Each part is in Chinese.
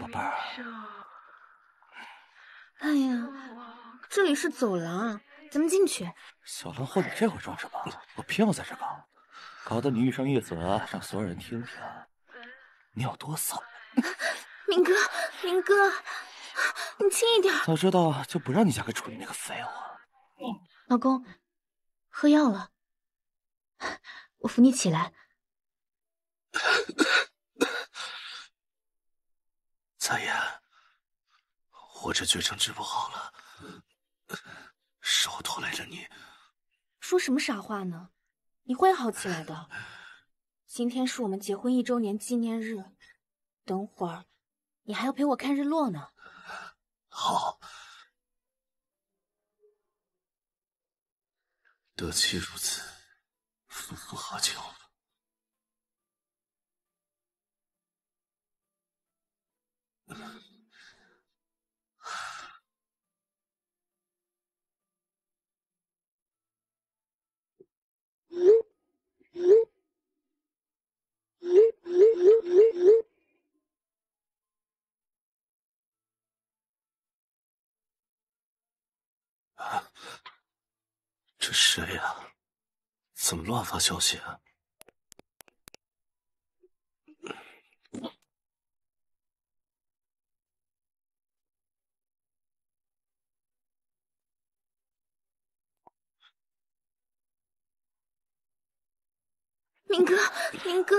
宝贝儿，哎呀，这里是走廊，咱们进去。小兰后，你这回装什么？我偏要在这搞，搞得你遇上叶损，让所有人听听你有多骚。明哥，明哥，你轻一点。早知道就不让你嫁给楚云那个废物。老公，喝药了，我扶你起来。三爷，我这绝症治不好了，是我拖累了你。说什么傻话呢？你会好起来的。今天是我们结婚一周年纪念日，等会儿你还要陪我看日落呢。好，得妻如此，夫复何求？这谁呀？怎么乱发消息啊？明哥，明哥，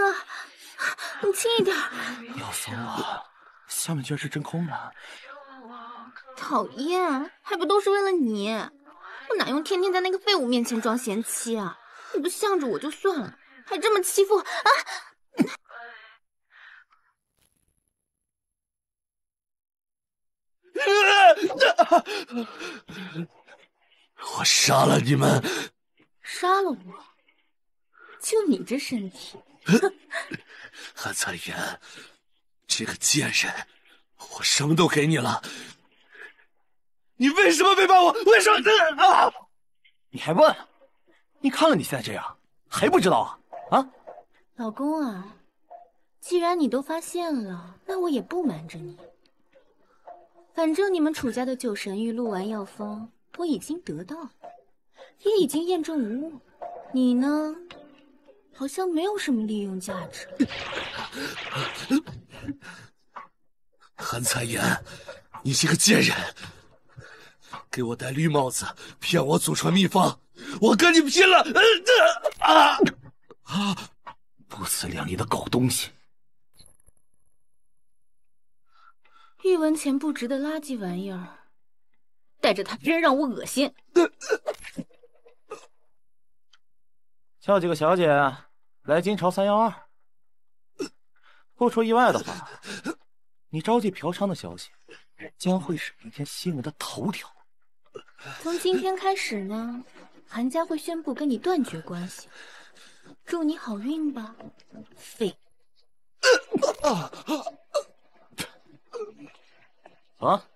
你轻一点。要松啊，下面居然是真空的！讨厌，还不都是为了你？我哪用天天在那个废物面前装贤妻啊？你不向着我就算了，还这么欺负我啊！我杀了你们！杀了我！就你这身体，韩彩云，这个贱人，我什么都给你了，你为什么背叛我？为什么？啊！你还问？你看了你现在这样，还不知道啊？啊！老公啊，既然你都发现了，那我也不瞒着你。反正你们楚家的九神玉鹿丸药方，我已经得到了，也已经验证无误。你呢？好像没有什么利用价值。韩彩言，你这个贱人，给我戴绿帽子，骗我祖传秘方，我跟你拼了！啊啊！不自量力的狗东西！一文钱不值的垃圾玩意儿，带着他真让我恶心。叫几个小姐啊！来金朝三幺二，不出意外的话，你招妓嫖娼的消息将会是明天新闻的头条。从今天开始呢，韩家会宣布跟你断绝关系。祝你好运吧，废。啊。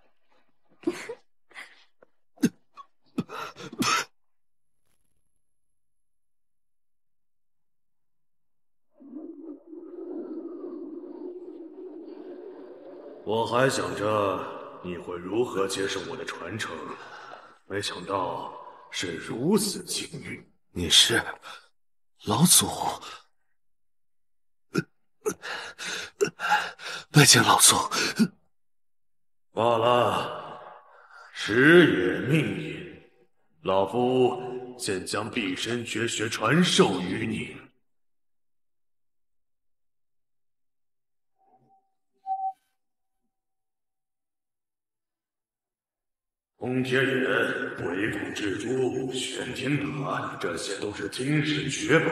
我还想着你会如何接受我的传承，没想到是如此境遇。你是老祖，拜见老祖。罢了，时也命也，老夫现将毕生绝学传授于你。通天眼、鬼谷蜘蛛、玄天塔，这些都是精神绝宝。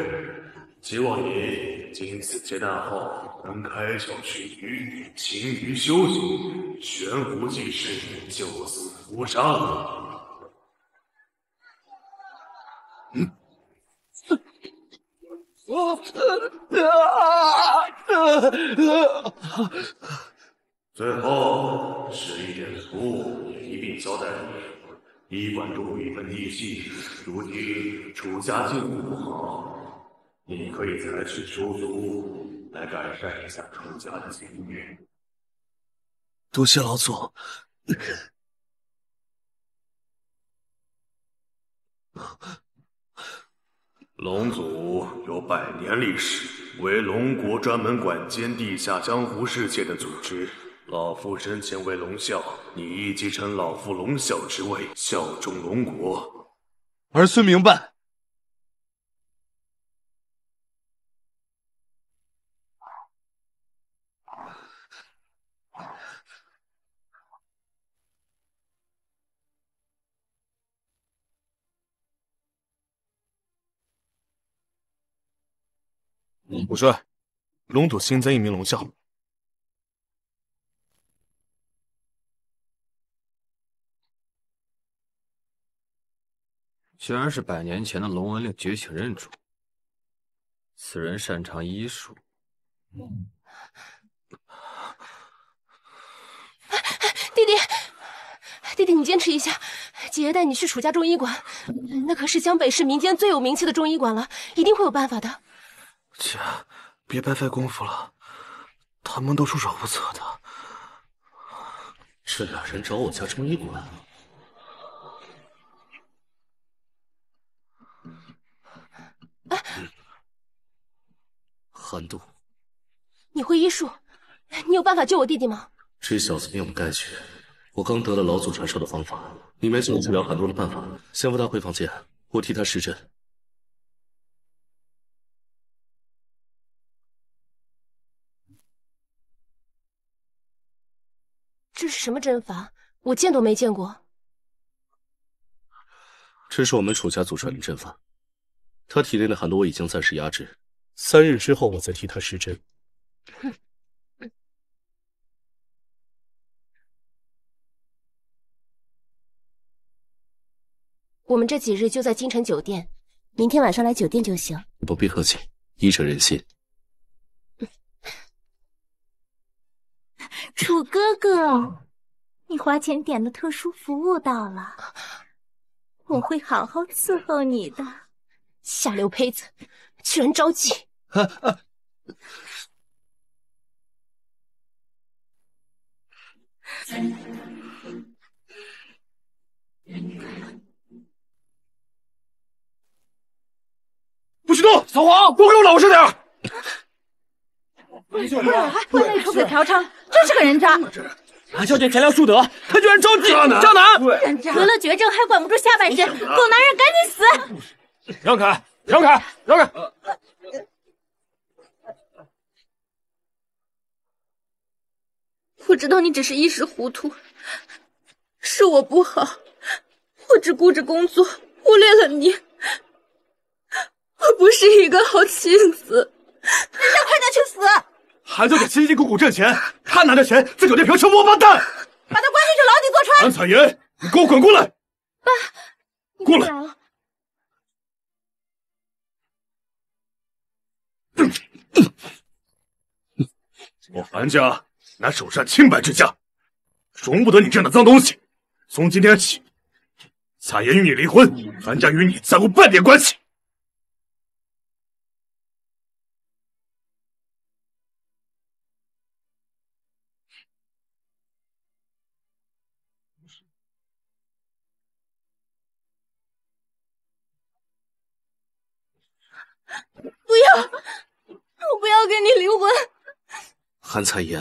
希望你经此劫难后，能开窍寻鱼，勤于修行，悬壶济世，救死扶伤。最后，十一点服务也一并交代你。医馆中有一份地契，如今楚家境不好，你可以再去收租，来改善一下楚家的境遇。多谢老祖。龙祖有百年历史，为龙国专门管监地下江湖世界的组织。老夫生前为龙啸，你亦继承老夫龙啸之位，效忠龙国。儿孙明白。武帅，龙土新增一名龙啸。居然是百年前的龙纹令觉醒认主，此人擅长医术。弟弟，弟弟，你坚持一下，姐姐带你去楚家中医馆，那可是江北市民间最有名气的中医馆了，一定会有办法的。姐，别白费功夫了，他们都束手无策的。这俩人找我家中医馆。哎，寒毒！你会医术，你有办法救我弟弟吗？这小子命不该绝，我刚得了老祖传授的方法，你没什么治疗寒毒的办法，先扶他回房间，我替他施针。这是什么针法？我见都没见过。这是我们楚家祖传的针法。他体内的寒毒我已经暂时压制，三日之后我再替他施针。我们这几日就在京城酒店，明天晚上来酒店就行。不必客气，医者仁心。楚哥哥，你花钱点的特殊服务到了，我会好好伺候你的。下流胚子，居然招妓！不许动！扫黄，都给我老实点儿！婚内出轨嫖娼，真是个人渣！安小姐田良淑德，他居然招妓！渣男！得了绝症还管不住下半身，狗男人赶紧死！让开！让开！让开！我知道你只是一时糊涂，是我不好，我只顾着工作，忽略了你。我不是一个好妻子，你俩快点去死！孩子得辛辛苦苦挣钱，他拿着钱在酒店嫖娼，王八蛋！把他关进去牢底坐穿！安彩云，你给我滚过来！爸，你过来 我樊家乃手上清白之家，容不得你这样的脏东西。从今天起，彩言与你离婚，樊家与你再无半点关系。不要！我不要跟你离婚，韩彩言，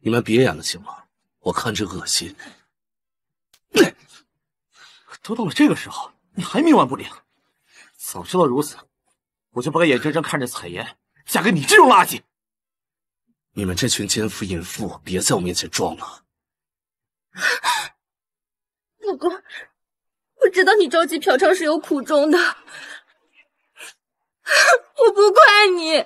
你们别演了行吗？我看着恶心。都到了这个时候，你还冥顽不灵。早知道如此，我就不该眼睁睁看着彩言嫁给你这种垃圾。你们这群奸夫淫妇，别在我面前装了。老公，我知道你着急嫖娼是有苦衷的。我不怪你，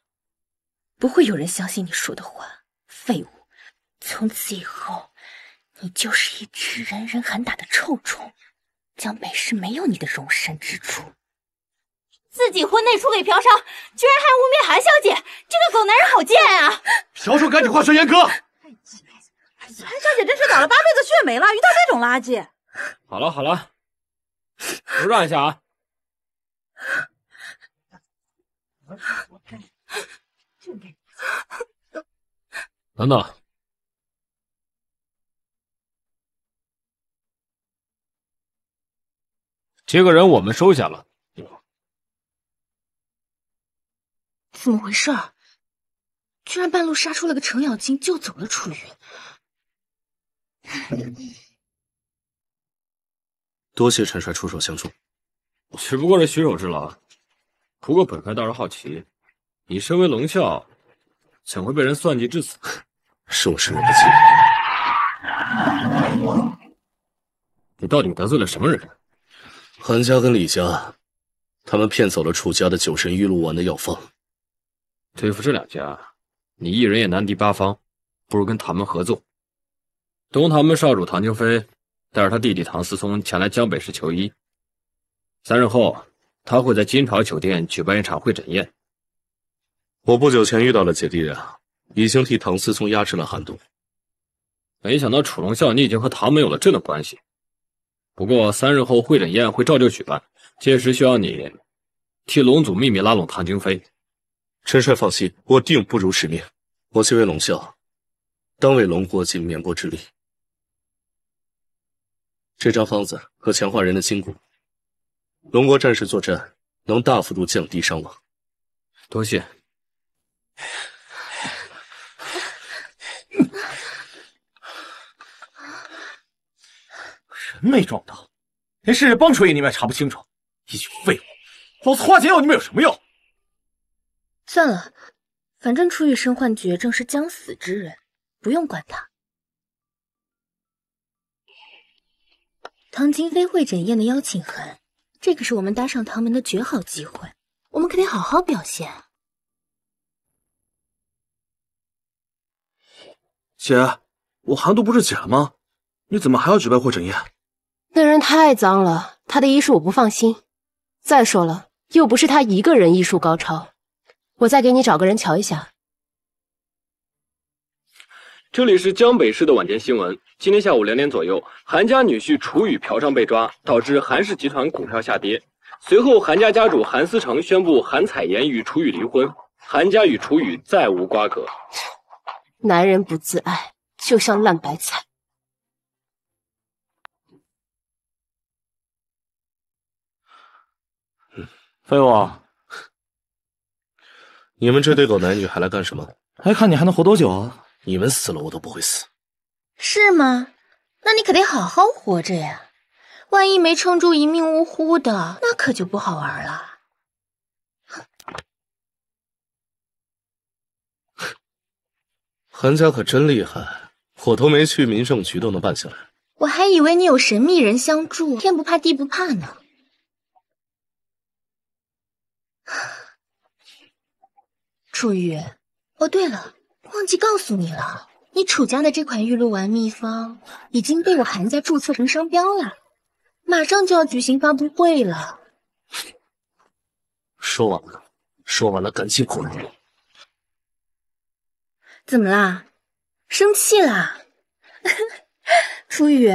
不会有人相信你说的话。废物，从此以后，你就是一只人人喊打的臭虫，江北市没有你的容身之处。自己婚内出轨嫖娼，居然还污蔑韩小姐，这个狗男人好贱啊！小娼赶紧化圈严割。韩小姐真是打了八辈子血霉了，遇到这种垃圾。好了好了，都让一下啊。等等，这个人我们收下了。怎么回事？居然半路杀出了个程咬金，救走了楚云。多谢陈帅出手相助。只不过是举手之劳，不过本帅倒是好奇，你身为龙啸，怎会被人算计至此？是我人不了，你到底得罪了什么人？韩家跟李家，他们骗走了楚家的九神玉露丸的药方。对付这两家，你一人也难敌八方，不如跟唐门合作。东唐门少主唐清飞带着他弟弟唐思聪前来江北市求医。三日后，他会在金朝酒店举办一场会诊宴。我不久前遇到了姐弟俩，已经替唐思聪压制了寒毒。没想到楚龙啸，你已经和唐门有了这样的关系。不过三日后会诊宴会照旧举办，届时需要你替龙祖秘密拉拢唐京飞。陈帅放心，我定不辱使命。我虽为龙啸，当为龙国尽绵薄之力。这张方子可强化人的筋骨。龙国战士作战能大幅度降低伤亡。多谢。人没撞到，连是帮锤你们也查不清楚，一群废物！老子花钱要你们有什么用？算了，反正楚遇身患绝症，是将死之人，不用管他。唐金飞会诊宴的邀请函。这可是我们搭上唐门的绝好机会，我们可得好好表现。姐，我韩都不是假了吗？你怎么还要举办霍诊宴？那人太脏了，他的医术我不放心。再说了，又不是他一个人医术高超，我再给你找个人瞧一下。这里是江北市的晚间新闻。今天下午两点左右，韩家女婿楚雨嫖娼被抓，导致韩氏集团股票下跌。随后，韩家家主韩思成宣布韩彩妍与楚雨离婚，韩家与楚雨再无瓜葛。男人不自爱，就像烂白菜。废物，你们这对狗男女还来干什么？来看你还能活多久啊！你们死了，我都不会死，是吗？那你可得好好活着呀！万一没撑住，一命呜呼的，那可就不好玩了。哼，韩家可真厉害，我都没去民政局都能办下来。我还以为你有神秘人相助，天不怕地不怕呢。楚玉，哦，对了。忘记告诉你了，你楚家的这款玉露丸秘方已经被我韩家注册成商标了，马上就要举行发布会了。说完了，说完了，赶紧滚！怎么啦？生气啦？楚 雨，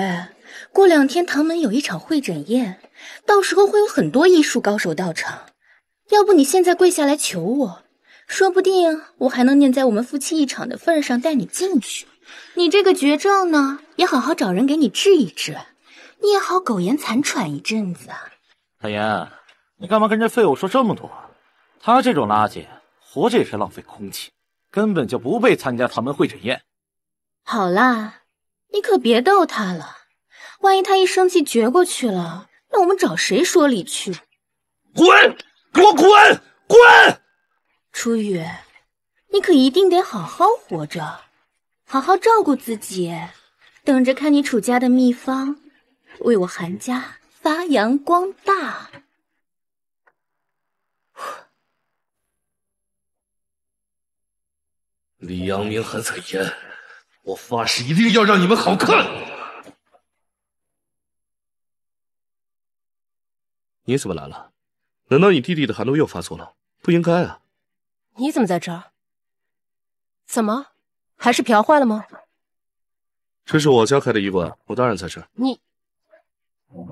过两天唐门有一场会诊宴，到时候会有很多医术高手到场，要不你现在跪下来求我？说不定我还能念在我们夫妻一场的份上带你进去，你这个绝症呢也好好找人给你治一治，你也好苟延残喘一阵子。海言，你干嘛跟这废物说这么多？他这种垃圾活着也是浪费空气，根本就不配参加唐门会诊宴。好啦，你可别逗他了，万一他一生气绝过去了，那我们找谁说理去？滚，给我滚滚！初雨，你可一定得好好活着，好好照顾自己，等着看你楚家的秘方为我韩家发扬光大。李阳明、韩彩烟，我发誓一定要让你们好看！你怎么来了？难道你弟弟的寒毒又发作了？不应该啊！你怎么在这儿？怎么，还是瓢坏了吗？这是我家开的医馆，我当然在这儿。你，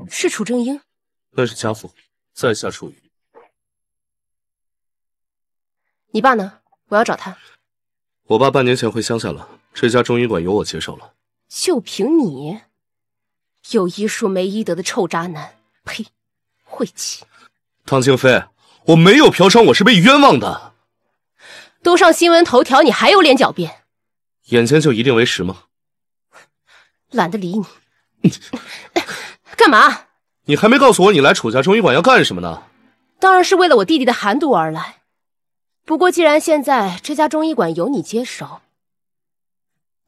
是楚正英？那是家父，在下楚瑜。你爸呢？我要找他。我爸半年前回乡下了，这家中医馆由我接手了。就凭你，有医术没医德的臭渣男，呸！晦气！唐清妃，我没有嫖娼，我是被冤枉的。都上新闻头条，你还有脸狡辩？眼前就一定为实吗？懒得理你。干嘛？你还没告诉我你来楚家中医馆要干什么呢？当然是为了我弟弟的寒毒而来。不过既然现在这家中医馆由你接手，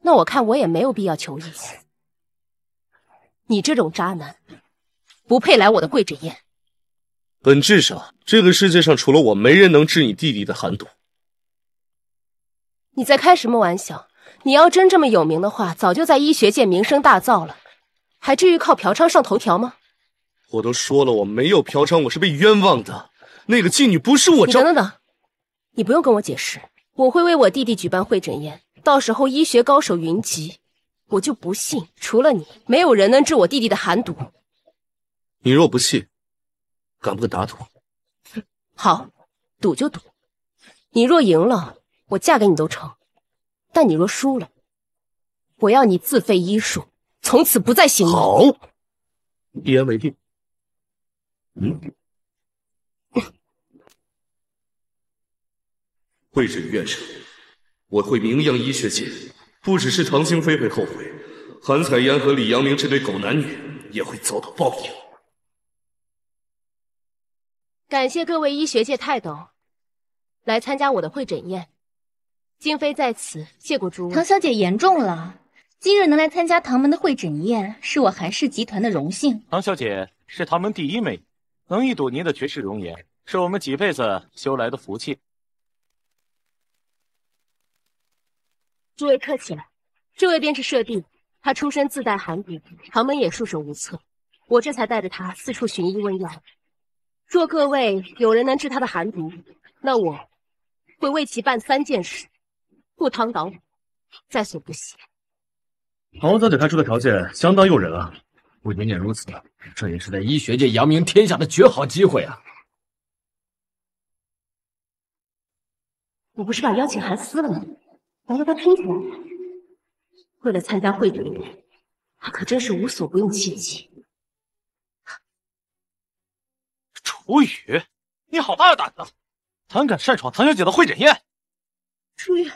那我看我也没有必要求医。你这种渣男，不配来我的贵枝宴。本质上，这个世界上除了我，没人能治你弟弟的寒毒。你在开什么玩笑？你要真这么有名的话，早就在医学界名声大噪了，还至于靠嫖娼上头条吗？我都说了我没有嫖娼，我是被冤枉的。那个妓女不是我。你等等等，你不用跟我解释，我会为我弟弟举办会诊宴，到时候医学高手云集，我就不信除了你，没有人能治我弟弟的寒毒。你若不信，敢不敢打赌？好，赌就赌。你若赢了。我嫁给你都成，但你若输了，我要你自废医术，从此不再行医。好，一言为定。会诊院上，我会名扬医学界。不只是唐青飞会后悔，韩彩烟和李阳明这对狗男女也会遭到报应。感谢各位医学界泰斗来参加我的会诊宴。静妃在此，谢过诸位。唐小姐言重了，今日能来参加唐门的会诊宴，是我韩氏集团的荣幸。唐小姐是唐门第一美，女，能一睹您的绝世容颜，是我们几辈子修来的福气。诸位客气了，这位便是舍弟，他出身自带寒毒，唐门也束手无策，我这才带着他四处寻医问药。若各位有人能治他的寒毒，那我会为其办三件事。赴汤蹈火，在所不惜。唐小姐开出的条件相当诱人啊！不仅仅如此，这也是在医学界扬名天下的绝好机会啊！我不是把邀请函撕了吗？难道他听出来了？为了参加会诊他可真是无所不用其极。楚雨，你好大的胆子，胆敢擅闯唐小姐的会诊宴！楚雨。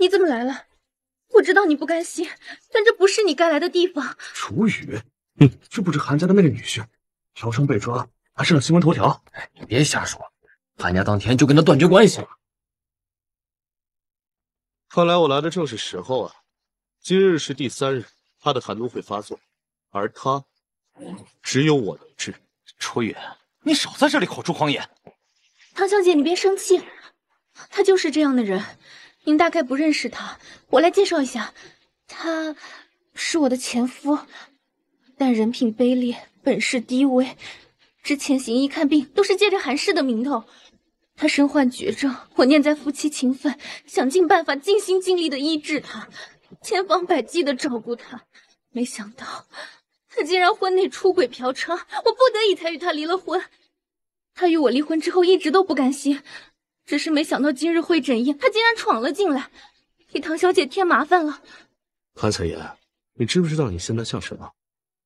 你怎么来了？我知道你不甘心，但这不是你该来的地方。楚雨，嗯，这不是韩家的那个女婿，嫖娼被抓，还上了新闻头条。哎，你别瞎说，韩家当天就跟他断绝关系了。看来我来的正是时候啊，今日是第三日，他的寒毒会发作，而他只有我能治。楚雨，你少在这里口出狂言。唐小姐，你别生气，他就是这样的人。您大概不认识他，我来介绍一下，他是我的前夫，但人品卑劣，本事低微，之前行医看病都是借着韩氏的名头。他身患绝症，我念在夫妻情分，想尽办法尽心尽力的医治他，千方百计的照顾他，没想到他竟然婚内出轨嫖娼，我不得已才与他离了婚。他与我离婚之后一直都不甘心。只是没想到今日会诊夜，他竟然闯了进来，给唐小姐添麻烦了。韩彩言，你知不知道你现在像什么？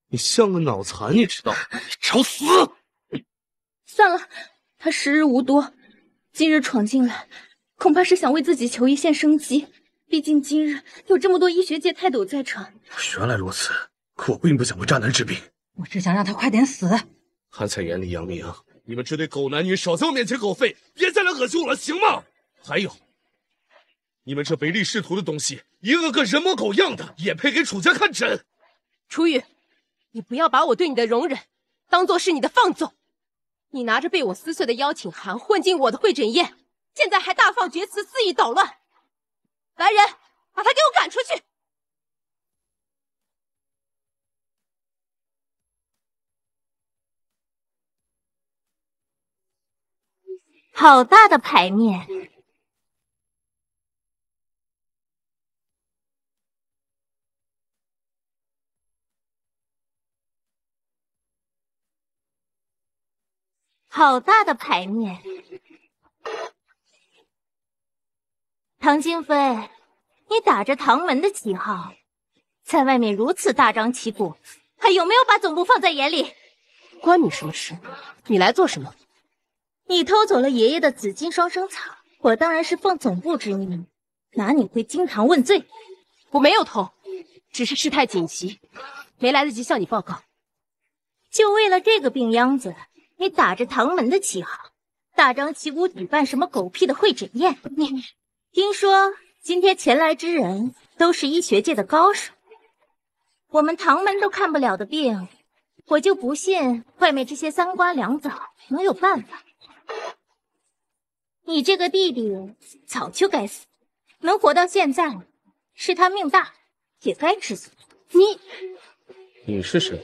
你像个脑残，你知道？你找死！算了，他时日无多，今日闯进来，恐怕是想为自己求一线生机。毕竟今日有这么多医学界泰斗在场。原来如此，可我并不想为渣男治病，我只想让他快点死。韩彩言，你阳明，你们这对狗男女，少在我面前狗吠，别再来恶心我了，行吗？还有，你们这唯利是图的东西，一个个人模狗样的，也配给楚家看诊？楚雨，你不要把我对你的容忍当做是你的放纵，你拿着被我撕碎的邀请函混进我的会诊宴，现在还大放厥词，肆意捣乱。来人，把他给我赶出去！好大的牌面！好大的牌面！唐金飞，你打着唐门的旗号，在外面如此大张旗鼓，还有没有把总部放在眼里？关你什么事？你来做什么？你偷走了爷爷的紫金双生草，我当然是奉总部之命拿你回京堂问罪。我没有偷，只是事态紧急，没来得及向你报告。就为了这个病秧子，你打着唐门的旗号，大张旗鼓举办什么狗屁的会诊宴？你听说今天前来之人都是医学界的高手，我们唐门都看不了的病，我就不信外面这些三瓜两枣能有办法。你这个弟弟早就该死，能活到现在是他命大，也该知足。你，你是谁？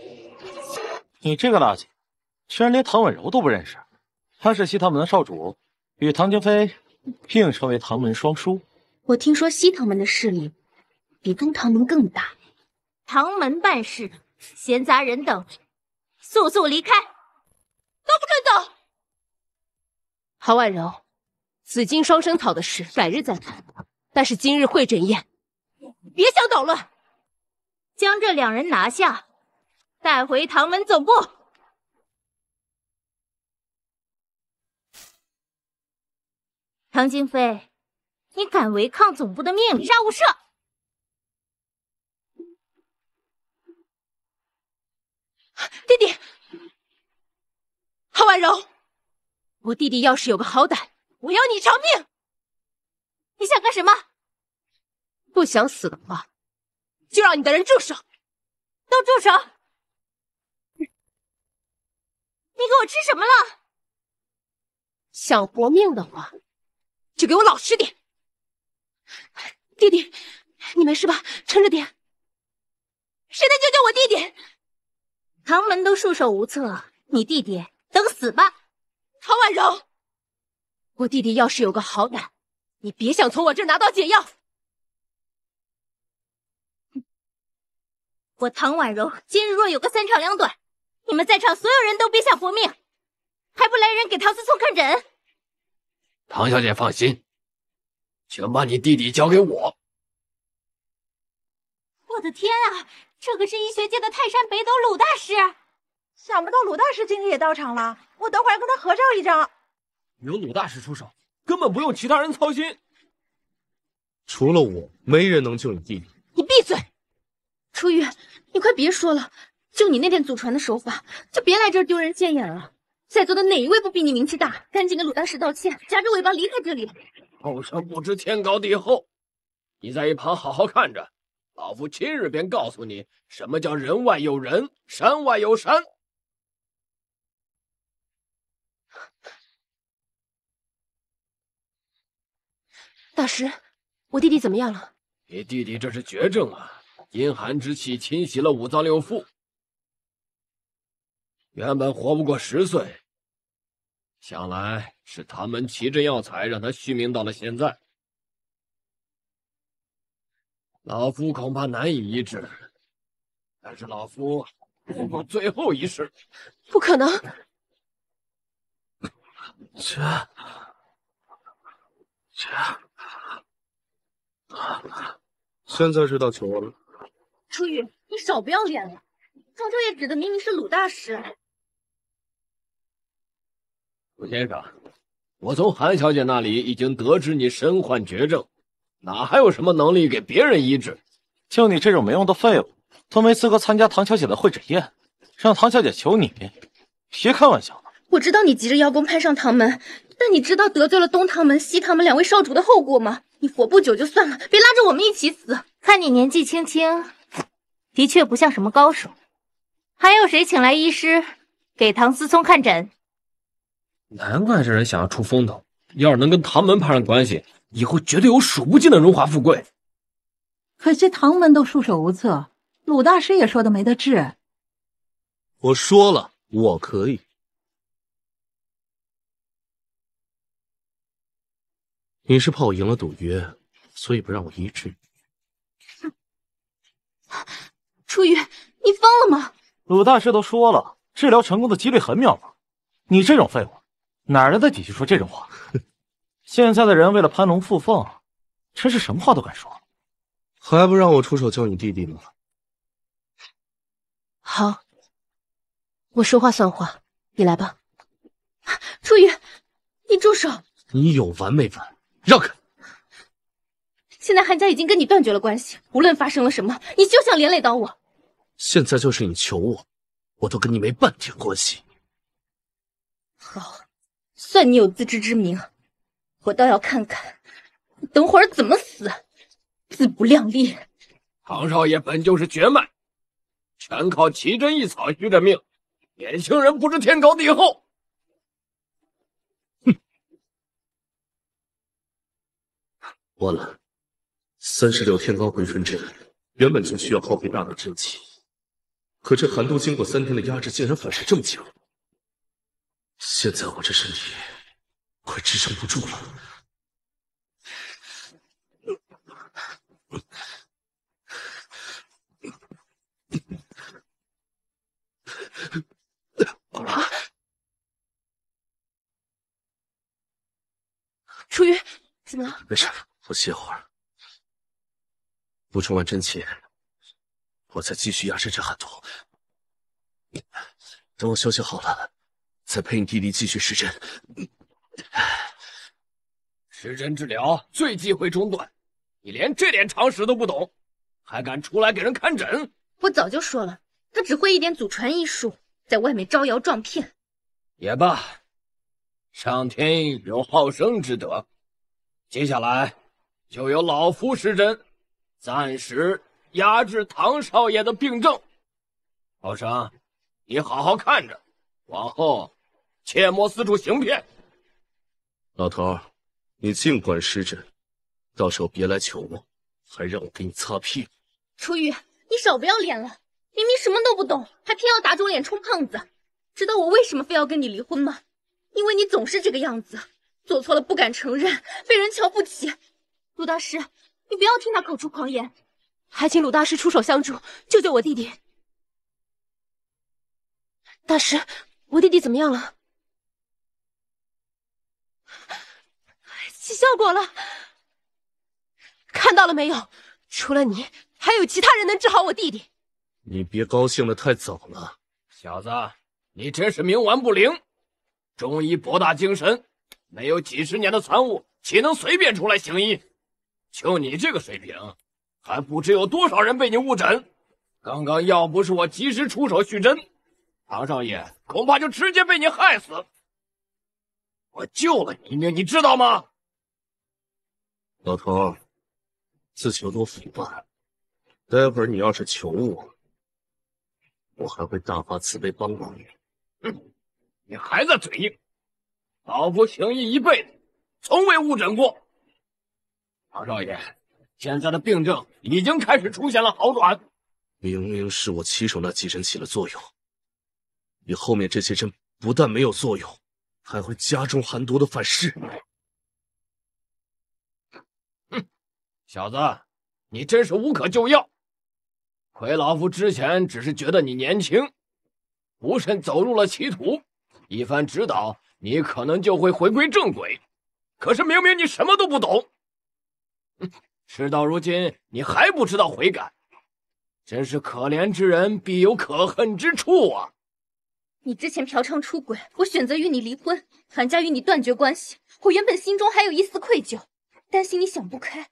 你这个垃圾，居然连唐婉柔都不认识。他是西唐门的少主，与唐京飞并称为唐门双姝。我听说西唐门的势力比东唐门更大。唐门办事，闲杂人等速速离开，都不准走。韩婉柔，紫金双生草的事改日再谈。但是今日会诊宴，别想捣乱，将这两人拿下，带回唐门总部。唐金飞，你敢违抗总部的命令，杀无赦！弟弟，韩婉柔。我弟弟要是有个好歹，我要你偿命！你想干什么？不想死的话，就让你的人住手，都住手！你，你给我吃什么了？想活命的话，就给我老实点。弟弟，你没事吧？撑着点。谁能救救我弟弟？唐门都束手无策，你弟弟等死吧。唐婉柔，我弟弟要是有个好歹，你别想从我这拿到解药。我唐婉柔今日若有个三长两短，你们在场所有人都别想活命！还不来人给唐思聪看诊？唐小姐放心，请把你弟弟交给我。我的天啊，这可是医学界的泰山北斗鲁大师！想不到鲁大师今天也到场了，我等会儿要跟他合照一张。有鲁大师出手，根本不用其他人操心。除了我，没人能救你弟弟。你闭嘴！初雨，你快别说了，就你那点祖传的手法，就别来这儿丢人现眼了。在座的哪一位不比你名气大？赶紧跟鲁大师道歉，夹着尾巴离开这里。后生不知天高地厚，你在一旁好好看着，老夫今日便告诉你什么叫人外有人，山外有山。大师，我弟弟怎么样了？你弟弟这是绝症啊，阴寒之气侵袭了五脏六腑，原本活不过十岁。想来是唐门奇珍药材让他续命到了现在。老夫恐怕难以医治，但是老夫不过最后一世，不可能。姐，姐。现在知道求我了？楚雨，你少不要脸了！唐少爷指的明明是鲁大师。鲁先生，我从韩小姐那里已经得知你身患绝症，哪还有什么能力给别人医治？就你这种没用的废物，都没资格参加唐小姐的会诊宴。让唐小姐求你？别开玩笑了。我知道你急着邀功攀上唐门，但你知道得罪了东唐门、西唐门两位少主的后果吗？你活不久就算了，别拉着我们一起死。看你年纪轻轻，的确不像什么高手。还有谁请来医师给唐思聪看诊？难怪这人想要出风头，要是能跟唐门攀上关系，以后绝对有数不尽的荣华富贵。可惜唐门都束手无策，鲁大师也说的没得治。我说了，我可以。你是怕我赢了赌约，所以不让我医治？初雨，你疯了吗？鲁大师都说了，治疗成功的几率很渺茫。你这种废物，哪来的底气说这种话？现在的人为了攀龙附凤，真是什么话都敢说。还不让我出手救你弟弟吗？好，我说话算话，你来吧。初雨，你住手！你有完没完？让开！现在韩家已经跟你断绝了关系，无论发生了什么，你休想连累到我。现在就是你求我，我都跟你没半点关系。好，算你有自知之明，我倒要看看你等会儿怎么死。自不量力，唐少爷本就是绝脉，全靠奇珍异草续着命，年轻人不知天高地厚。完了，三十六天罡回春针原本就需要耗费大量真气，可这寒毒经过三天的压制，竟然反噬这么强。现在我这身体快支撑不住了。完楚云，怎么了？没事。我歇会儿，补充完真气，我再继续压制治寒毒。等我休息好了，再陪你弟弟继续施针。施针治疗最忌讳中断，你连这点常识都不懂，还敢出来给人看诊？我早就说了，他只会一点祖传医术，在外面招摇撞骗。也罢，上天有好生之德，接下来。就由老夫施针，暂时压制唐少爷的病症。老成，你好好看着，往后切莫四处行骗。老头你尽管施针，到时候别来求我，还让我给你擦屁股。楚雨，你少不要脸了！明明什么都不懂，还偏要打肿脸充胖子。知道我为什么非要跟你离婚吗？因为你总是这个样子，做错了不敢承认，被人瞧不起。鲁大师，你不要听他口出狂言，还请鲁大师出手相助，救救我弟弟。大师，我弟弟怎么样了？起效果了，看到了没有？除了你，还有其他人能治好我弟弟？你别高兴的太早了，小子，你真是冥顽不灵。中医博大精深，没有几十年的参悟，岂能随便出来行医？就你这个水平，还不知有多少人被你误诊。刚刚要不是我及时出手续针，唐少爷恐怕就直接被你害死我救了你一命，你知道吗？老头，自求多福吧。待会儿你要是求我，我还会大发慈悲帮帮你。哼，你还在嘴硬。老夫行医一辈子，从未误诊过。二少爷，现在的病症已经开始出现了好转。明明是我起手那几针起了作用，你后面这些针不但没有作用，还会加重寒毒的反噬。哼，小子，你真是无可救药。亏老夫之前只是觉得你年轻，不慎走入了歧途，一番指导你可能就会回归正轨。可是明明你什么都不懂。事到如今，你还不知道悔改，真是可怜之人必有可恨之处啊！你之前嫖娼出轨，我选择与你离婚，韩家与你断绝关系，我原本心中还有一丝愧疚，担心你想不开。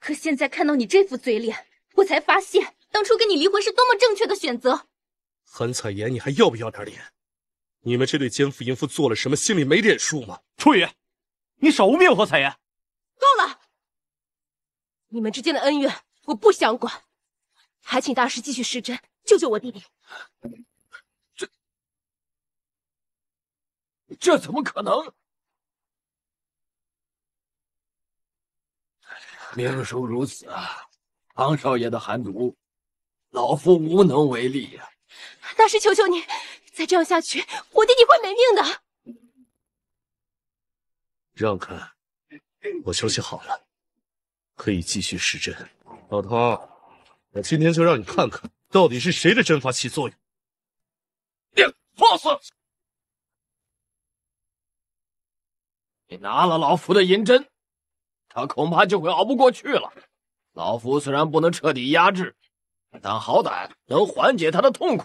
可现在看到你这副嘴脸，我才发现当初跟你离婚是多么正确的选择。韩彩妍，你还要不要点脸？你们这对奸夫淫妇做了什么，心里没点数吗？初雨，你少污蔑我彩妍！够了！你们之间的恩怨我不想管，还请大师继续施针，救救我弟弟。这这怎么可能？命叔如此，昂少爷的寒毒，老夫无能为力呀。大师，求求你，再这样下去，我弟弟会没命的。让开，我休息好了。可以继续施针，老头，我今天就让你看看，到底是谁的针法起作用。放肆！你拿了老夫的银针，他恐怕就会熬不过去了。老夫虽然不能彻底压制，但好歹能缓解他的痛苦。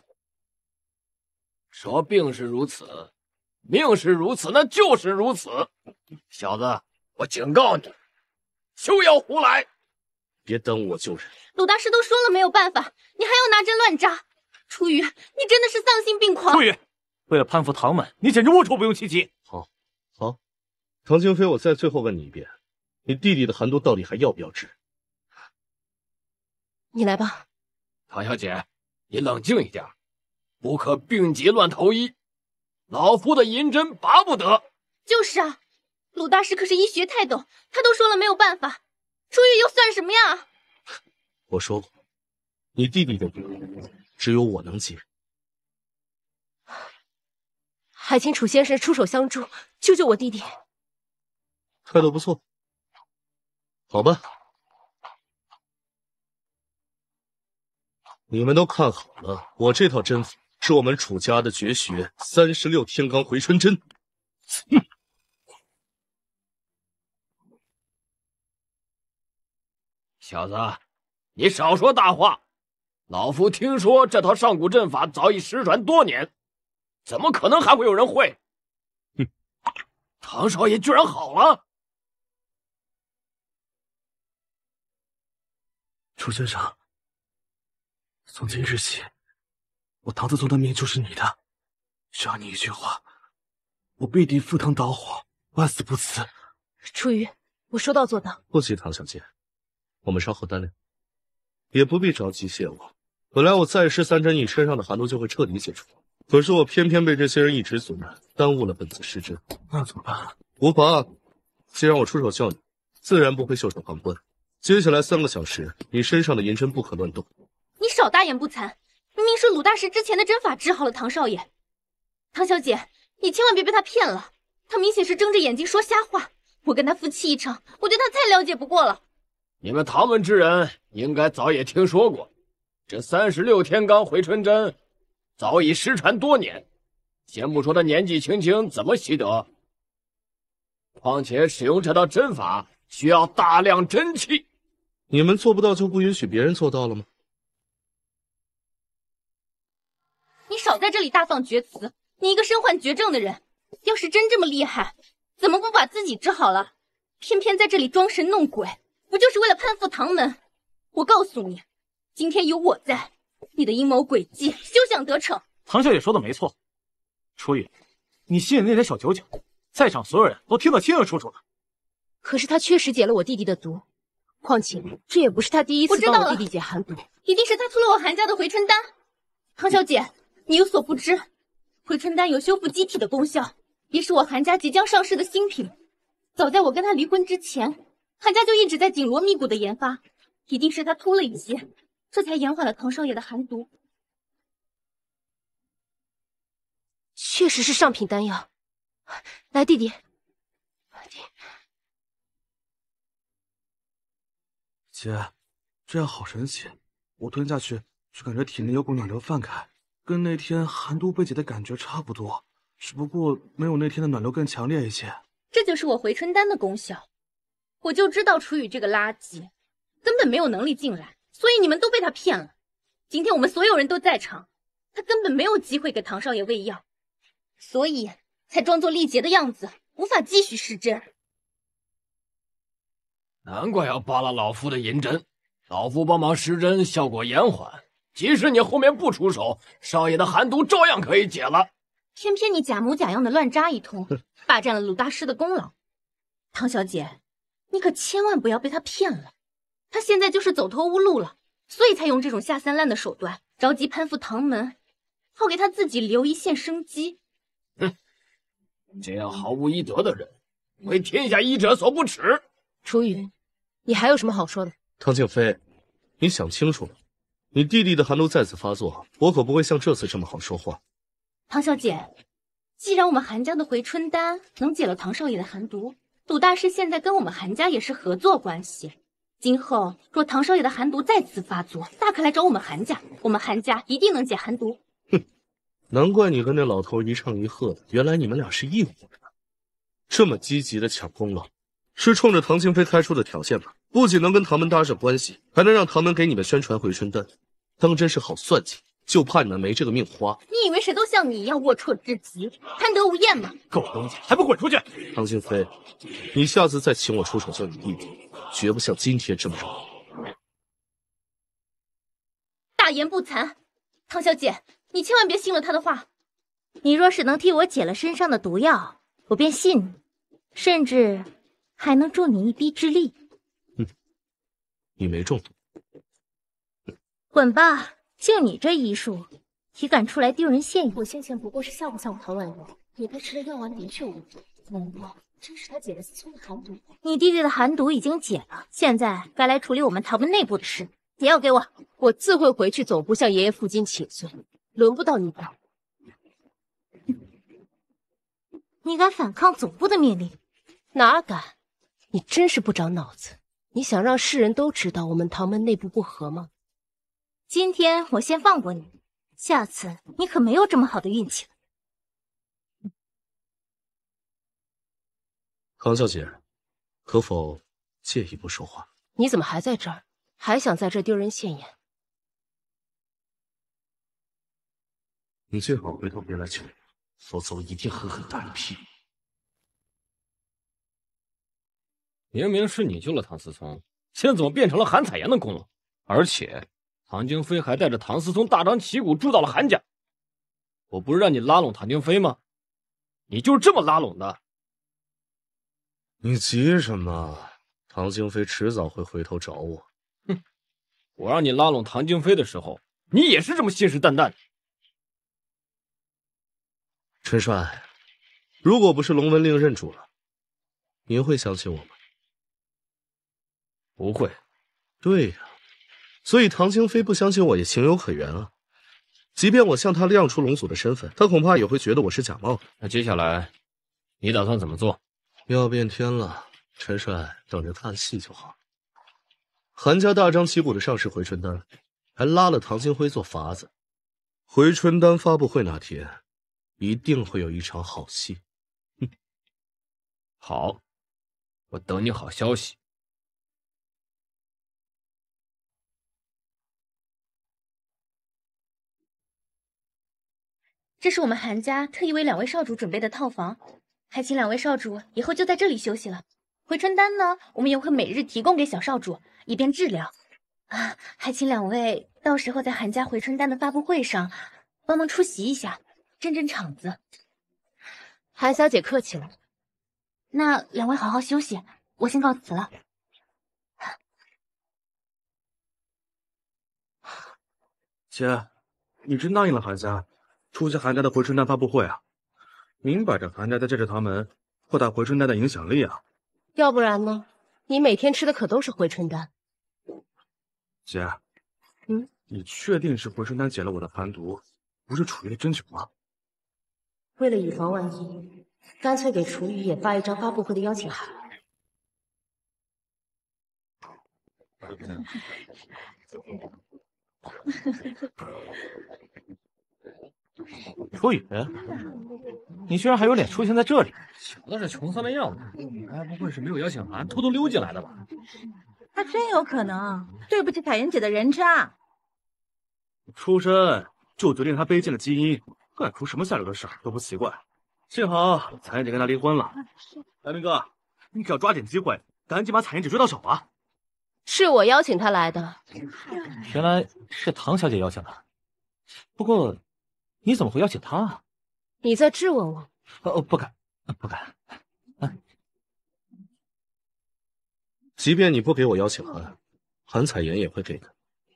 说病是如此，命是如此，那就是如此。小子，我警告你。休要胡来，别耽误我救人。鲁大师都说了没有办法，你还要拿针乱扎。初雨，你真的是丧心病狂！初雨，为了攀附唐门，你简直龌龊不用其极。好好，唐青飞，我再最后问你一遍，你弟弟的寒毒到底还要不要治？你来吧，唐小姐，你冷静一点，不可病急乱投医。老夫的银针拔不得。就是啊。鲁大师可是医学泰斗，他都说了没有办法，出狱又算什么呀？我说过，你弟弟的病只有我能解，还请楚先生出手相助，救救我弟弟。态度不错，好吧。你们都看好了，我这套针法是我们楚家的绝学——三十六天罡回春针。哼。小子，你少说大话！老夫听说这套上古阵法早已失传多年，怎么可能还会有人会？哼，唐少爷居然好了！楚先生，从今日起，我唐自宗的命就是你的，只要你一句话，我必定赴汤蹈火，万死不辞。楚瑜，我说到做到。不急，唐小姐。我们稍后单聊，也不必着急谢我。本来我再施三针，你身上的寒毒就会彻底解除。可是我偏偏被这些人一直阻拦，耽误了本次施针。那怎么办？无妨，既然我出手救你，自然不会袖手旁观。接下来三个小时，你身上的银针不可乱动。你少大言不惭！明明是鲁大师之前的针法治好了唐少爷。唐小姐，你千万别被他骗了，他明显是睁着眼睛说瞎话。我跟他夫妻一场，我对他再了解不过了。你们唐门之人应该早也听说过，这三十六天罡回春针早已失传多年。先不说他年纪轻轻怎么习得，况且使用这套针法需要大量真气。你们做不到，就不允许别人做到了吗？你少在这里大放厥词！你一个身患绝症的人，要是真这么厉害，怎么不把自己治好了，偏偏在这里装神弄鬼？不就是为了攀附唐门？我告诉你，今天有我在，你的阴谋诡计休想得逞。唐小姐说的没错，楚雨，你心里那点小九九，在场所有人都听得清清楚楚的。可是他确实解了我弟弟的毒，况且这也不是他第一次帮我弟弟解寒毒，一定是他偷了我韩家的回春丹。唐小姐，你有所不知，回春丹有修复机体的功效，也是我韩家即将上市的新品。早在我跟他离婚之前。韩家就一直在紧锣密鼓的研发，一定是他偷了一些，这才延缓了唐少爷的寒毒。确实是上品丹药。来，弟弟，姐，这样好神奇！我吞下去，就感觉体内有股暖流泛开，跟那天寒毒被解的感觉差不多，只不过没有那天的暖流更强烈一些。这就是我回春丹的功效。我就知道楚雨这个垃圾根本没有能力进来，所以你们都被他骗了。今天我们所有人都在场，他根本没有机会给唐少爷喂药，所以才装作力竭的样子，无法继续施针。难怪要扒了老夫的银针，老夫帮忙施针效果延缓，即使你后面不出手，少爷的寒毒照样可以解了。偏偏你假模假样的乱扎一通，霸占了鲁大师的功劳，唐小姐。你可千万不要被他骗了，他现在就是走投无路了，所以才用这种下三滥的手段，着急攀附唐门，好给他自己留一线生机。哼，这样毫无医德的人，为天下医者所不耻。楚雨，你还有什么好说的？唐静飞，你想清楚了，你弟弟的寒毒再次发作，我可不会像这次这么好说话。唐小姐，既然我们韩家的回春丹能解了唐少爷的寒毒。赌大师现在跟我们韩家也是合作关系，今后若唐少爷的寒毒再次发作，大可来找我们韩家，我们韩家一定能解寒毒。哼，难怪你跟那老头一唱一和的，原来你们俩是一伙的。这么积极的抢功劳，是冲着唐清飞开出的条件吧？不仅能跟唐门搭上关系，还能让唐门给你们宣传回春丹，当真是好算计。就怕你们没这个命花。你以为谁都像你一样龌龊至极、贪得无厌吗？狗东西，还不滚出去！唐俊飞，你下次再请我出手救你弟弟，绝不像今天这么容易。大言不惭，唐小姐，你千万别信了他的话。你若是能替我解了身上的毒药，我便信你，甚至还能助你一臂之力。嗯，你没中毒。滚吧。就你这医术，也敢出来丢人现眼？我先前不过是吓唬吓唬唐婉如，你该吃的药丸的确无毒，难道真是他姐姐下的寒毒？你弟弟的寒毒已经解了，现在该来处理我们唐门内部的事。解药给我，我自会回去总部向爷爷父亲请罪，轮不到你管。你敢反抗总部的命令？哪敢？你真是不长脑子！你想让世人都知道我们唐门内部不和吗？今天我先放过你，下次你可没有这么好的运气了。唐小姐，可否借一步说话？你怎么还在这儿？还想在这丢人现眼？你最好回头别来求我，否则我一定狠狠打你屁股。明明是你救了唐思聪，现在怎么变成了韩彩妍的功劳？而且。唐京飞还带着唐思聪大张旗鼓住到了韩家，我不是让你拉拢唐京飞吗？你就是这么拉拢的。你急什么？唐京飞迟早会回头找我。哼，我让你拉拢唐京飞的时候，你也是这么信誓旦旦的。陈帅，如果不是龙文令认主了，您会相信我吗？不会。对呀。所以唐清飞不相信我也情有可原啊，即便我向他亮出龙祖的身份，他恐怕也会觉得我是假冒的。那接下来你打算怎么做？要变天了，陈帅等着看戏就好。韩家大张旗鼓的上市回春丹，还拉了唐清辉做法子，回春丹发布会那天，一定会有一场好戏。哼，好，我等你好消息。这是我们韩家特意为两位少主准备的套房，还请两位少主以后就在这里休息了。回春丹呢，我们也会每日提供给小少主，以便治疗。啊，还请两位到时候在韩家回春丹的发布会上帮忙出席一下，震震场子。韩小姐客气了，那两位好好休息，我先告辞了。姐，你真答应了韩家？出席韩家的回春丹发布会啊！明摆着韩家在借着唐门扩大回春丹的影响力啊！要不然呢？你每天吃的可都是回春丹，姐。嗯？你确定是回春丹解了我的寒毒，不是楚玉的针灸吗？为了以防万一，干脆给楚玉也发一张发布会的邀请函。楚雨，你居然还有脸出现在这里！瞧他这穷酸的样子，该不会是没有邀请函偷偷溜进来的吧？还真有可能。对不起彩云姐的人渣。出身就决定他卑贱的基因，干出什么下流的事都不奇怪。幸好彩云姐跟他离婚了。白明哥，你可要抓紧机会，赶紧把彩云姐追到手啊！是我邀请他来的。原来是唐小姐邀请的，不过。你怎么会邀请他啊？你在质问我？哦，不敢，不敢。即便你不给我邀请函，韩彩妍也会给的。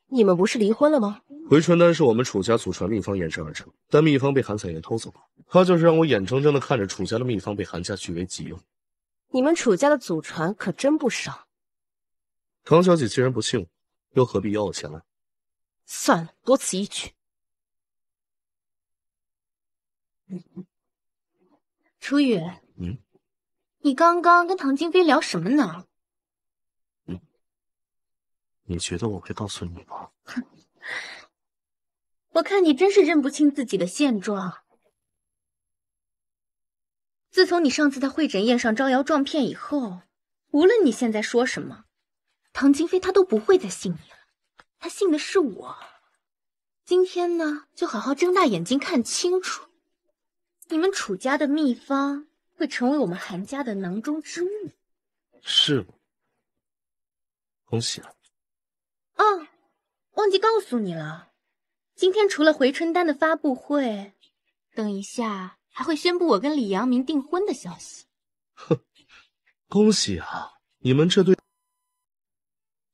你们不是离婚了吗？回春丹是我们楚家祖传秘方研制而成，但秘方被韩彩妍偷走了。他就是让我眼睁睁的看着楚家的秘方被韩家据为己有。你们楚家的祖传可真不少。唐小姐既然不信我，又何必邀我前来？算了，多此一举。楚雨，嗯，你刚刚跟唐金飞聊什么呢？嗯，你觉得我会告诉你吗？哼，我看你真是认不清自己的现状。自从你上次在会诊宴上招摇撞骗以后，无论你现在说什么，唐金飞他都不会再信你了。他信的是我。今天呢，就好好睁大眼睛看清楚。你们楚家的秘方会成为我们韩家的囊中之物，是吗？恭喜了。哦，忘记告诉你了，今天除了回春丹的发布会，等一下还会宣布我跟李阳明订婚的消息。哼，恭喜啊！你们这对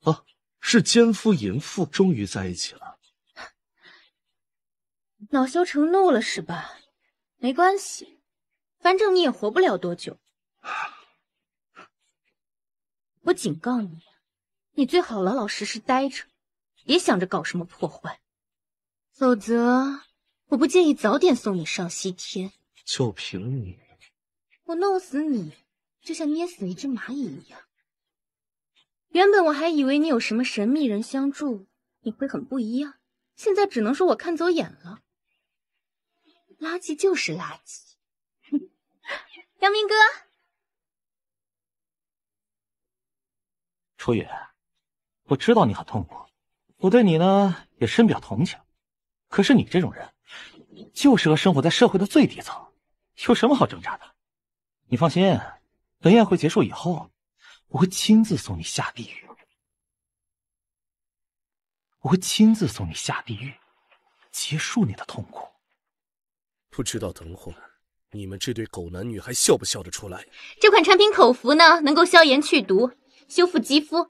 啊，是奸夫淫妇终于在一起了，恼羞成怒了是吧？没关系，反正你也活不了多久。我警告你，你最好老老实实待着，别想着搞什么破坏，否则我不介意早点送你上西天。就凭你，我弄死你就像捏死一只蚂蚁一样。原本我还以为你有什么神秘人相助，你会很不一样，现在只能说我看走眼了。垃圾就是垃圾，杨明哥，初雨，我知道你很痛苦，我对你呢也深表同情。可是你这种人，就适合生活在社会的最底层，有什么好挣扎的？你放心，等宴会结束以后，我会亲自送你下地狱。我会亲自送你下地狱，结束你的痛苦。不知道等会儿你们这对狗男女还笑不笑得出来？这款产品口服呢，能够消炎去毒、修复肌肤；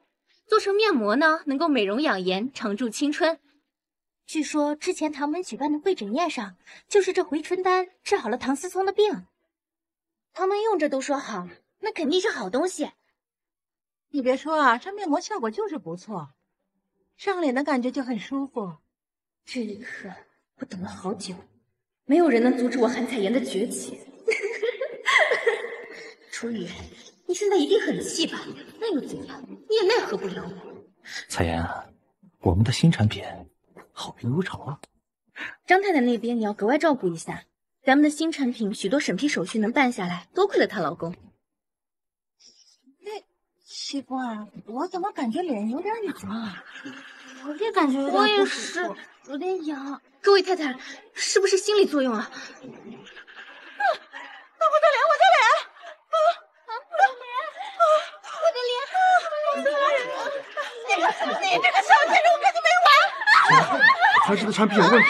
做成面膜呢，能够美容养颜、常驻青春。据说之前唐门举办的会诊宴上，就是这回春丹治好了唐思聪的病。唐门用着都说好，那肯定是好东西。你别说啊，这面膜效果就是不错，上脸的感觉就很舒服。这一刻，我等了好久。没有人能阻止我韩彩妍的崛起。楚雨，你现在一定很气吧？那又怎样？你也奈何不了我。彩妍，我们的新产品好评如潮啊！张太太那边你要格外照顾一下。咱们的新产品许多审批手续能办下来，多亏了她老公。那奇怪，我怎么感觉脸有点痒啊？我也感觉，我也是，有点痒。各位太太，是不是心理作用啊？啊！我的脸，我的脸，啊啊，我的脸，啊我的脸，啊！我的脸！你个你这个小贱人，我跟你没完！啊啊啊！韩的产品有问题，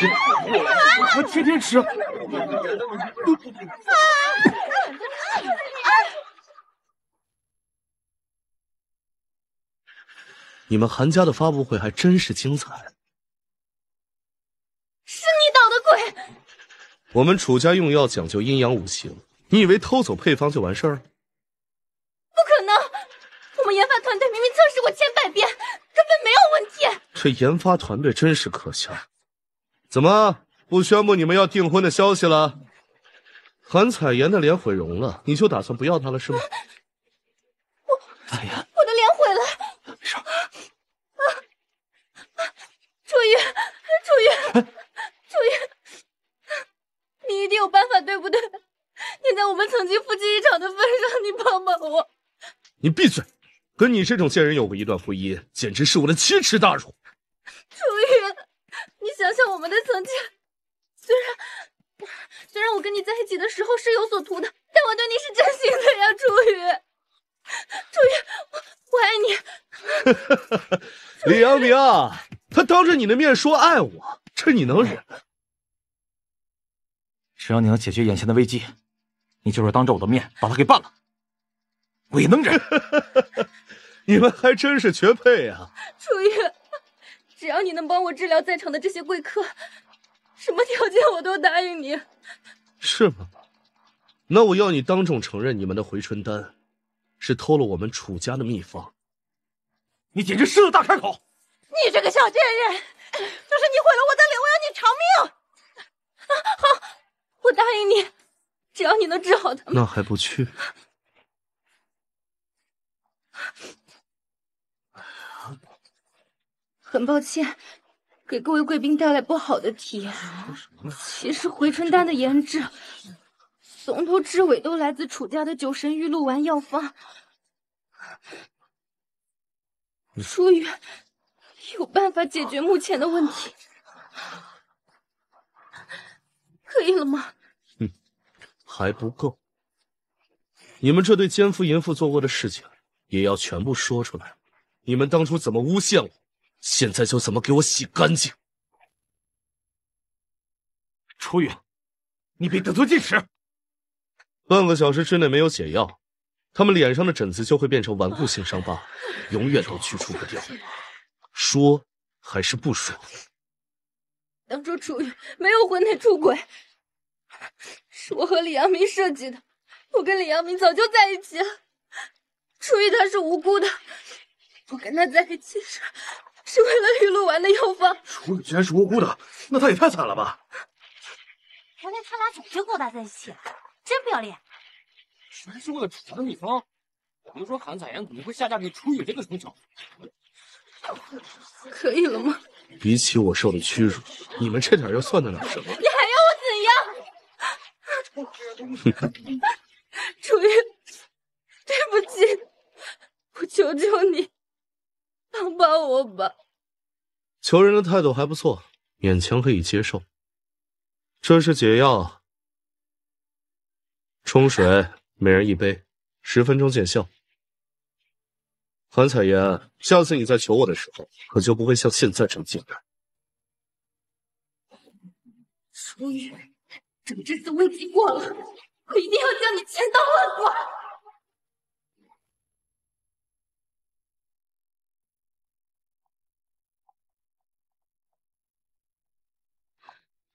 我天天吃。啊！你们韩家的发布会还真是精彩，是你捣的鬼。我们楚家用药讲究阴阳五行，你以为偷走配方就完事儿了？不可能，我们研发团队明明测试过千百遍，根本没有问题。这研发团队真是可笑，怎么不宣布你们要订婚的消息了？韩彩妍的脸毁容了，你就打算不要她了是吗？楚雨，楚雨，你一定有办法，对不对？念在我们曾经夫妻一场的份上，你帮帮我。你闭嘴！跟你这种贱人有过一段婚姻，简直是我的奇耻大辱。楚玉，你想想我们的曾经。虽然虽然我跟你在一起的时候是有所图的，但我对你是真心的呀，楚玉。楚玉，我我爱你。李阳明。他当着你的面说爱我，这你能忍？只要你能解决眼前的危机，你就是当着我的面把他给办了，我也能忍。你们还真是绝配啊！楚玉。只要你能帮我治疗在场的这些贵客，什么条件我都答应你。是吗？那我要你当众承认你们的回春丹是偷了我们楚家的秘方。你简直狮子大开口！你这个小贱人，就是你毁了我的脸，我要你偿命！啊，好，我答应你，只要你能治好他，那还不去？很抱歉，给各位贵宾带来不好的体验。其实回春丹的研制，从头至尾都来自楚家的九神玉露丸药方。淑于有办法解决目前的问题，可以了吗？嗯，还不够！你们这对奸夫淫妇做过的事情，也要全部说出来。你们当初怎么诬陷我，现在就怎么给我洗干净。初雨，你别得寸进尺。半个小时之内没有解药，他们脸上的疹子就会变成顽固性伤疤，永远都去除不掉。说还是不说？当初楚雨没有婚内出轨，是我和李阳明设计的。我跟李阳明早就在一起了，楚雨他是无辜的。我跟他在一起是，是为了玉露丸的药方。楚雨居然是无辜的，那他也太惨了吧！原来他俩早就勾搭在一起，真不要脸！谁是为了楚家的秘方？你说韩彩妍怎么会下嫁给楚雨这个穷小子？可以了吗？比起我受的屈辱，你们这点又算得了什么？你还要我怎样？楚 玉，对不起，我求求你，帮帮我吧。求人的态度还不错，勉强可以接受。这是解药，冲水，每人一杯，十分钟见效。韩彩言，下次你再求我的时候，可就不会像现在这么简单。所玉，等这次危机过了，我一定要将你千刀万剐。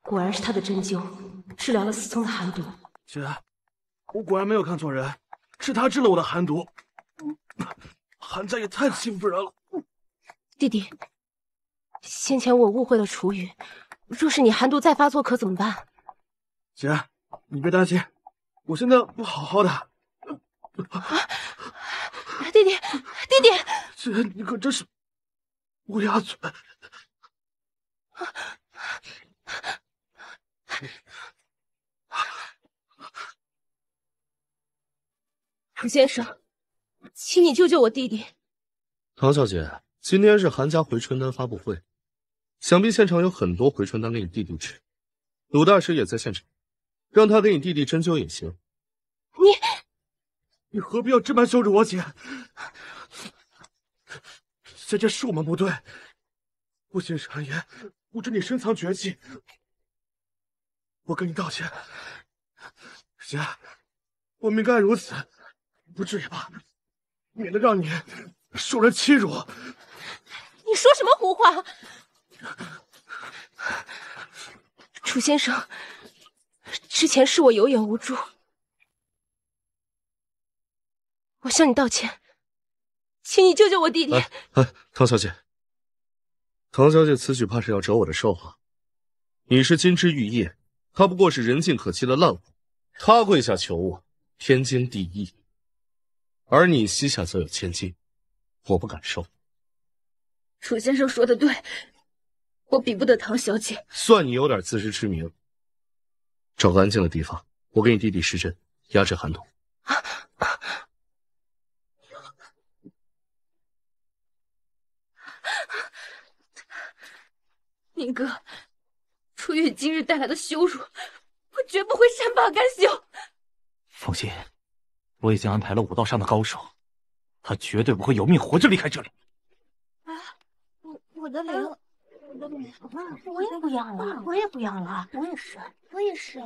果然是他的针灸治疗了思聪的寒毒。姐，我果然没有看错人，是他治了我的寒毒。韩家也太欺负人了，弟弟。先前我误会了楚雨，若是你寒毒再发作，可怎么办？姐，你别担心，我现在好好的。弟弟，弟弟，姐，你可真是乌鸦嘴，啊楚先生。请你救救我弟弟，唐小姐，今天是韩家回春丹发布会，想必现场有很多回春丹给你弟弟吃。鲁大师也在现场，让他给你弟弟针灸也行。你，你何必要这般羞辱我姐？姐姐是我们不对，我是韩言，不知你深藏绝技，我跟你道歉。姐，我们应该如此，不至于吧？免得让你受人欺辱。你说什么胡话？楚先生，之前是我有眼无珠，我向你道歉，请你救救我弟弟。哎唐小姐，唐小姐此举怕是要折我的寿了。你是金枝玉叶，他不过是人尽可欺的烂物，他跪下求我，天经地义。而你膝下则有千金，我不敢收。楚先生说的对，我比不得唐小姐，算你有点自知之明。找个安静的地方，我给你弟弟施针，压制寒毒。宁哥，楚月今日带来的羞辱，我绝不会善罢甘休。放心。我已经安排了武道上的高手，他绝对不会有命活着离开这里。啊！我我的脸，我的脸，我也不要了，我也不要了，我也是，我也是。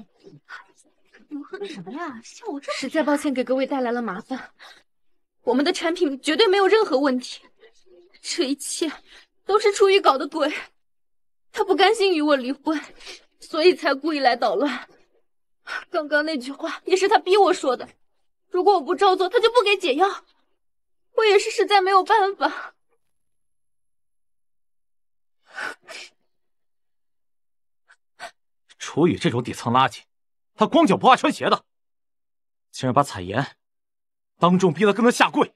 你们喝的什么呀？像我这……实在抱歉，给各位带来了麻烦。我们的产品绝对没有任何问题，这一切都是楚于搞的鬼。他不甘心与我离婚，所以才故意来捣乱。刚刚那句话也是他逼我说的。如果我不照做，他就不给解药。我也是实在没有办法。楚雨这种底层垃圾，他光脚不怕穿鞋的，竟然把彩妍当众逼得跟他下跪。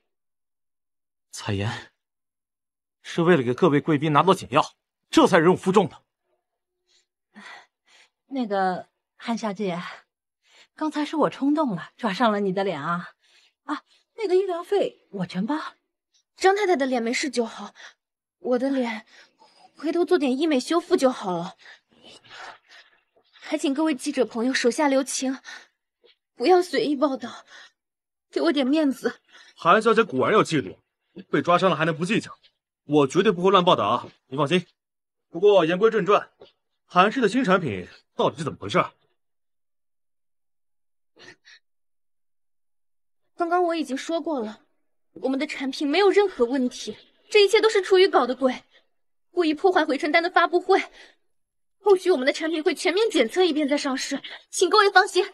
彩妍是为了给各位贵宾拿到解药，这才忍辱负重的。那个韩小姐。刚才是我冲动了，抓伤了你的脸啊！啊，那个医疗费我全包。张太太的脸没事就好，我的脸回头做点医美修复就好了。还请各位记者朋友手下留情，不要随意报道，给我点面子。韩小姐果然有气度，被抓伤了还能不计较，我绝对不会乱报道啊，你放心。不过言归正传，韩氏的新产品到底是怎么回事？刚刚我已经说过了，我们的产品没有任何问题，这一切都是楚雨搞的鬼，故意破坏回春丹的发布会。后续我们的产品会全面检测一遍再上市，请各位放心。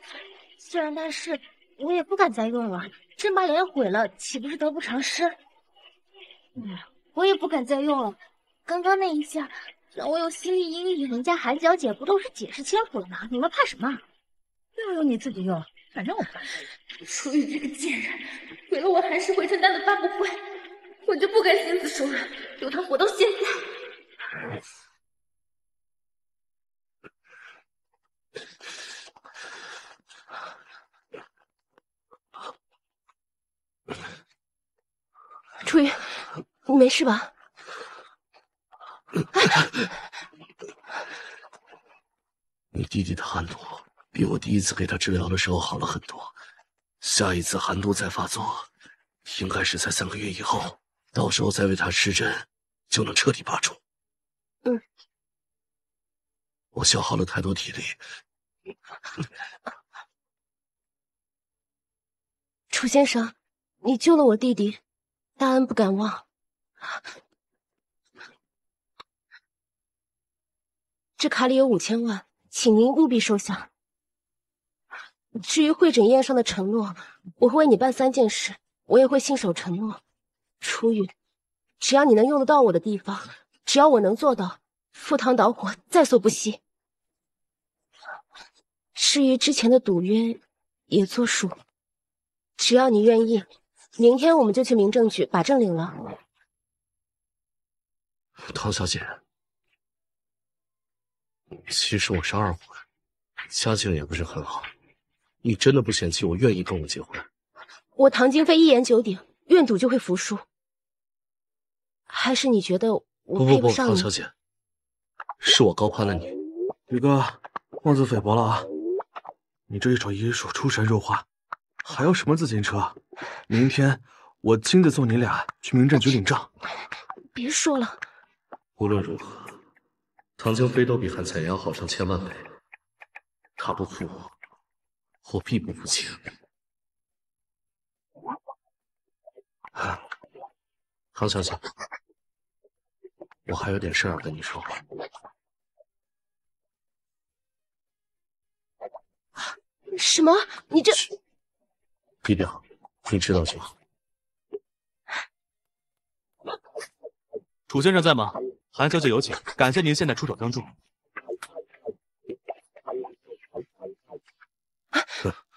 虽然，但是我也不敢再用了，真把脸毁了，岂不是得不偿失？我，我也不敢再用了。刚刚那一下，让我用心理阴影。人家韩小姐，不都是解释清楚了吗？你们怕什么？要有你自己用。反正我楚雨这个贱人毁了我韩氏回春丹的发布会，我就不该心慈手软，留他活到现在。楚雨，你没事吧？你弟弟的安妥？比我第一次给他治疗的时候好了很多。下一次寒毒再发作，应该是在三个月以后，到时候再为他施针，就能彻底拔除。嗯，我消耗了太多体力。楚先生，你救了我弟弟，大恩不敢忘。这卡里有五千万，请您务必收下。至于会诊宴上的承诺，我会为你办三件事，我也会信守承诺。楚雨，只要你能用得到我的地方，只要我能做到，赴汤蹈火在所不惜。至于之前的赌约，也作数。只要你愿意，明天我们就去民政局把证领了。唐小姐，其实我是二婚，家境也不是很好。你真的不嫌弃我，愿意跟我结婚？我唐金飞一言九鼎，愿赌就会服输。还是你觉得我配不上你？不不不，唐小姐，是我高攀了你。宇哥，妄自菲薄了啊！你这一手医术出神入化，还要什么自行车？明天我亲自送你俩去民政局领证。别说了。无论如何，唐金飞都比韩彩阳好上千万倍。他不负我。我必不负卿。唐小姐，我还有点事要跟你说什么？你这？低调，你知道就好。楚先生在吗？韩小姐有请，感谢您现在出手相助。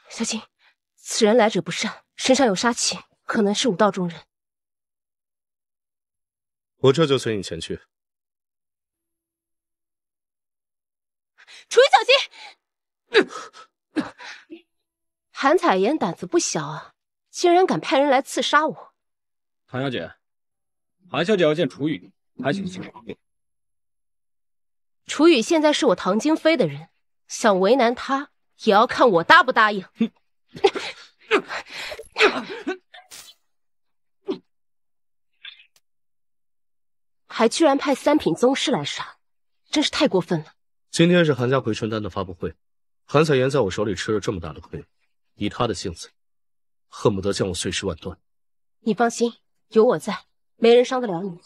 小青，此人来者不善，身上有杀气，可能是武道中人。我这就随你前去。楚雨，小心！韩彩妍胆子不小啊，竟然敢派人来刺杀我。唐小姐，韩小姐要见楚雨，还请请方楚雨现在是我唐金飞的人，想为难他？也要看我答不答应。还居然派三品宗师来杀，真是太过分了。今天是韩家回春丹的发布会，韩彩妍在我手里吃了这么大的亏，以她的性子，恨不得将我碎尸万段。你放心，有我在，没人伤得了你。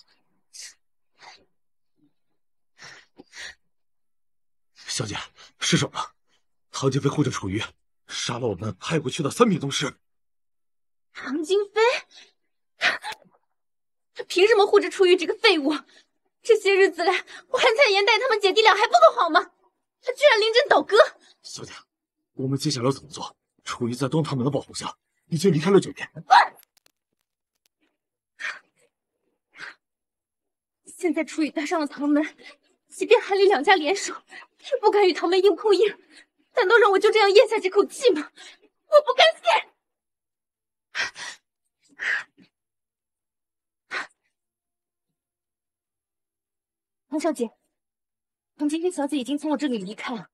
小姐失手了。唐金飞护着楚瑜，杀了我们派过去的三品宗师。唐金飞，他凭什么护着楚瑜这个废物？这些日子来，我韩彩言带他们姐弟俩还不够好吗？他居然临阵倒戈！小姐，我们接下来要怎么做？楚瑜在东堂门的保护下，已经离开了酒店。现在楚瑜搭上了唐门，即便韩立两家联手，也不敢与唐门硬碰硬。难道让我就这样咽下这口气吗？我不甘心！唐小姐，唐金飞小姐已经从我这里离开了。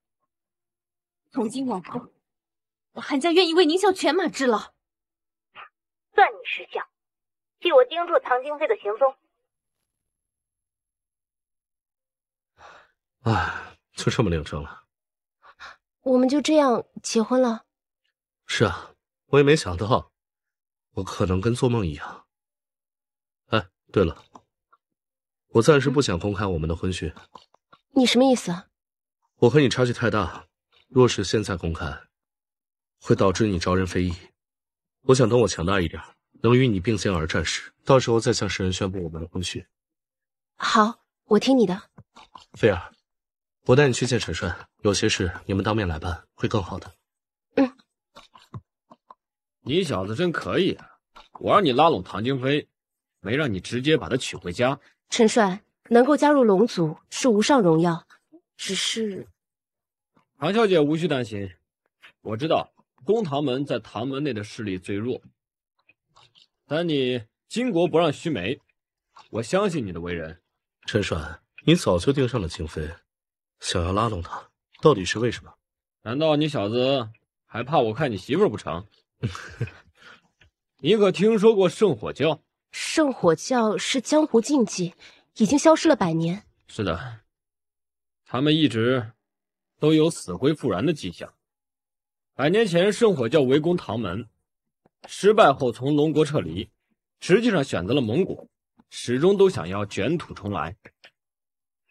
从今往后，我韩家愿意为您效犬马之劳。算你识相，替我盯住唐金飞的行踪。啊，就这么领证了。我们就这样结婚了。是啊，我也没想到，我可能跟做梦一样。哎，对了，我暂时不想公开我们的婚讯。你什么意思？我和你差距太大，若是现在公开，会导致你招人非议。我想等我强大一点，能与你并肩而战时，到时候再向世人宣布我们的婚讯。好，我听你的，菲儿。我带你去见陈帅，有些事你们当面来办会更好的。嗯，你小子真可以啊！我让你拉拢唐京飞，没让你直接把他娶回家。陈帅能够加入龙族是无上荣耀，只是唐小姐无需担心，我知道公堂门在唐门内的势力最弱，但你巾帼不让须眉，我相信你的为人。陈帅，你早就盯上了京飞。想要拉拢他，到底是为什么？难道你小子还怕我看你媳妇儿不成？你可听说过圣火教？圣火教是江湖禁忌，已经消失了百年。是的，他们一直都有死灰复燃的迹象。百年前圣火教围攻唐门，失败后从龙国撤离，实际上选择了蒙古，始终都想要卷土重来。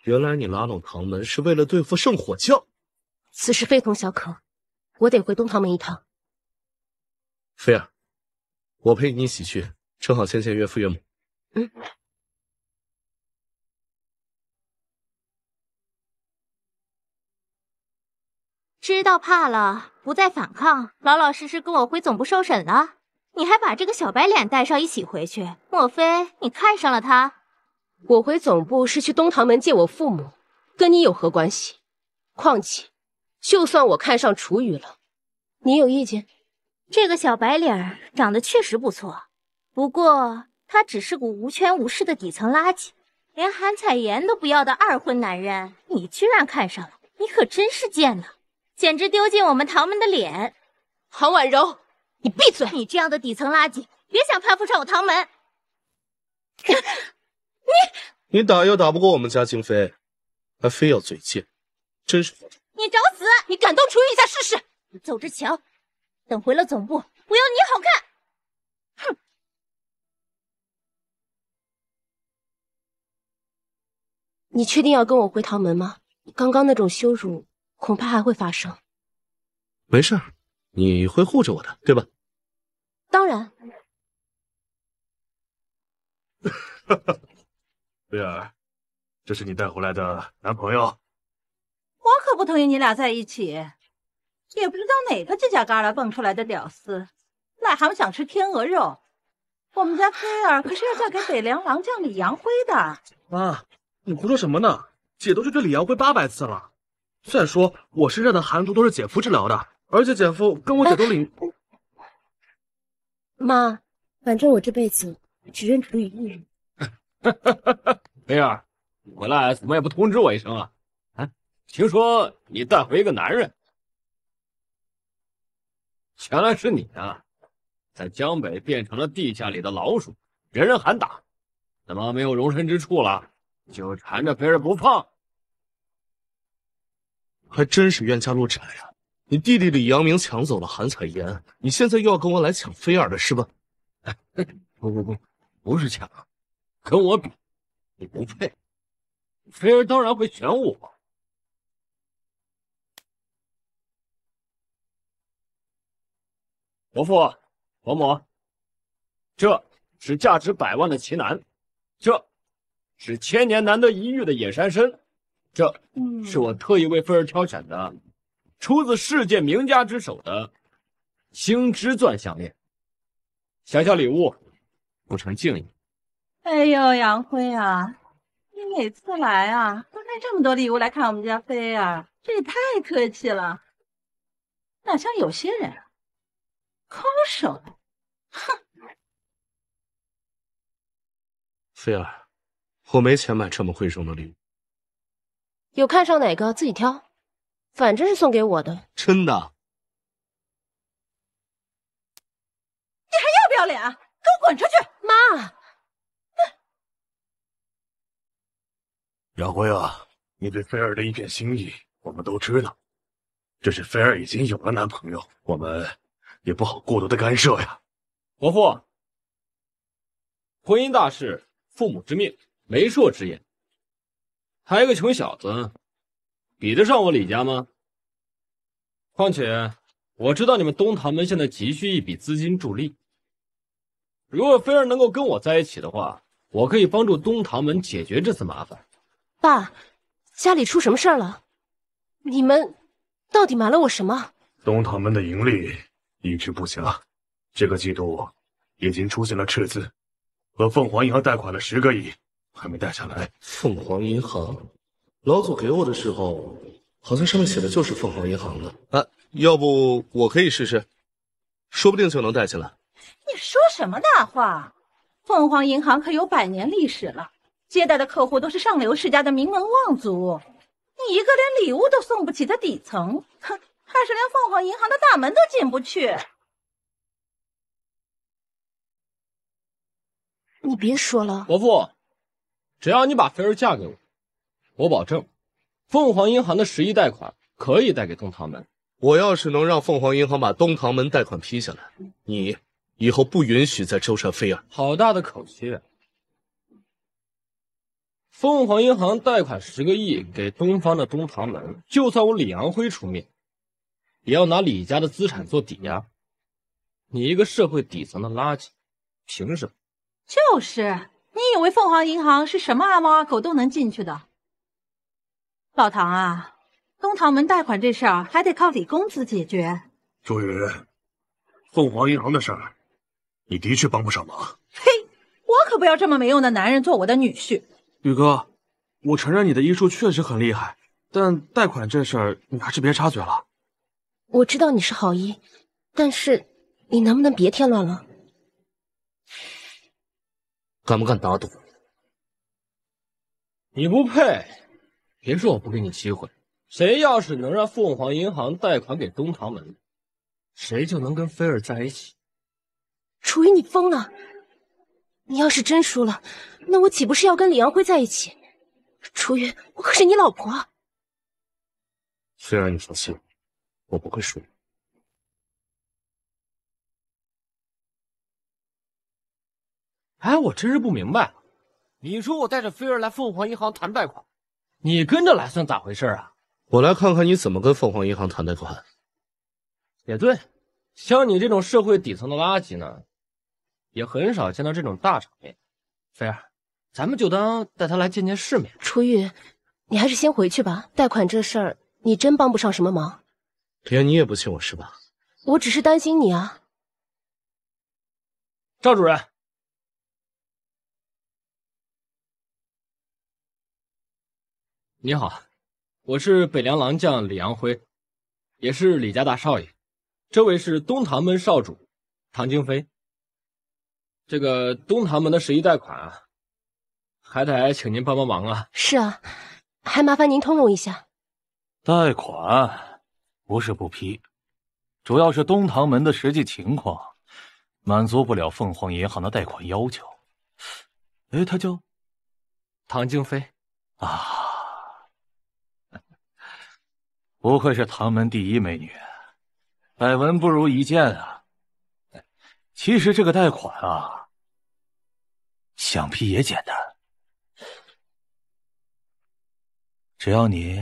原来你拉拢唐门是为了对付圣火教，此事非同小可，我得回东唐门一趟。菲儿，我陪你一起去，正好见见岳父岳母。嗯。知道怕了，不再反抗，老老实实跟我回总部受审了。你还把这个小白脸带上一起回去，莫非你看上了他？我回总部是去东堂门见我父母，跟你有何关系？况且，就算我看上楚雨了，你有意见？这个小白脸长得确实不错，不过他只是个无权无势的底层垃圾，连韩彩妍都不要的二婚男人，你居然看上了，你可真是贱呐！简直丢尽我们唐门的脸！韩婉柔，你闭嘴！你这样的底层垃圾，别想攀附上我唐门！你 你打又打不过我们家静妃，还非要嘴贱，真是……你找死！你敢动楚玉一下试试？走着瞧！等回了总部，我要你好看！哼！你确定要跟我回唐门吗？刚刚那种羞辱，恐怕还会发生。没事，你会护着我的，对吧？当然。哈哈。菲儿，这是你带回来的男朋友。我可不同意你俩在一起，也不知道哪个犄角旮旯蹦出来的屌丝，癞蛤蟆想吃天鹅肉。我们家菲儿可是要嫁给北凉狼将李阳辉的。妈，你胡说什么呢？姐都拒绝李阳辉八百次了。再说我身上的寒毒都是姐夫治疗的，而且姐夫跟我姐都领。妈，反正我这辈子只认楚雨一人。哈 哈，儿，你回来怎么也不通知我一声啊？啊，听说你带回一个男人，原来是你啊！在江北变成了地下里的老鼠，人人喊打，怎么没有容身之处了？就缠着别儿不放，还真是冤家路窄呀！你弟弟李阳明抢走了韩彩妍，你现在又要跟我来抢菲儿的是吧？哎，不不不，不是抢。跟我比，你不配。菲儿当然会选我。伯父，伯母，这是价值百万的奇楠，这，是千年难得一遇的野山参，这是我特意为菲儿挑选的，出自世界名家之手的，星之钻项链。小小礼物，不成敬意。哎呦，杨辉啊，你每次来啊都带这么多礼物来看我们家飞儿，这也太客气了，哪像有些人，空手的，哼！菲儿，我没钱买这么贵重的礼物，有看上哪个自己挑，反正是送给我的。真的？你还要不要脸？给我滚出去！妈。杨辉啊，你对菲儿的一片心意我们都知道，只是菲儿已经有了男朋友，我们也不好过多的干涉呀。伯父，婚姻大事，父母之命，媒妁之言。他一个穷小子，比得上我李家吗？况且，我知道你们东堂门现在急需一笔资金助力。如果菲儿能够跟我在一起的话，我可以帮助东堂门解决这次麻烦。爸，家里出什么事儿了？你们到底瞒了我什么？东塔门的盈利一直不佳，这个季度已经出现了赤字，和凤凰银行贷款了十个亿，还没贷下来。凤凰银行，老祖给我的时候，好像上面写的就是凤凰银行的。啊，要不我可以试试，说不定就能贷进来。你说什么大话？凤凰银行可有百年历史了。接待的客户都是上流世家的名门望族，你一个连礼物都送不起的底层，哼，怕是连凤凰银行的大门都进不去。你别说了，伯父，只要你把菲儿嫁给我，我保证，凤凰银行的十亿贷款可以贷给东堂门。我要是能让凤凰银行把东堂门贷款批下来，你以后不允许再纠缠菲儿。好大的口气啊！凤凰银行贷款十个亿给东方的东唐门，就算我李阳辉出面，也要拿李家的资产做抵押。你一个社会底层的垃圾，凭什么？就是你以为凤凰银行是什么阿猫阿狗都能进去的？老唐啊，东唐门贷款这事儿还得靠李公子解决。周雨，凤凰银行的事儿，你的确帮不上忙。呸！我可不要这么没用的男人做我的女婿。宇哥，我承认你的医术确实很厉害，但贷款这事儿你还是别插嘴了。我知道你是好意，但是你能不能别添乱了？敢不敢打赌？你不配！别说我不给你机会，谁要是能让凤凰银行贷款给东堂门，谁就能跟菲儿在一起。楚玉，你疯了！你要是真输了，那我岂不是要跟李阳辉在一起？楚云，我可是你老婆。虽然你放心，我不会输。哎，我真是不明白，你说我带着菲儿来凤凰银行谈贷款，你跟着来算咋回事啊？我来看看你怎么跟凤凰银行谈贷款。也对，像你这种社会底层的垃圾呢？也很少见到这种大场面，菲儿，咱们就当带他来见见世面。楚玉，你还是先回去吧。贷款这事儿，你真帮不上什么忙。连你也不信我是吧？我只是担心你啊。赵主任，你好，我是北凉狼将李阳辉，也是李家大少爷。这位是东堂门少主唐京飞。这个东唐门的十亿贷款啊，还得请您帮帮忙啊。是啊，还麻烦您通融一下。贷款不是不批，主要是东唐门的实际情况满足不了凤凰银行的贷款要求。哎，她叫唐静妃啊，不愧是唐门第一美女，百闻不如一见啊。其实这个贷款啊，想必也简单，只要你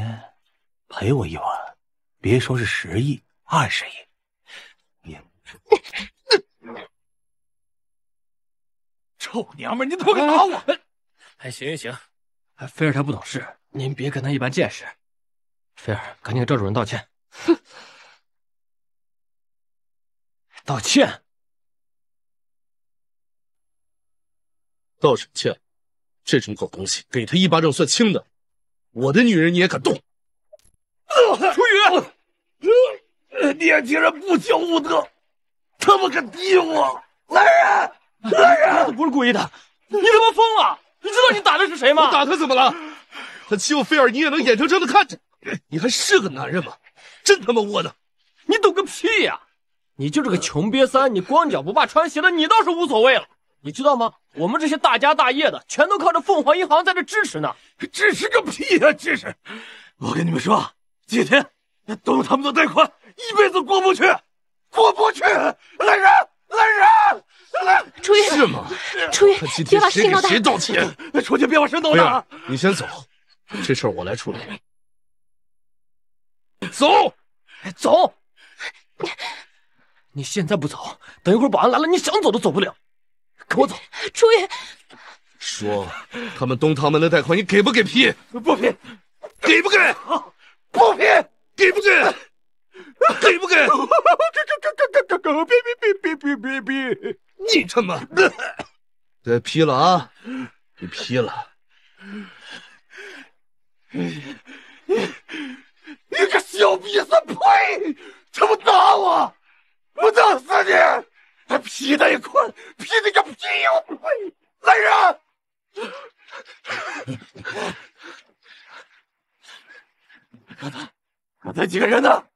赔我一晚，别说是十亿、二十亿，臭娘们，你怎么敢打我！哎，行行行，菲儿她不懂事，您别跟她一般见识。菲儿，赶紧给赵主任道歉。哼，道歉。道什么歉？这种狗东西，给他一巴掌算轻的。我的女人你也敢动？楚雨，年轻人不讲武德，他妈敢逼我！来人！来人！他不是故意的，你他妈疯了？你知道你打的是谁吗？你打他怎么了？他欺负菲儿，你也能眼睁睁的看着？你还是个男人吗？真他妈窝囊！你懂个屁呀！你就是个穷瘪三，你光脚不怕穿鞋的，你倒是无所谓了。你知道吗？我们这些大家大业的，全都靠着凤凰银行在这支持呢。支持个屁呀！支持！我跟你们说，今天都是他们的贷款，一辈子过不去，过不去！来人，来人，来！初月是吗？初月，别把谁给谁道歉？出去，别把身弄带了。你先走，这事儿我来处理。走，走！你，你现在不走，等一会儿保安来了，你想走都走不了。给我走，楚云。说，他们东堂门的贷款你给不给批？不批。给不给？不批。给不给？给不给？给给给给给给给！别别别别别别别！你他妈得批了啊！给批了。你你个小逼子胚，他妈打我，我打死你！还皮也宽，皮的个屁！我来人！刚才，刚才几个人呢？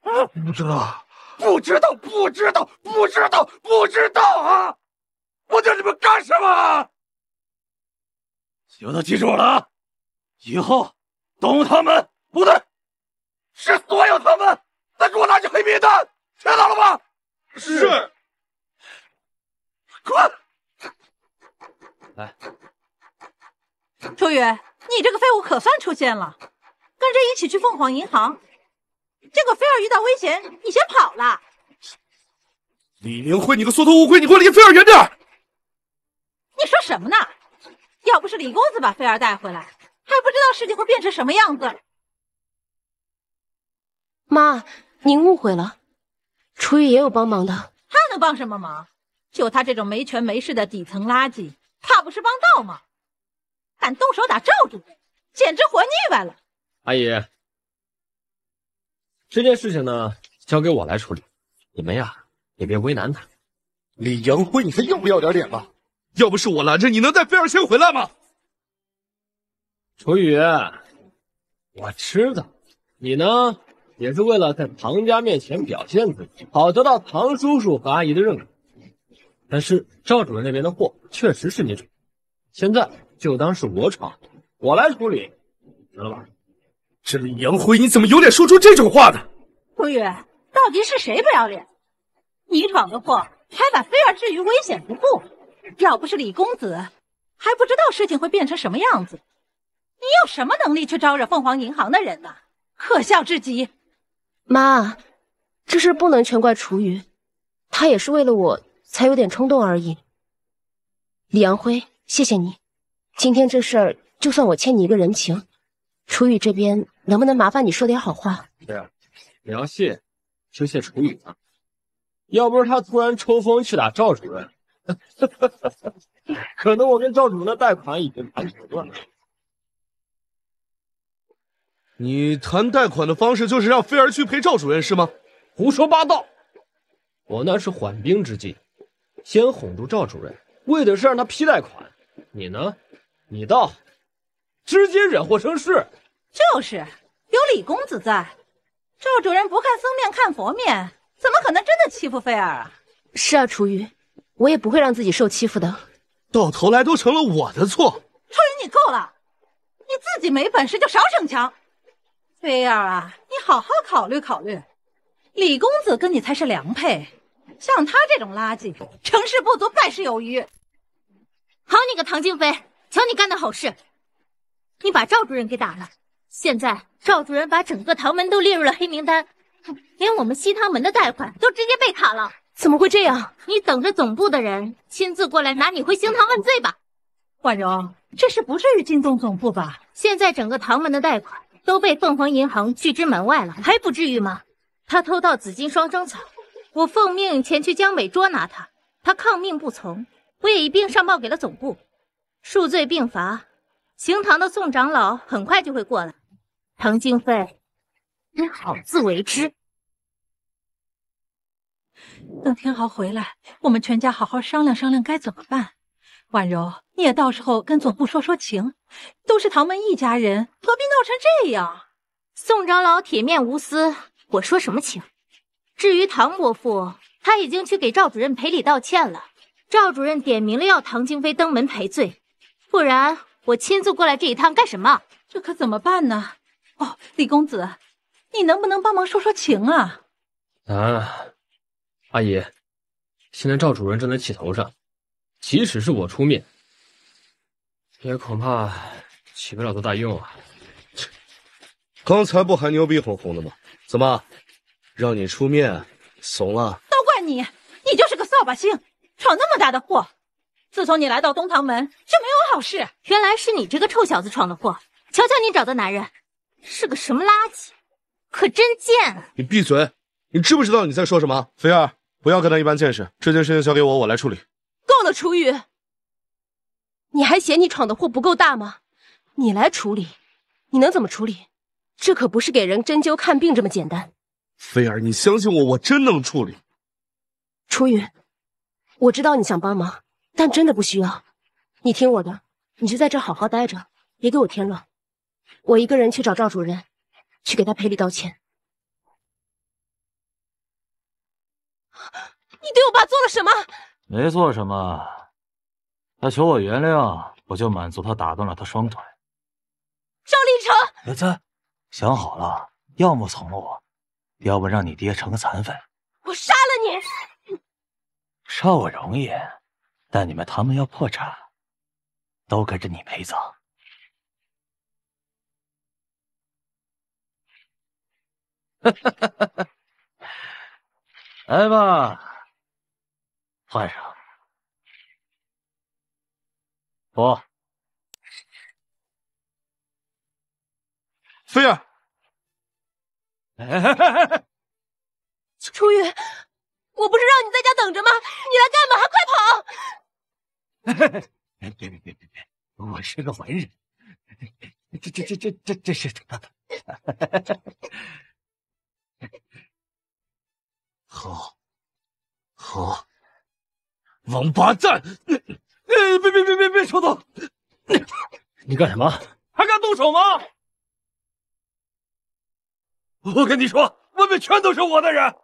不不知道，不知道，不知道，不知道，不知道啊！我叫你们干什么？有都记住了，啊，以后动他们，不对，是所有他们，再给我拉进黑名单，听到了吗？是。来，楚雨，你这个废物可算出现了，跟着一起去凤凰银行。结果菲儿遇到危险，你先跑了。李明辉，你个缩头乌龟，你给我离菲儿远点！你说什么呢？要不是李公子把菲儿带回来，还不知道事情会变成什么样子。妈，您误会了，楚雨也有帮忙的。他能帮什么忙？就他这种没权没势的底层垃圾，怕不是帮倒忙？敢动手打赵主任，简直活腻歪了！阿姨，这件事情呢，交给我来处理，你们呀，也别为难他。李阳辉，你还要不要点脸了？要不是我拦着，你能带飞儿先回来吗？楚雨，我知道，你呢，也是为了在唐家面前表现自己，好得到唐叔叔和阿姨的认可。但是赵主任那边的货确实是你闯，现在就当是我闯，我来处理，知道吧？这李杨辉你怎么有脸说出这种话呢？楚宇，到底是谁不要脸？你闯的祸，还把菲儿置于危险不顾，要不是李公子，还不知道事情会变成什么样子。你有什么能力去招惹凤凰银行的人呢？可笑至极。妈，这事不能全怪楚雨，他也是为了我。才有点冲动而已。李阳辉，谢谢你，今天这事儿就算我欠你一个人情。楚雨这边能不能麻烦你说点好话？对啊，你要谢就谢楚雨吧，要不是他突然抽风去打赵主任，可能我跟赵主任的贷款已经谈妥了。你谈贷款的方式就是让菲儿去陪赵主任是吗？胡说八道，我那是缓兵之计。先哄住赵主任，为的是让他批贷款。你呢？你倒直接惹祸生事。就是有李公子在，赵主任不看僧面看佛面，怎么可能真的欺负菲儿啊？是啊，楚雨，我也不会让自己受欺负的。到头来都成了我的错。楚雨，你够了！你自己没本事就少逞强。菲儿啊，你好好考虑考虑，李公子跟你才是良配。像他这种垃圾，成事不足，败事有余。好你个唐静飞，瞧你干的好事！你把赵主任给打了，现在赵主任把整个唐门都列入了黑名单，连我们西唐门的贷款都直接被卡了。怎么会这样？你等着总部的人亲自过来拿你回兴堂问罪吧。婉柔，这事不至于惊动总部吧？现在整个唐门的贷款都被凤凰银行拒之门外了，还不至于吗？他偷盗紫金双生草。我奉命前去江北捉拿他，他抗命不从，我也一并上报给了总部，数罪并罚。刑堂的宋长老很快就会过来。唐经费，你好自为之。等天豪回来，我们全家好好商量商量该怎么办。婉柔，你也到时候跟总部说说情，都是唐门一家人，何必闹成这样？宋长老铁面无私，我说什么情？至于唐伯父，他已经去给赵主任赔礼道歉了。赵主任点名了，要唐京飞登门赔罪，不然我亲自过来这一趟干什么？这可怎么办呢？哦，李公子，你能不能帮忙说说情啊？啊，阿姨，现在赵主任正在气头上，即使是我出面，也恐怕起不了多大用啊。切，刚才不还牛逼哄哄的吗？怎么？让你出面，怂了。都怪你，你就是个扫把星，闯那么大的祸。自从你来到东堂门，就没有好事。原来是你这个臭小子闯的祸。瞧瞧你找的男人，是个什么垃圾，可真贱。你闭嘴！你知不知道你在说什么？菲儿，不要跟他一般见识，这件事情交给我，我来处理。够了，楚雨，你还嫌你闯的祸不够大吗？你来处理，你能怎么处理？这可不是给人针灸看病这么简单。菲儿，你相信我，我真能处理。楚云，我知道你想帮忙，但真的不需要。你听我的，你就在这好好待着，别给我添乱。我一个人去找赵主任，去给他赔礼道歉。你对我爸做了什么？没做什么。他求我原谅，我就满足他，打断了他双腿。赵立成，别三，想好了，要么从了我。要不让你爹成个残废，我杀了你！杀我容易，但你们唐门要破产，都跟着你陪葬！来 吧，换上！不，飞儿。哈哈，初雨，我不是让你在家等着吗？你来干嘛？快跑！别别别别别，我是个文人，这这这这这这是他，好好，王八蛋！别别别别别，臭蛋！你你干什么？还敢动手吗？我跟你说，外面全都是我的人，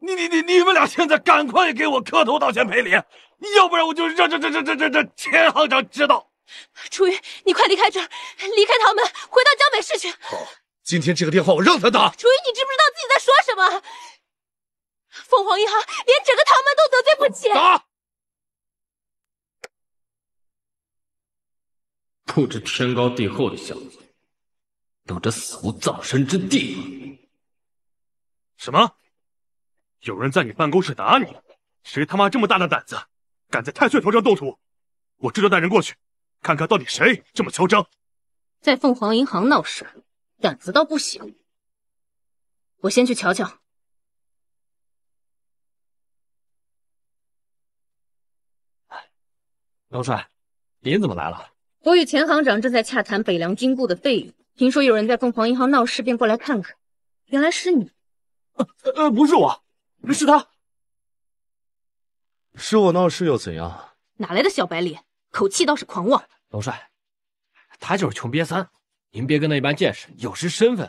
你你你你们俩现在赶快给我磕头道歉赔礼，要不然我就让让让让让让让钱行长知道。楚云，你快离开这儿，离开唐门，回到江北市去。好，今天这个电话我让他打。楚云，你知不知道自己在说什么？凤凰银行连整个唐门都得罪不起。打！不知天高地厚的小子。等着死无葬身之地吗？什么？有人在你办公室打你？谁他妈这么大的胆子，敢在太岁头上动土？我这就带人过去，看看到底谁这么嚣张，在凤凰银行闹事，胆子倒不小。我先去瞧瞧。龙帅，您怎么来了？我与钱行长正在洽谈北凉军部的费用。听说有人在凤凰银行闹事，便过来看看，原来是你。呃，不是我，是他。是我闹事又怎样？哪来的小白脸，口气倒是狂妄。龙帅，他就是穷瘪三，您别跟他一般见识，有失身份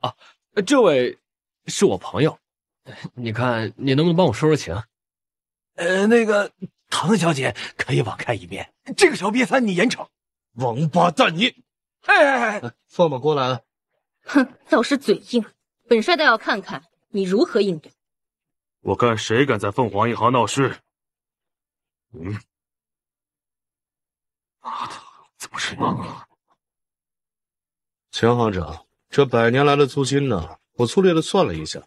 啊。啊，这位是我朋友，你看你能不能帮我说说情？呃，那个唐小姐可以网开一面，这个小瘪三你严惩。王八蛋，你！哎哎哎！放马过来！了。哼，倒是嘴硬。本帅倒要看看你如何应对。我看谁敢在凤凰银行闹事！嗯？妈的，怎么是你？钱行长，这百年来的租金呢？我粗略的算了一下，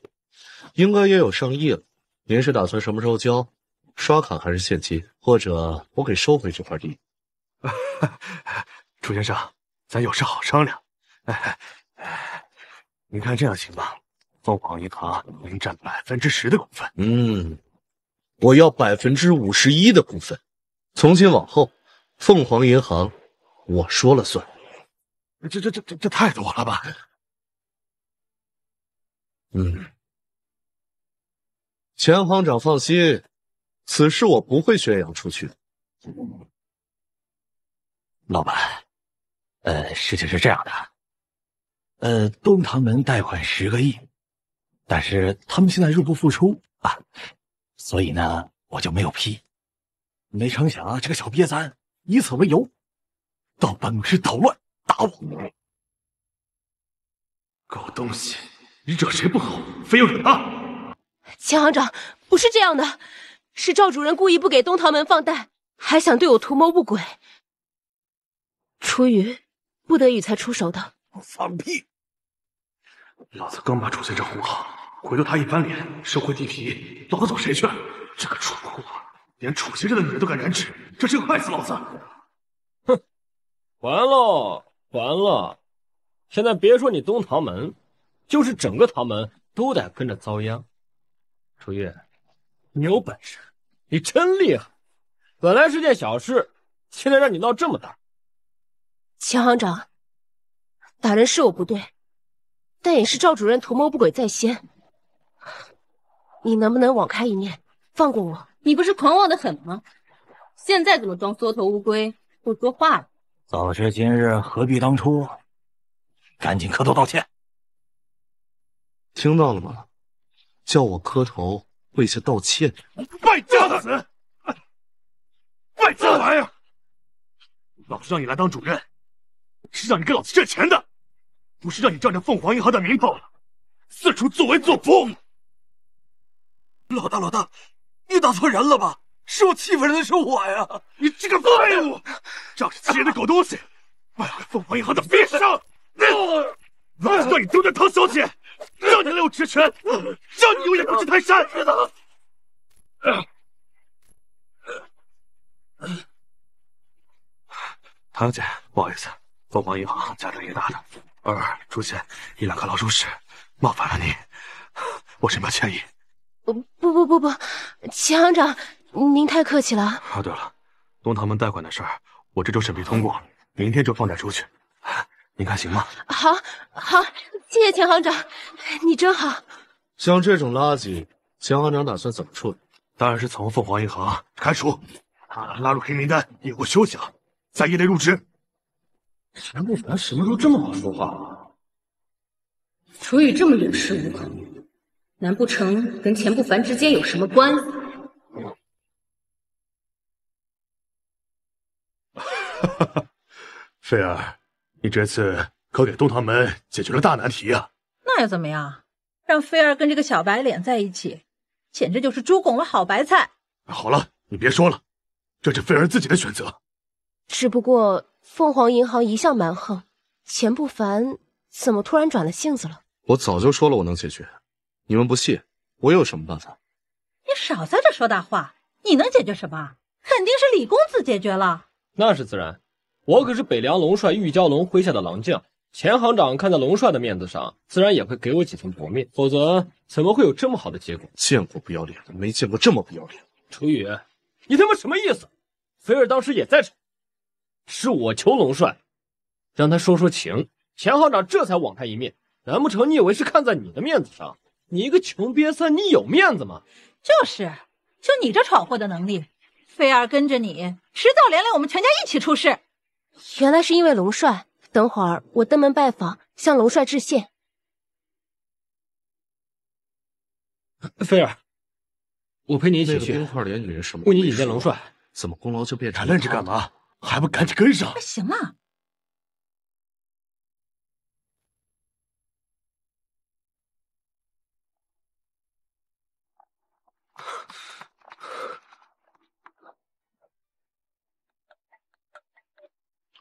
应该也有上亿了。您是打算什么时候交？刷卡还是现金？或者我给收回这块地？楚先生。咱有事好商量。哎，您看这样行吧？凤凰银行您占百分之十的股份。嗯，我要百分之五十一的股份。从今往后，凤凰银行我说了算。这这这这这太多了吧？嗯，钱行长放心，此事我不会宣扬出去的。老板。呃，事情是这样的，呃，东唐门贷款十个亿，但是他们现在入不敷出啊，所以呢，我就没有批。没成想啊，这个小瘪三以此为由到办公室捣乱，打我。狗东西，你惹谁不好，非要惹他？秦行长，不是这样的，是赵主任故意不给东唐门放贷，还想对我图谋不轨。楚云。不得已才出手的。放屁！老子刚把楚先生哄好，回头他一翻脸，收回地皮，老子走谁去？这个蠢货，连楚先生的女人都敢染指，这是要害死老子！哼，完了，完了！现在别说你东唐门，就是整个唐门都得跟着遭殃。楚月，你有本事，你真厉害。本来是件小事，现在让你闹这么大。秦行长，打人是我不对，但也是赵主任图谋不轨在先。你能不能网开一面，放过我？你不是狂妄的很吗？现在怎么装缩头乌龟不说话了？早知今日，何必当初？赶紧磕头道歉，听到了吗？叫我磕头，跪下道歉！败家子，败家玩意儿！老子让你来当主任！是让你给老子挣钱的，不是让你仗着凤凰银行的名头四处作威作福。老大，老大，你打错人了吧？是我欺负人的是我呀！你这个废物，仗着欺人的狗东西，败坏凤凰银行的名声。我，子算你丢掉唐小姐，让你滥用职权，让你永远不去泰山。唐小姐，不好意思。凤凰银行家大业大的，偶尔出现一两颗老鼠屎，冒犯了你，我深表歉意。不不不不，钱行长，您太客气了。啊，对了，东唐门贷款的事儿，我这周审批通过，明天就放贷出去，您看行吗？好，好，谢谢钱行长，你真好。像这种垃圾，钱行长打算怎么处理？当然是从凤凰银行开除，拉入黑名单，也给我休息了，在业内入职。钱不凡什么时候这么好说话了？楚雨这么恃无恐，难不成跟钱不凡之间有什么关系？哈哈，菲儿，你这次可给东堂门解决了大难题啊！那又怎么样？让菲儿跟这个小白脸在一起，简直就是猪拱了好白菜！好了，你别说了，这是菲儿自己的选择。只不过凤凰银行一向蛮横，钱不凡怎么突然转了性子了？我早就说了我能解决，你们不信，我有什么办法？你少在这说大话！你能解决什么？肯定是李公子解决了。那是自然，我可是北凉龙帅玉蛟龙麾下的狼将，钱行长看在龙帅的面子上，自然也会给我几分薄面，否则怎么会有这么好的结果？见过不要脸的，没见过这么不要脸的！楚雨，你他妈什么意思？菲儿当时也在这。是我求龙帅，让他说说情，钱行长这才网开一面。难不成你以为是看在你的面子上？你一个穷瘪三，你有面子吗？就是，就你这闯祸的能力，菲儿跟着你，迟早连累我们全家一起出事。原来是因为龙帅，等会儿我登门拜访，向龙帅致谢。菲儿，我陪你一起去。那个冰块女人为你引荐龙帅，怎么功劳就变成了？还愣着干嘛？还不赶紧跟上！行了。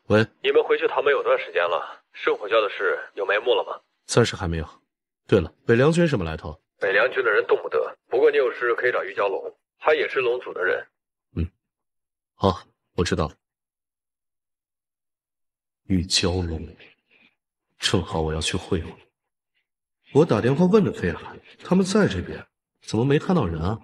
喂，你们回去唐门有段时间了，圣火教的事有眉目了吗？暂时还没有。对了，北凉军什么来头？北凉军的人动不得，不过你有事可以找玉蛟龙，他也是龙组的人。嗯，好，我知道了。与蛟龙，正好我要去会会。我打电话问了飞儿，他们在这边，怎么没看到人啊？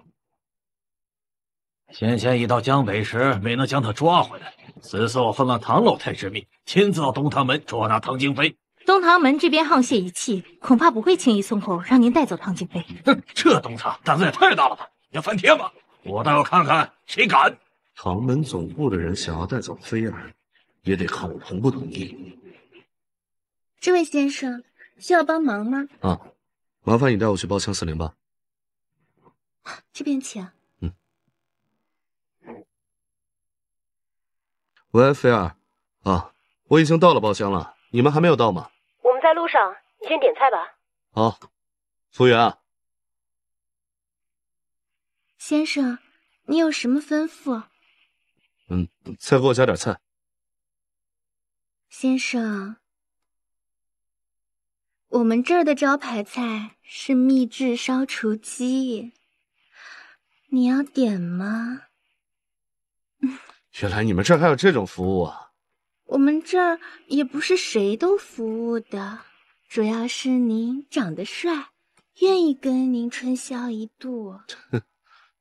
先前已到江北时，没能将他抓回来。此次我奉了唐老太之命，亲自到东堂门捉拿唐京飞。东堂门这边沆瀣一气，恐怕不会轻易松口，让您带走唐京飞。哼，这东堂胆子也太大了吧？要翻天吗？我倒要看看谁敢。唐门总部的人想要带走飞儿。也得看我同不同意。这位先生，需要帮忙吗？啊，麻烦你带我去包厢四零八。这边请。嗯。喂，菲儿，啊，我已经到了包厢了。你们还没有到吗？我们在路上，你先点菜吧。好。服务员。先生，你有什么吩咐？嗯，再给我加点菜。先生，我们这儿的招牌菜是秘制烧雏鸡，你要点吗？原来你们这儿还有这种服务啊！我们这儿也不是谁都服务的，主要是您长得帅，愿意跟您春宵一度。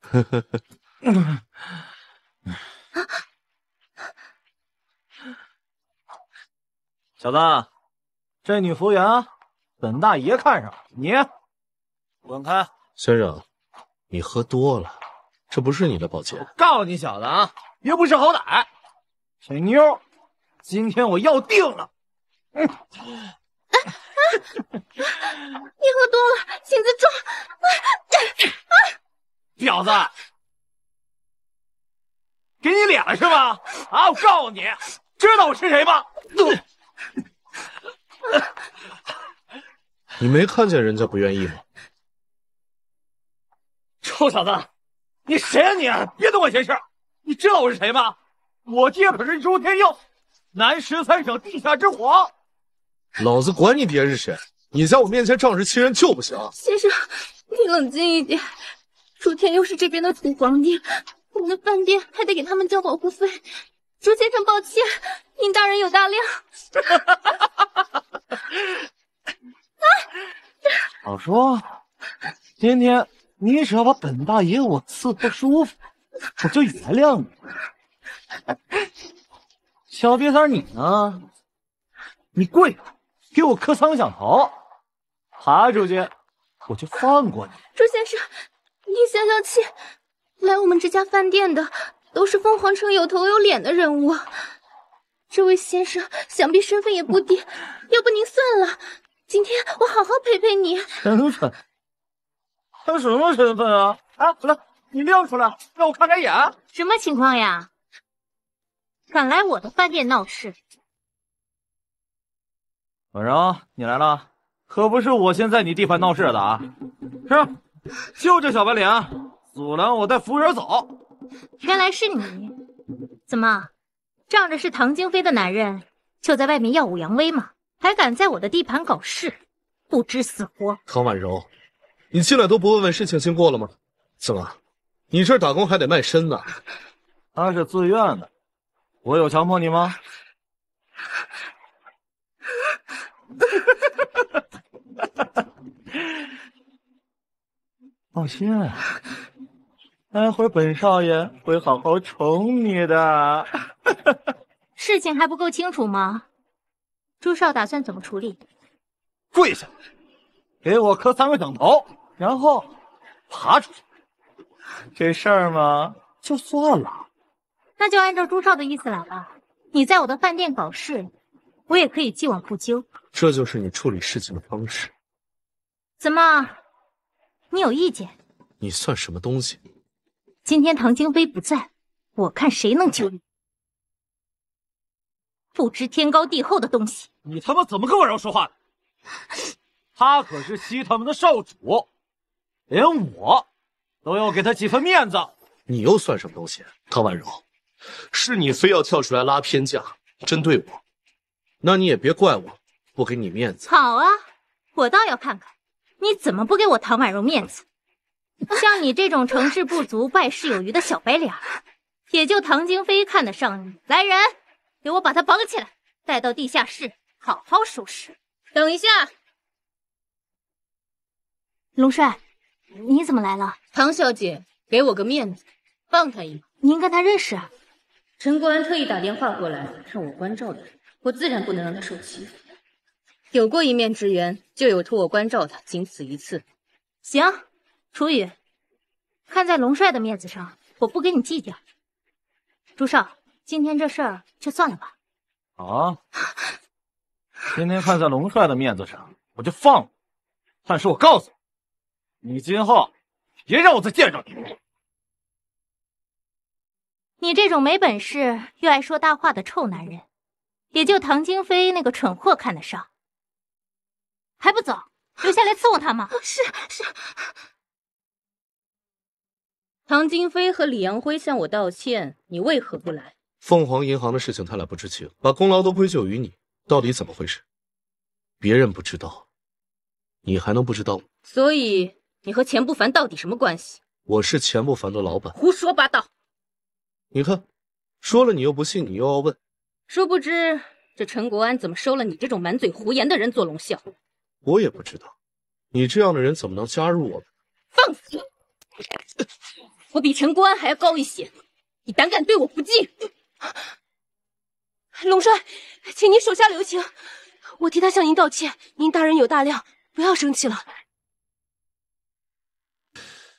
小子，这女服务员啊，本大爷看上了你，滚开！先生，你喝多了，这不是你的包间。我告诉你，小子啊，别不识好歹！这妞，今天我要定了！嗯，啊啊你喝多了，请自重。啊啊！婊子，给你脸了是吧？啊，我告诉你，知道我是谁吗？你没看见人家不愿意吗？臭小子，你谁啊你？别多管闲事！你知道我是谁吗？我爹可是周天佑，南十三省地下之皇。老子管你爹是谁，你在我面前仗势欺人就不行。先生，你冷静一点。周天佑是这边的土皇帝，我们饭店还得给他们交保护费。朱先生，抱歉，您大人有大量。啊！好说，今天你只要把本大爷我刺不舒服，我就原谅你。小瘪三，你呢？你跪，给我磕三个响头，爬出去，我就放过你。朱先生，您消消气，来我们这家饭店的。都是凤凰城有头有脸的人物，这位先生想必身份也不低，要不您算了，今天我好好陪陪你。身份？他什么身份啊？啊，来，你亮出来，让我开开眼。什么情况呀？敢来我的饭店闹事！婉柔，你来了，可不是我先在你地盘闹事的啊！是，就这小白脸，阻拦我带服务员走。原来是你，怎么仗着是唐京飞的男人，就在外面耀武扬威吗？还敢在我的地盘搞事，不知死活！唐婉柔，你进来都不问问事情经过了吗？怎么，你这打工还得卖身呢？他是自愿的，我有强迫你吗？放 心。待会本少爷会好好宠你的。事情还不够清楚吗？朱少打算怎么处理？跪下，给我磕三个响头，然后爬出去。这事儿嘛，就算了。那就按照朱少的意思来吧。你在我的饭店搞事，我也可以既往不咎。这就是你处理事情的方式？怎么，你有意见？你算什么东西？今天唐京飞不在，我看谁能救你？不知天高地厚的东西！你他妈怎么跟婉柔说话的？他可是西他门的少主，连我都要给他几分面子。你又算什么东西？唐婉柔，是你非要跳出来拉偏架，针对我，那你也别怪我不给你面子。好啊，我倒要看看你怎么不给我唐婉柔面子。像你这种成事不足 败事有余的小白脸，也就唐京飞看得上你。来人，给我把他绑起来，带到地下室好好收拾。等一下，龙帅，你怎么来了？唐小姐，给我个面子，放他一马。您跟他认识啊？陈国安特意打电话过来让我关照的，我自然不能让他受欺负。有过一面之缘，就有托我关照的，仅此一次。行。楚雨，看在龙帅的面子上，我不跟你计较。朱少，今天这事儿就算了吧。啊！今天看在龙帅的面子上，我就放了。但是我告诉你，你今后别让我再见着你。你这种没本事又爱说大话的臭男人，也就唐金飞那个蠢货看得上。还不走，留下来伺候他吗？是是。唐金飞和李阳辉向我道歉，你为何不来？凤凰银行的事情，他俩不知情，把功劳都归咎于你，到底怎么回事？别人不知道，你还能不知道吗？所以你和钱不凡到底什么关系？我是钱不凡的老板。胡说八道！你看，说了你又不信，你又要问。殊不知这陈国安怎么收了你这种满嘴胡言的人做龙啸？我也不知道，你这样的人怎么能加入我们？放肆！我比陈国安还要高一些，你胆敢对我不敬，龙帅，请您手下留情，我替他向您道歉，您大人有大量，不要生气了。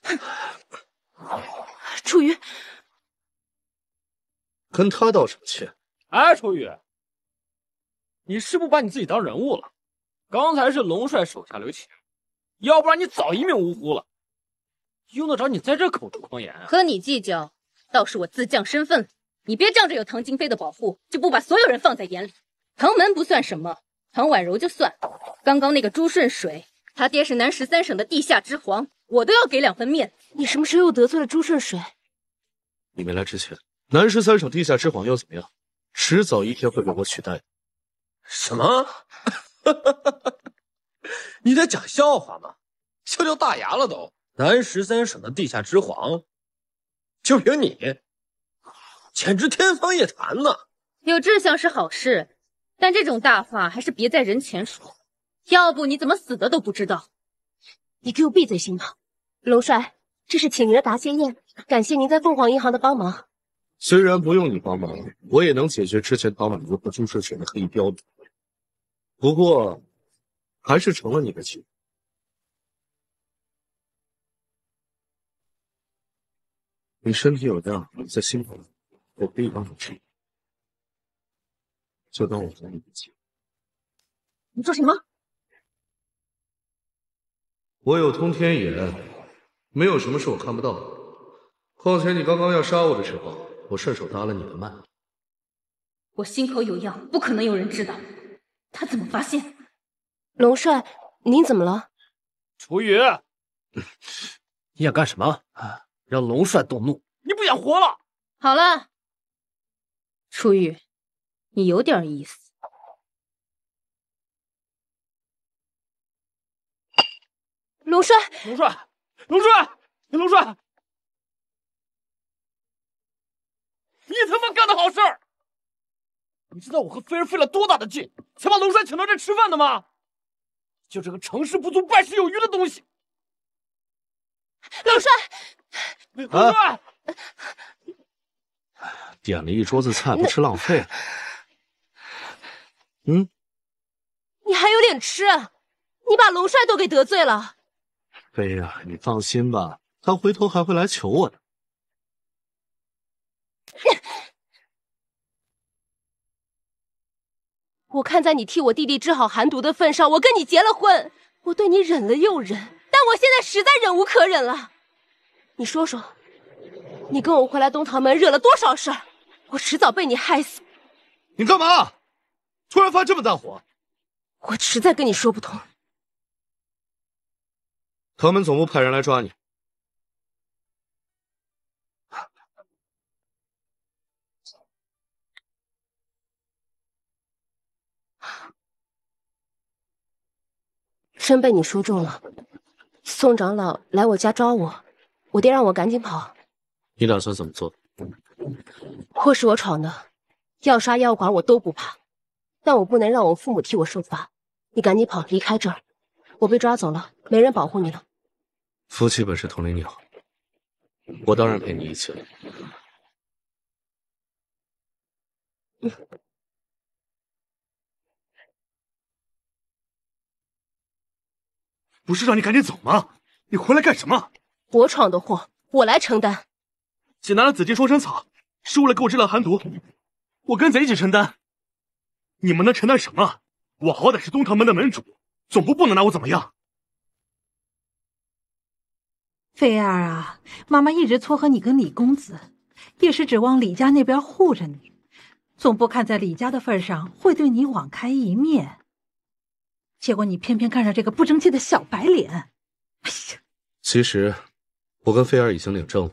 哼，楚瑜，跟他道什么歉？哎，楚雨，你是不把你自己当人物了？刚才是龙帅手下留情，要不然你早一命呜呼了。用得着你在这口出狂言？和你计较，倒是我自降身份你别仗着有唐金飞的保护，就不把所有人放在眼里。唐门不算什么，唐婉柔就算，刚刚那个朱顺水，他爹是南十三省的地下之皇，我都要给两分面。你什么时候又得罪了朱顺水？你没来之前，南十三省地下之皇又怎么样？迟早一天会被我取代。什么？你在讲笑话吗？笑掉大牙了都。南十三省的地下之皇，就凭你，简直天方夜谭呢！有志向是好事，但这种大话还是别在人前说，要不你怎么死的都不知道。你给我闭嘴行吗？楼帅，这是请您的答谢宴，感谢您在凤凰银行的帮忙。虽然不用你帮忙，我也能解决之前唐婉如和朱世全的黑标，不过还是成了你的局。你身体有恙，在心口，我可以帮你治就当我还你的记。你说什么？我有通天眼，没有什么是我看不到的。况且你刚刚要杀我的时候，我顺手搭了你的脉。我心口有恙，不可能有人知道。他怎么发现？龙帅，您怎么了？楚雨，你想干什么啊？让龙帅动怒，你不想活了？好了，初玉，你有点意思。龙帅，龙帅，龙帅，龙帅，你他妈干的好事儿！你知道我和菲儿费了多大的劲，才把龙帅请到这吃饭的吗？就这个成事不足败事有余的东西！龙帅，龙帅，点了一桌子菜不吃浪费了。嗯，你还有脸吃？你把龙帅都给得罪了。飞儿，你放心吧，他回头还会来求我的。我看在你替我弟弟治好寒毒的份上，我跟你结了婚。我对你忍了又忍。我现在实在忍无可忍了，你说说，你跟我回来东堂门惹了多少事儿？我迟早被你害死。你干嘛？突然发这么大火？我实在跟你说不通。唐门总部派人来抓你。真被你说中了。宋长老来我家抓我，我爹让我赶紧跑。你打算怎么做？祸是我闯的，要杀要剐我都不怕，但我不能让我父母替我受罚。你赶紧跑，离开这儿，我被抓走了，没人保护你了。夫妻本是同林鸟，我当然陪你一起了。不是让你赶紧走吗？你回来干什么？我闯的祸，我来承担。姐拿了紫金双生草，是为了给我治疗寒毒，我跟贼一起承担。你们能承担什么？我好歹是东堂门的门主，总部不能拿我怎么样。菲儿啊，妈妈一直撮合你跟李公子，也是指望李家那边护着你，总不看在李家的份上会对你网开一面。结果你偏偏看上这个不争气的小白脸。哎呀，其实我跟菲儿已经领证了，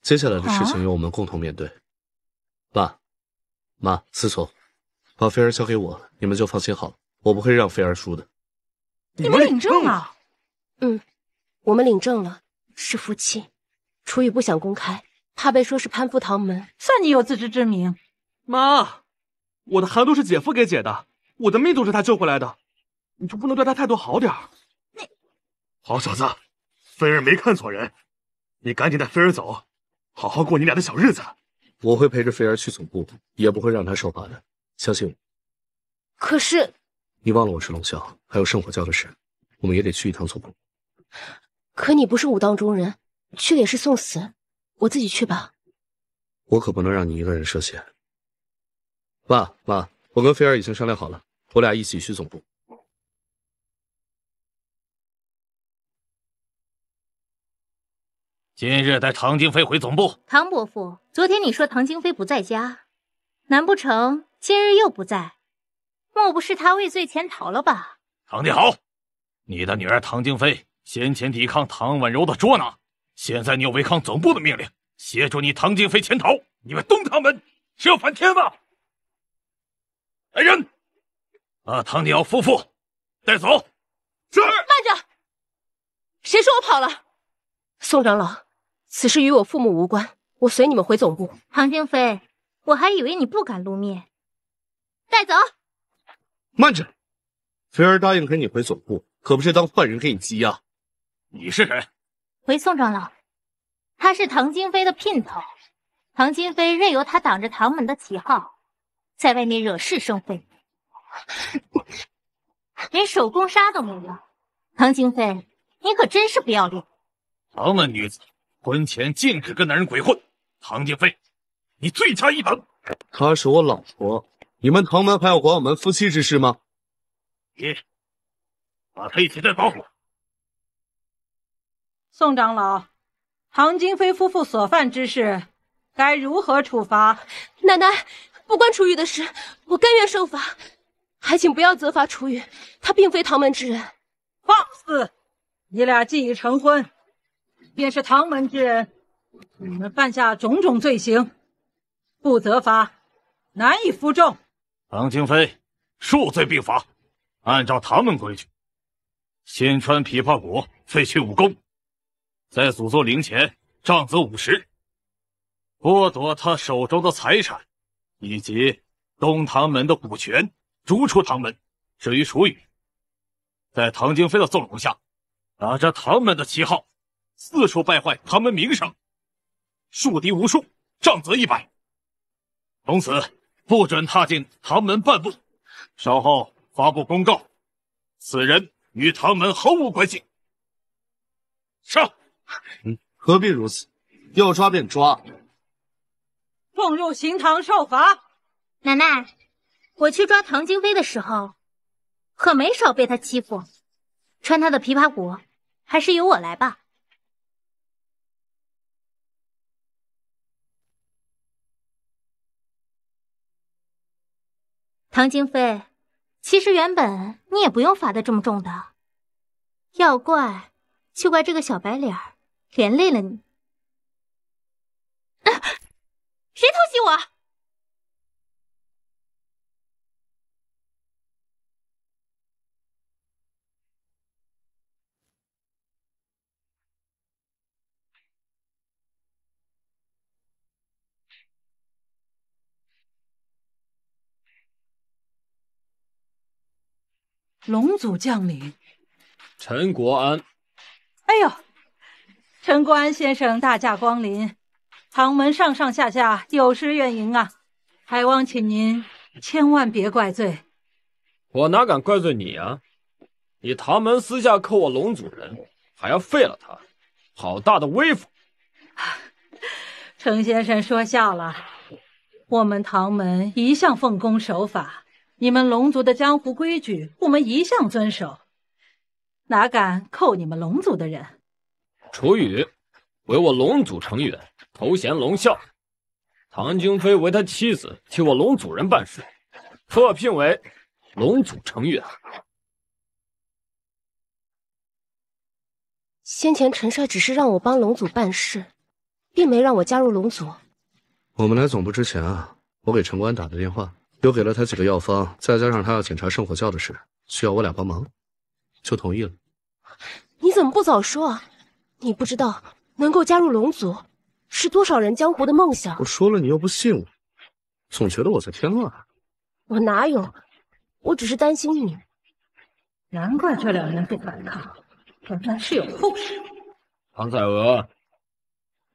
接下来的事情由我们共同面对。爸，妈，思从，把菲儿交给我，你们就放心好了，我不会让菲儿输的。你们领证了？嗯，我们领证了，是夫妻。楚雨不想公开，怕被说是攀附唐门。算你有自知之明。妈，我的寒毒是姐夫给解的，我的命都是他救回来的。你就不能对他态度好点儿？你，好小子，菲儿没看错人，你赶紧带菲儿走，好好过你俩的小日子。我会陪着菲儿去总部，也不会让他受罚的，相信我。可是，你忘了我是龙啸，还有圣火教的事，我们也得去一趟总部。可你不是武当中人，去了也是送死。我自己去吧。我可不能让你一个人涉险。爸妈，我跟菲儿已经商量好了，我俩一起去总部。今日带唐京飞回总部。唐伯父，昨天你说唐京飞不在家，难不成今日又不在？莫不是他畏罪潜逃了吧？唐帝豪，你的女儿唐京飞先前抵抗唐婉柔的捉拿，现在你又违抗总部的命令，协助你唐京飞潜逃，你们东唐门是要反天吗？来人，把唐天豪夫妇带走。是。慢着，谁说我跑了？宋长老。此事与我父母无关，我随你们回总部。唐京飞，我还以为你不敢露面，带走。慢着，菲儿答应跟你回总部，可不是当犯人给你羁押。你是谁？回宋长老，他是唐金飞的姘头。唐金飞任由他挡着唐门的旗号，在外面惹是生非。连手工纱都没有。唐金飞，你可真是不要脸。唐门女子。婚前禁止跟男人鬼混，唐金飞，你罪加一等。她是我老婆，你们唐门还要管我们夫妻之事吗？你把她一起带走。宋长老，唐金飞夫妇所犯之事该如何处罚？奶奶，不关楚玉的事，我甘愿受罚，还请不要责罚楚玉，他并非唐门之人。放肆！你俩既已成婚。便是唐门之人，你们犯下种种罪行，不责罚，难以服众。唐经飞，数罪并罚，按照唐门规矩，先穿琵琶骨，废去武功，在祖宗灵前杖责五十，剥夺他手中的财产以及东唐门的股权，逐出唐门。至于楚雨，在唐京飞的纵容下，打着唐门的旗号。四处败坏唐门名声，树敌无数，杖责一百，从此不准踏进唐门半步。稍后发布公告，此人与唐门毫无关系。上，何必如此？要抓便抓，奉入刑堂受罚。奶奶，我去抓唐金飞的时候，可没少被他欺负。穿他的琵琶骨，还是由我来吧。唐经飞，其实原本你也不用罚的这么重的，要怪就怪这个小白脸连累了你。谁偷袭我？龙族将领，陈国安。哎呦，陈国安先生大驾光临，唐门上上下下有失远迎啊，还望请您千万别怪罪。我哪敢怪罪你啊！你唐门私下扣我龙族人，还要废了他，好大的威风！程先生说笑了，我们唐门一向奉公守法。你们龙族的江湖规矩，我们一向遵守，哪敢扣你们龙族的人？楚雨，为我龙族成员，头衔龙啸；唐京飞为他妻子，替我龙族人办事，特聘为龙族成员。先前陈帅只是让我帮龙族办事，并没让我加入龙族。我们来总部之前啊，我给陈官打的电话。又给了他几个药方，再加上他要检查圣火教的事，需要我俩帮忙，就同意了。你怎么不早说？你不知道能够加入龙族，是多少人江湖的梦想。我说了，你又不信我，总觉得我在添乱。我哪有？我只是担心你。难怪这两人不反抗，原来是有后事。唐彩娥，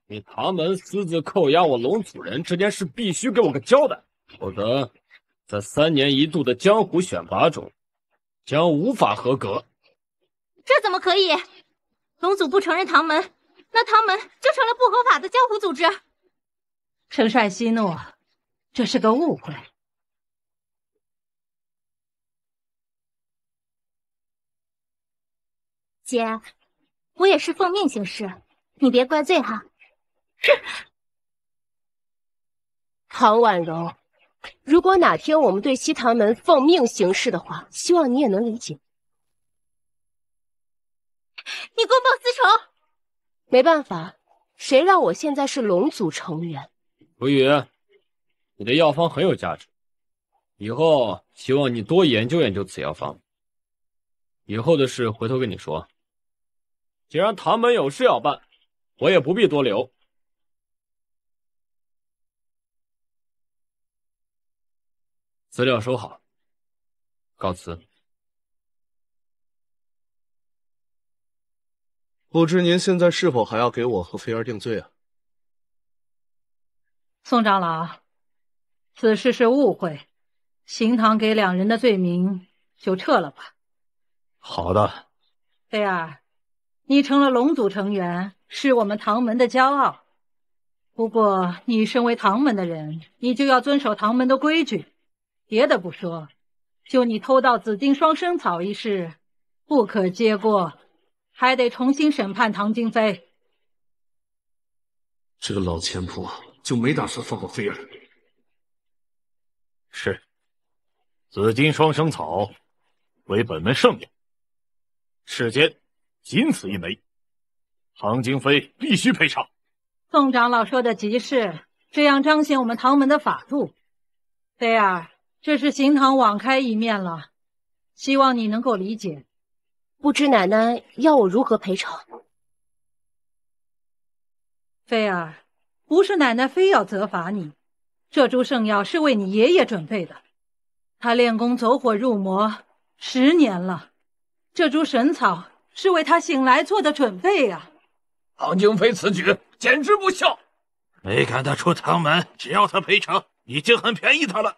你唐门私自扣押我龙族人这件事，必须给我个交代，否则。在三年一度的江湖选拔中，将无法合格。这怎么可以？龙祖不承认唐门，那唐门就成了不合法的江湖组织。程帅息怒，这是个误会。姐，我也是奉命行事，你别怪罪哈。是。唐婉柔。如果哪天我们对西唐门奉命行事的话，希望你也能理解。你公报私仇！没办法，谁让我现在是龙族成员？吴雨，你的药方很有价值，以后希望你多研究研究此药方。以后的事回头跟你说。既然唐门有事要办，我也不必多留。资料收好，告辞。不知您现在是否还要给我和菲儿定罪啊？宋长老，此事是误会，刑堂给两人的罪名就撤了吧。好的。菲儿，你成了龙组成员，是我们唐门的骄傲。不过，你身为唐门的人，你就要遵守唐门的规矩。别的不说，就你偷盗紫金双生草一事，不可接过，还得重新审判唐金飞。这个老钱仆就没打算放过菲儿。是，紫金双生草为本门圣药，世间仅此一枚，唐金飞必须赔偿。宋长老说的极是，这样彰显我们唐门的法度，菲儿。这是刑堂网开一面了，希望你能够理解。不知奶奶要我如何赔偿？菲儿，不是奶奶非要责罚你，这株圣药是为你爷爷准备的，他练功走火入魔十年了，这株神草是为他醒来做的准备啊！唐京飞此举简直不孝，没赶他出堂门，只要他赔偿，已经很便宜他了。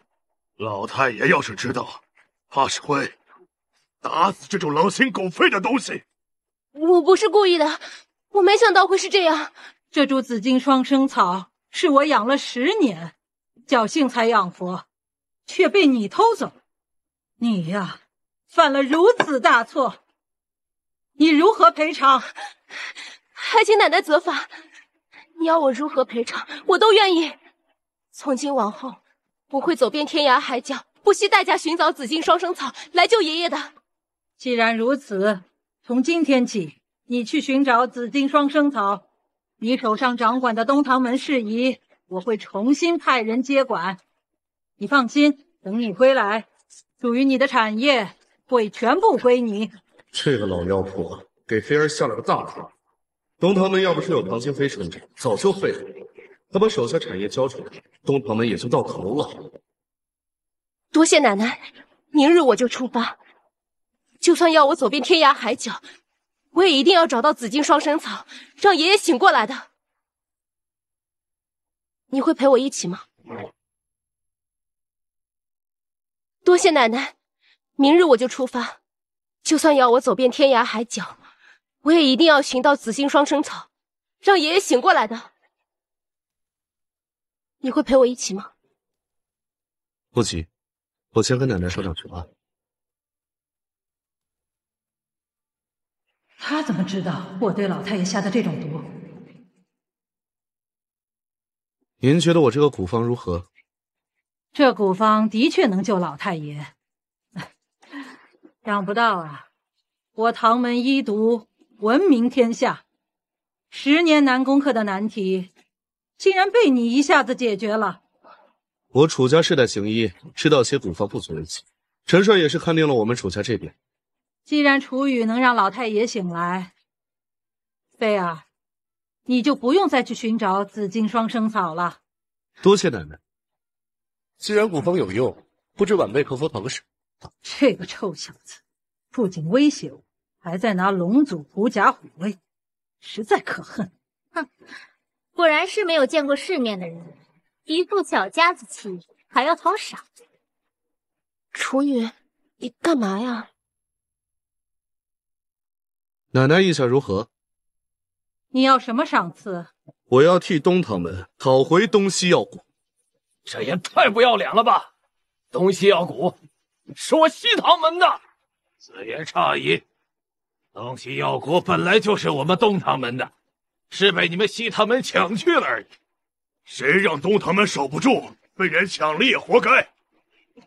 老太爷要是知道，怕是会打死这种狼心狗肺的东西。我不是故意的，我没想到会是这样。这株紫金双生草是我养了十年，侥幸才养活，却被你偷走。你呀，犯了如此大错，你如何赔偿？还请奶奶责罚。你要我如何赔偿，我都愿意。从今往后。我会走遍天涯海角，不惜代价寻找紫金双生草来救爷爷的。既然如此，从今天起，你去寻找紫金双生草。你手上掌管的东堂门事宜，我会重新派人接管。你放心，等你归来，属于你的产业会全部归你。这个老妖婆给菲儿下了个大套，东堂门要不是有唐青飞撑着，早就废了。他把手下产业交出来，东堂门也就到头了。多谢奶奶，明日我就出发。就算要我走遍天涯海角，我也一定要找到紫金双生草，让爷爷醒过来的。你会陪我一起吗？多谢奶奶，明日我就出发。就算要我走遍天涯海角，我也一定要寻到紫金双生草，让爷爷醒过来的。你会陪我一起吗？不急，我先跟奶奶说两句吧。他怎么知道我对老太爷下的这种毒？您觉得我这个古方如何？这古方的确能救老太爷。想不到啊，我唐门医毒闻名天下，十年难攻克的难题。竟然被你一下子解决了！我楚家世代行医，知道些古方不足为奇。陈帅也是看定了我们楚家这边。既然楚雨能让老太爷醒来，菲儿，你就不用再去寻找紫金双生草了。多谢奶奶。既然古方有用，不知晚辈可否讨个赏？这个臭小子不仅威胁我，还在拿龙祖狐假虎威，实在可恨！哼。果然是没有见过世面的人，一副小家子气，还要讨赏。楚云，你干嘛呀？奶奶意下如何？你要什么赏赐？我要替东堂门讨回东西药谷。这也太不要脸了吧！东西药谷是我西堂门的。子言差矣，东西药谷本来就是我们东堂门的。是被你们西唐门抢去了而已，谁让东唐门守不住，被人抢了也活该。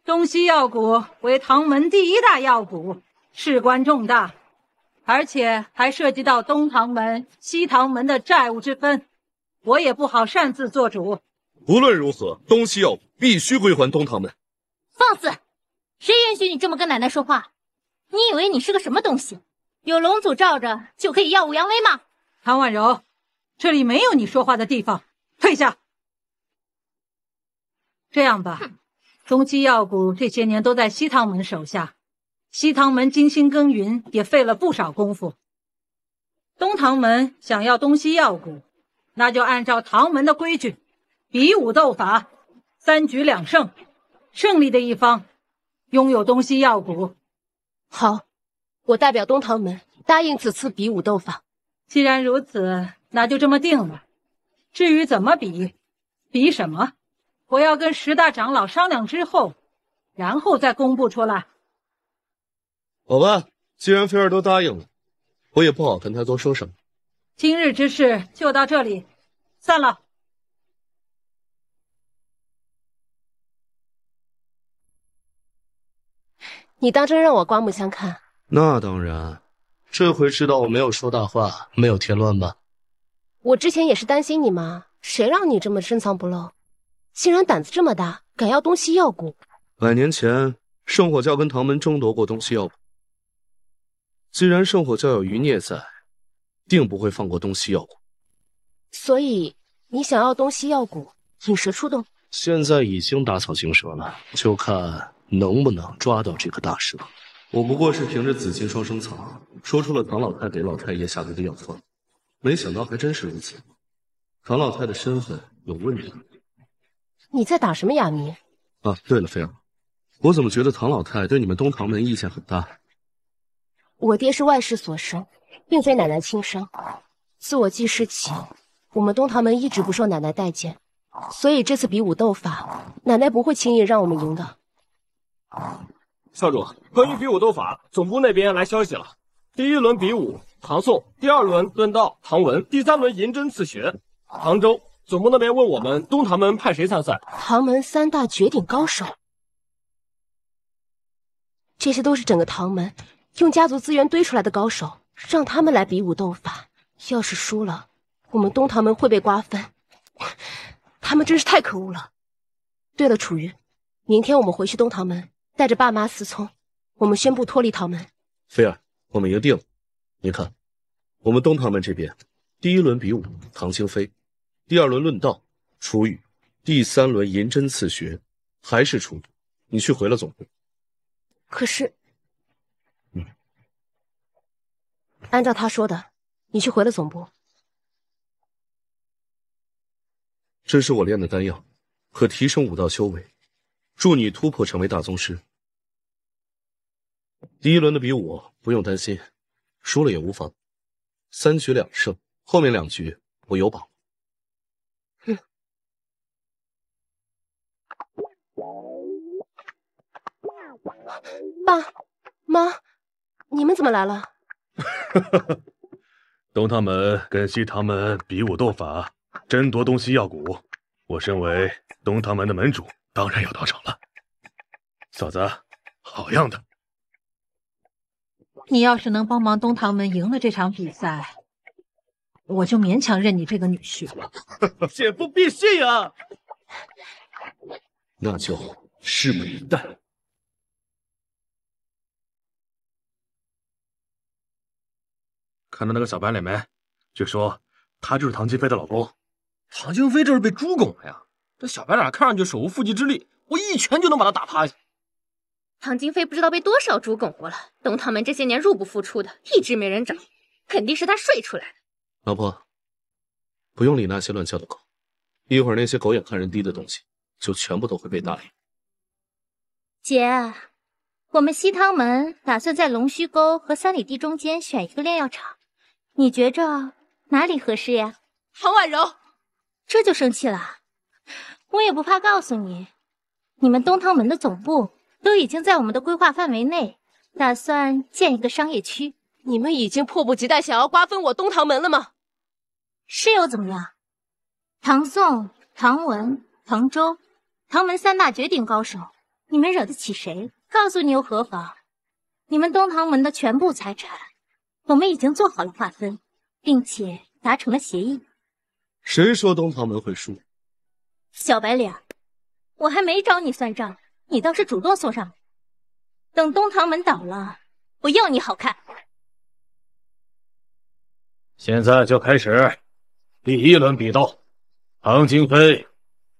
东西药谷为唐门第一大药谷，事关重大，而且还涉及到东唐门、西唐门的债务之分，我也不好擅自做主。无论如何，东西药谷必须归还东唐门。放肆！谁允许你这么跟奶奶说话？你以为你是个什么东西？有龙祖罩着就可以耀武扬威吗？唐婉柔。这里没有你说话的地方，退下。这样吧，东西药谷这些年都在西唐门手下，西唐门精心耕耘，也费了不少功夫。东唐门想要东西药谷，那就按照唐门的规矩，比武斗法，三局两胜，胜利的一方拥有东西药谷。好，我代表东唐门答应此次比武斗法。既然如此。那就这么定了。至于怎么比，比什么，我要跟十大长老商量之后，然后再公布出来。好吧，既然菲儿都答应了，我也不好跟他多说什么。今日之事就到这里，散了。你当真让我刮目相看？那当然，这回知道我没有说大话，没有添乱吧？我之前也是担心你嘛，谁让你这么深藏不露，竟然胆子这么大，敢要东西药谷。百年前圣火教跟唐门争夺过东西药谷，既然圣火教有余孽在，定不会放过东西药谷。所以你想要东西药谷，引蛇出洞。现在已经打草惊蛇了，就看能不能抓到这个大蛇。我不过是凭着紫金双生草，说出了唐老太给老太爷下的毒的药方。没想到还真是如此，唐老太的身份有问题。你在打什么哑谜？啊，对了，菲儿，我怎么觉得唐老太对你们东堂门意见很大？我爹是外室所生，并非奶奶亲生。自我记事起，我们东堂门一直不受奶奶待见，所以这次比武斗法，奶奶不会轻易让我们赢的。少主，关于比武斗法，总部那边来消息了。第一轮比武，唐宋；第二轮论道，唐文；第三轮银针刺穴，唐州。总部那边问我们东唐门派谁参赛？唐门三大绝顶高手，这些都是整个唐门用家族资源堆出来的高手，让他们来比武斗法。要是输了，我们东唐门会被瓜分。他们真是太可恶了。对了，楚云，明天我们回去东唐门，带着爸妈、思聪，我们宣布脱离唐门。菲儿。我们赢定了！你看，我们东唐门这边，第一轮比武，唐青飞；第二轮论道，楚雨；第三轮银针刺穴，还是楚雨。你去回了总部。可是，嗯，按照他说的，你去回了总部。这是我练的丹药，可提升武道修为，助你突破成为大宗师。第一轮的比武不用担心，输了也无妨。三局两胜，后面两局我有把握。爸妈，你们怎么来了？哈哈哈，东唐门跟西唐门比武斗法，争夺东西药谷，我身为东唐门的门主，当然要到场了。嫂子，好样的！你要是能帮忙东堂门赢了这场比赛，我就勉强认你这个女婿了。姐夫必信啊！那就拭目以待。看到那个小白脸没？据说他就是唐金飞的老公。唐金飞这是被猪拱了呀！这小白脸看上去手无缚鸡之力，我一拳就能把他打趴下。唐金飞不知道被多少猪拱过了，东堂门这些年入不敷出的，一直没人找，肯定是他睡出来的。老婆，不用理那些乱叫的狗，一会儿那些狗眼看人低的东西就全部都会被那里。姐，我们西汤门打算在龙须沟和三里地中间选一个炼药厂，你觉着哪里合适呀？唐婉柔，这就生气了？我也不怕告诉你，你们东汤门的总部。都已经在我们的规划范围内，打算建一个商业区。你们已经迫不及待想要瓜分我东唐门了吗？是又怎么样？唐宋、唐文、唐周，唐门三大绝顶高手，你们惹得起谁？告诉你又何妨？你们东唐门的全部财产，我们已经做好了划分，并且达成了协议。谁说东唐门会输？小白脸，我还没找你算账。你倒是主动送上，等东堂门倒了，我要你好看。现在就开始第一轮比斗，唐金飞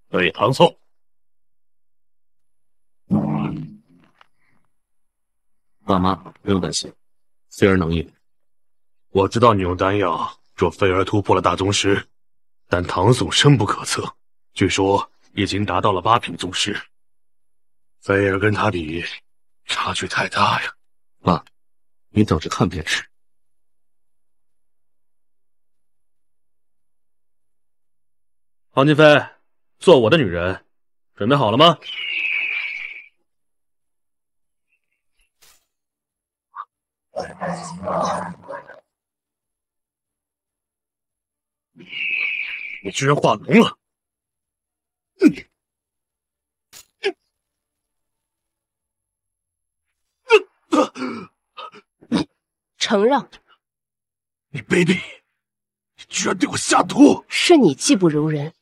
对唐宋。爸妈不用担心，菲儿能赢。我知道你用丹药助飞儿突破了大宗师，但唐宋深不可测，据说已经达到了八品宗师。菲儿跟他比，差距太大呀！妈，你等着看便是。黄金飞，做我的女人，准备好了吗？你居然化脓了！嗯。承让。你卑鄙！你居然对我下毒！是你技不如人。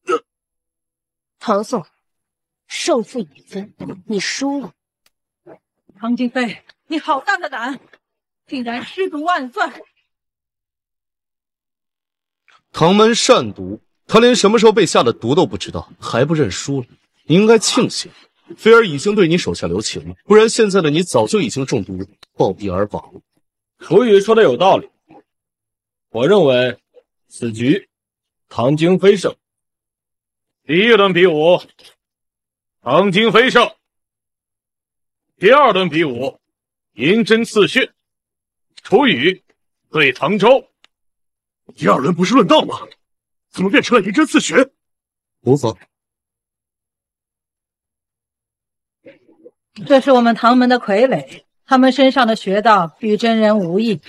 唐宋，胜负已分，你输了。唐金飞，你好大的胆，竟然失毒万岁！唐门善毒，他连什么时候被下的毒都不知道，还不认输了？你应该庆幸。菲儿已经对你手下留情了，不然现在的你早就已经中毒暴毙而亡了。楚雨说的有道理，我认为此局唐晶飞胜。第一轮比武，唐晶飞胜。第二轮比武，银针刺穴，楚雨对唐周。第二轮不是论道吗？怎么变成了银针刺穴？无妨。这是我们唐门的傀儡，他们身上的穴道与真人无异。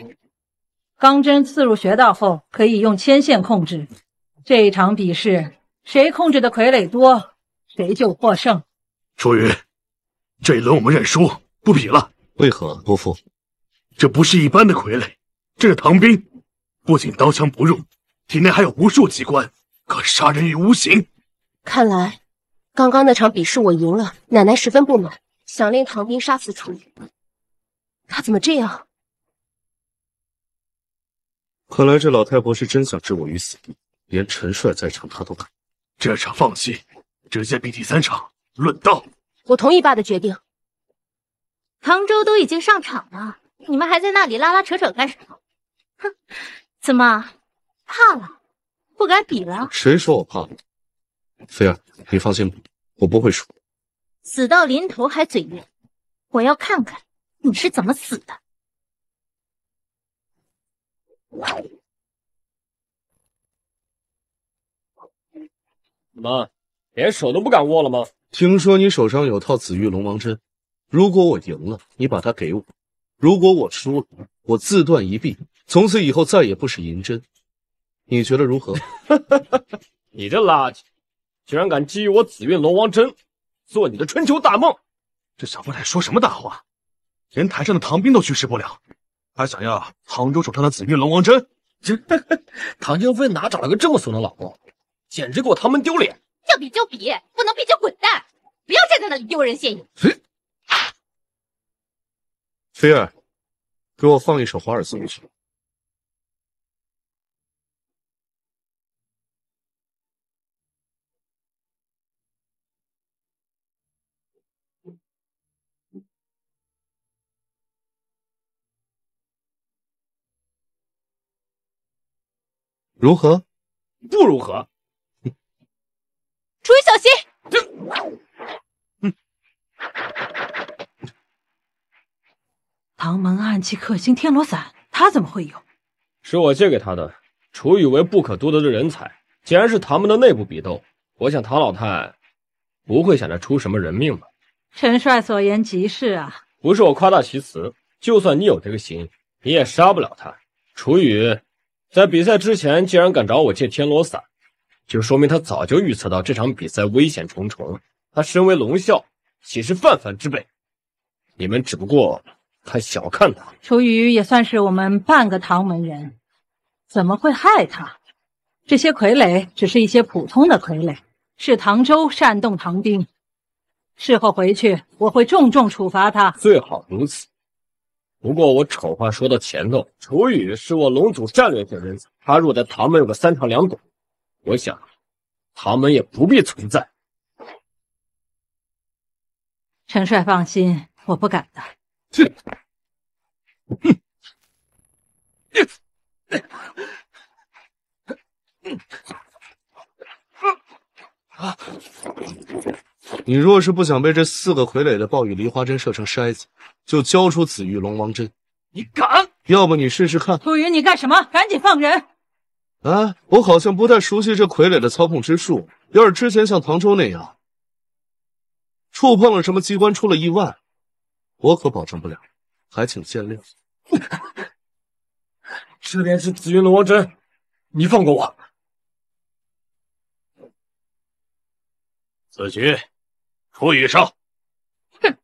钢针刺入穴道后，可以用牵线控制。这一场比试，谁控制的傀儡多，谁就获胜。楚云，这一轮我们认输，不比了。为何，伯父？这不是一般的傀儡，这是唐兵，不仅刀枪不入，体内还有无数机关，可杀人于无形。看来，刚刚那场比试我赢了，奶奶十分不满。想令唐兵杀死楚雨，他怎么这样？看来这老太婆是真想置我于死地，连陈帅在场她都敢。这场放弃，直接比第三场，论道。我同意爸的决定。唐州都已经上场了，你们还在那里拉拉扯扯干什么？哼，怎么怕了？不敢比了？谁说我怕了？菲儿，你放心吧，我不会输。死到临头还嘴硬，我要看看你是怎么死的。怎么，连手都不敢握了吗？听说你手上有套紫玉龙王针，如果我赢了，你把它给我；如果我输了，我自断一臂，从此以后再也不使银针。你觉得如何？哈哈哈哈你这垃圾，居然敢觊觎我紫韵龙王针！做你的春秋大梦！这小富太说什么大话，连台上的唐兵都驱使不了，还想要唐州手上的紫玉龙王针？这 唐清飞哪找了个这么怂的老公，简直给我唐门丢脸！要比就比，不能比就滚蛋，不要站在那里丢人现眼。飞儿，给我放一首华尔兹舞曲。如何？不如何。楚雨，小心！唐门暗器克星天罗伞，他怎么会有？是我借给他的。楚雨为不可多得的人才，既然是唐门的内部比斗，我想唐老太不会想着出什么人命吧？陈帅所言极是啊！不是我夸大其词，就算你有这个心，你也杀不了他。楚雨。在比赛之前，既然敢找我借天罗伞，就说明他早就预测到这场比赛危险重重。他身为龙啸，岂是泛泛之辈？你们只不过太小看他。楚雨也算是我们半个唐门人，怎么会害他？这些傀儡只是一些普通的傀儡，是唐周煽动唐兵。事后回去，我会重重处罚他。最好如此。不过我丑话说到前头，楚雨是我龙族战略性人才，他若在唐门有个三长两短，我想唐门也不必存在。陈帅放心，我不敢的。哼，啊。你若是不想被这四个傀儡的暴雨梨花针射成筛子，就交出紫玉龙王针。你敢？要不你试试看。苏云，你干什么？赶紧放人！哎，我好像不太熟悉这傀儡的操控之术。要是之前像唐周那样触碰了什么机关，出了意外，我可保证不了，还请见谅。这边是紫玉龙王针，你放过我，子胥。楚雨胜！哼！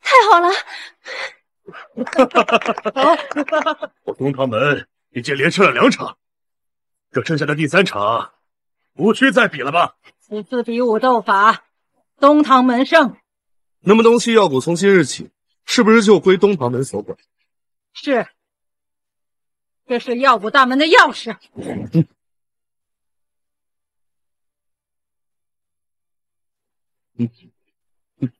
太好了！哈哈哈我东堂门已经连胜了两场，这剩下的第三场无需再比了吧？此次比武斗法，东堂门胜。那么东西药谷从今日起，是不是就归东堂门所管？是。这是药谷大门的钥匙。嗯，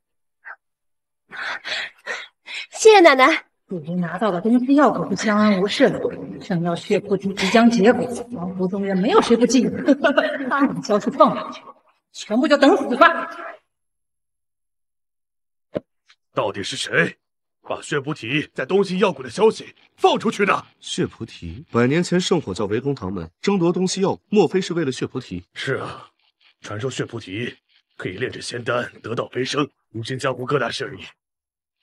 谢谢奶奶。已经拿到了东西药可不相安无事了。圣药血菩提即将结果，王府中人没有谁不记得。把你消息放出去，全部就等死吧。到底是谁把血菩提在东西药谷的消息放出去的？血菩提，百年前圣火教围攻唐门，争夺东西药，莫非是为了血菩提？是啊，传说血菩提。可以炼制仙丹，得道飞升，如今江湖各大势力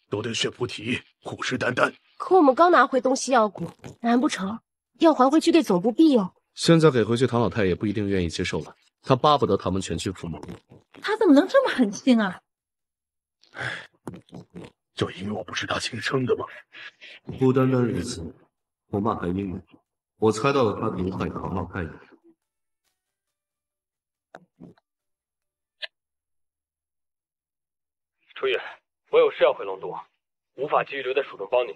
都对血菩提虎视眈眈。可我们刚拿回东西药谷，难不成要还回去对总部庇佑？现在给回去，唐老太爷不一定愿意接受了，他巴不得唐门全军覆没。他怎么能这么狠心啊？唉，就因为我不是他亲生的吗？不单单如此，我妈还因为我猜到了他毒害唐老太爷。初雨，我有事要回龙都，无法继续留在蜀中帮你。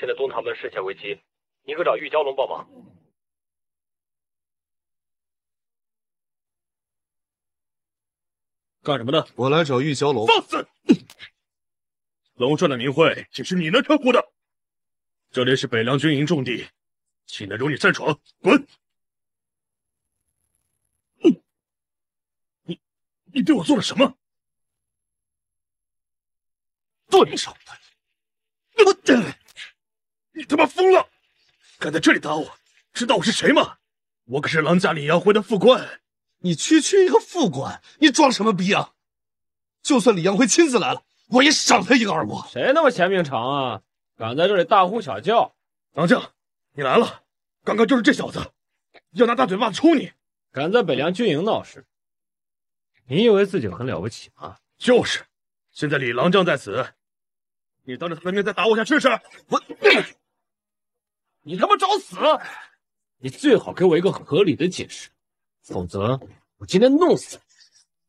现在东堂门事现危机，你可找玉蛟龙帮忙。干什么的？我来找玉蛟龙。放肆！龙帅的名讳，岂是你能称呼的？这里是北凉军营重地，岂能容你擅闯？滚！你你对我做了什么？断手吧！我，你他妈疯了！敢在这里打我，知道我是谁吗？我可是狼家李阳辉的副官，你区区一个副官，你装什么逼啊？就算李阳辉亲自来了，我也赏他一个耳光。谁那么闲命长啊？敢在这里大呼小叫！狼将，你来了，刚刚就是这小子，要拿大嘴巴抽你，敢在北凉军营闹事，你以为自己很了不起吗？就是。现在李郎将在此，你当着他的面再打我一下试试？我，你他妈找死！你最好给我一个合理的解释，否则我今天弄死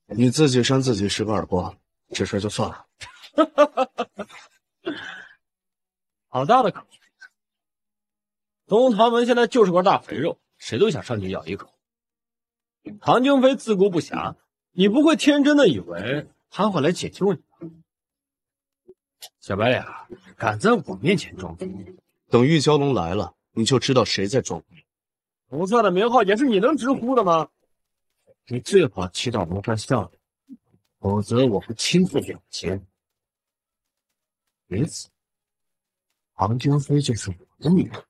你！你自己扇自己十个耳光，这事就算了。哈哈哈哈哈！好大的狗！东堂门现在就是块大肥肉，谁都想上去咬一口。唐京飞自顾不暇，你不会天真的以为他会来解救你？小白脸，敢在我面前装逼？等玉蛟龙来了，你就知道谁在装逼。龙帅的名号也是你能直呼的吗？你最好祈祷龙帅笑的，否则我会亲自领情。因此，唐军飞就是我的女人。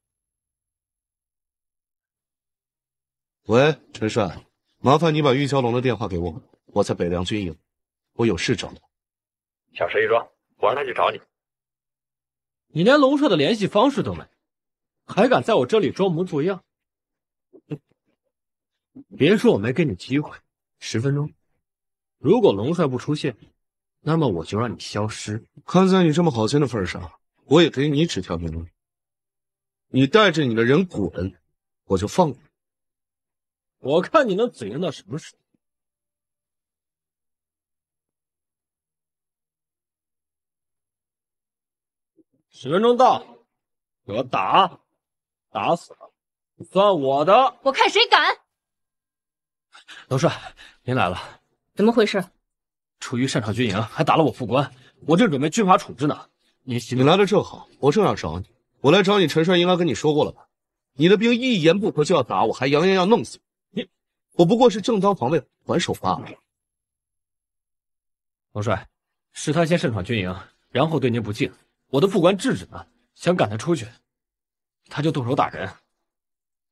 喂，陈帅，麻烦你把玉蛟龙的电话给我，我在北凉军营，我有事找他。小事一桩。我让他去找你。你连龙帅的联系方式都没，还敢在我这里装模作样？别说我没给你机会，十分钟。如果龙帅不出现，那么我就让你消失。看在你这么好心的份上，我也给你指条明路。你带着你的人滚，我就放过你。我看你能嘴硬到什么时候？十分钟到，给我打，打死了算我的。我看谁敢！老帅，您来了，怎么回事？楚玉擅闯军营，还打了我副官，我正准备军法处置呢。你你来的正好，我正要找你。我来找你，陈帅应该跟你说过了吧？你的兵一言不合就要打我，还扬言要弄死你。我不过是正当防卫还手罢了。龙帅，是他先擅闯军营，然后对您不敬。我的副官制止呢，想赶他出去，他就动手打人。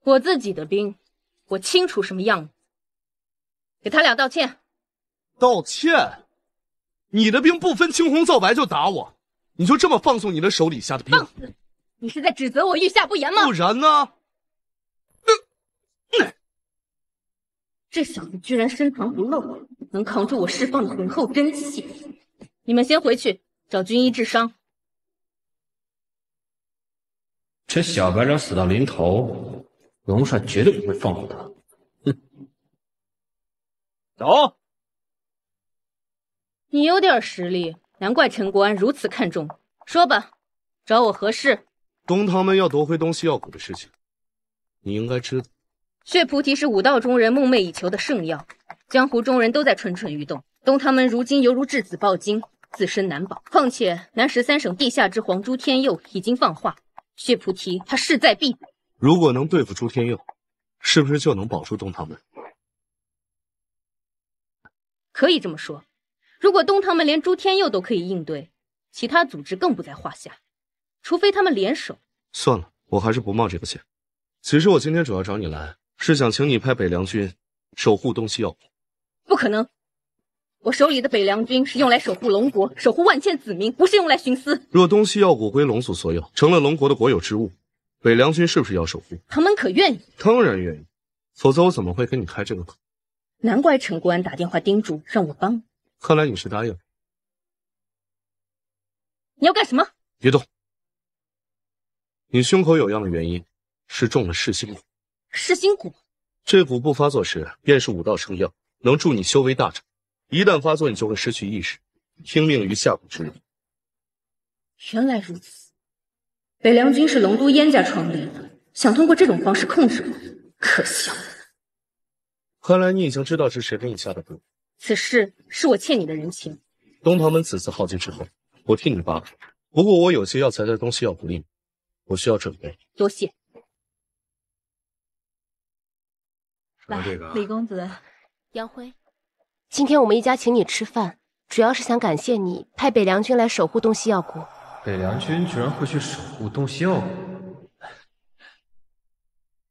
我自己的兵，我清楚什么样。子。给他俩道歉。道歉？你的兵不分青红皂白就打我，你就这么放纵你的手底下的兵？放肆！你是在指责我御下不严吗？不然呢？这小子居然深藏不露，能扛住我释放的浑厚真气。你们先回去找军医治伤。这小白脸死到临头，龙帅绝对不会放过他。哼，走。你有点实力，难怪陈国安如此看重说吧，找我何事？东堂门要夺回东西药谷的事情，你应该知道。血菩提是武道中人梦寐以求的圣药，江湖中人都在蠢蠢欲动。东堂门如今犹如质子抱金，自身难保。况且南十三省地下之皇朱天佑已经放话。血菩提，他势在必得。如果能对付朱天佑，是不是就能保住东堂门？可以这么说，如果东堂门连朱天佑都可以应对，其他组织更不在话下。除非他们联手。算了，我还是不冒这个险。其实我今天主要找你来，是想请你派北凉军守护东西要不可能。我手里的北凉军是用来守护龙国、守护万千子民，不是用来徇私。若东西药谷归龙族所有，成了龙国的国有之物，北凉军是不是要守护？唐门可愿意？当然愿意，否则我怎么会跟你开这个口？难怪陈国安打电话叮嘱让我帮。看来你是答应了。你要干什么？别动！你胸口有恙的原因是中了噬心蛊。噬心蛊？这蛊不发作时，便是五道圣药，能助你修为大涨。一旦发作，你就会失去意识，听命于下蛊之人。原来如此，北凉军是龙都燕家创立，想通过这种方式控制我，可笑！看来你已经知道是谁给你下的毒。此事是我欠你的人情。东唐门此次耗尽之后，我替你罢了。不过我有些药材的东西要谷里，我需要准备。多谢。来，李公子，杨辉。今天我们一家请你吃饭，主要是想感谢你派北凉军来守护东西药谷。北凉军居然会去守护东西药谷？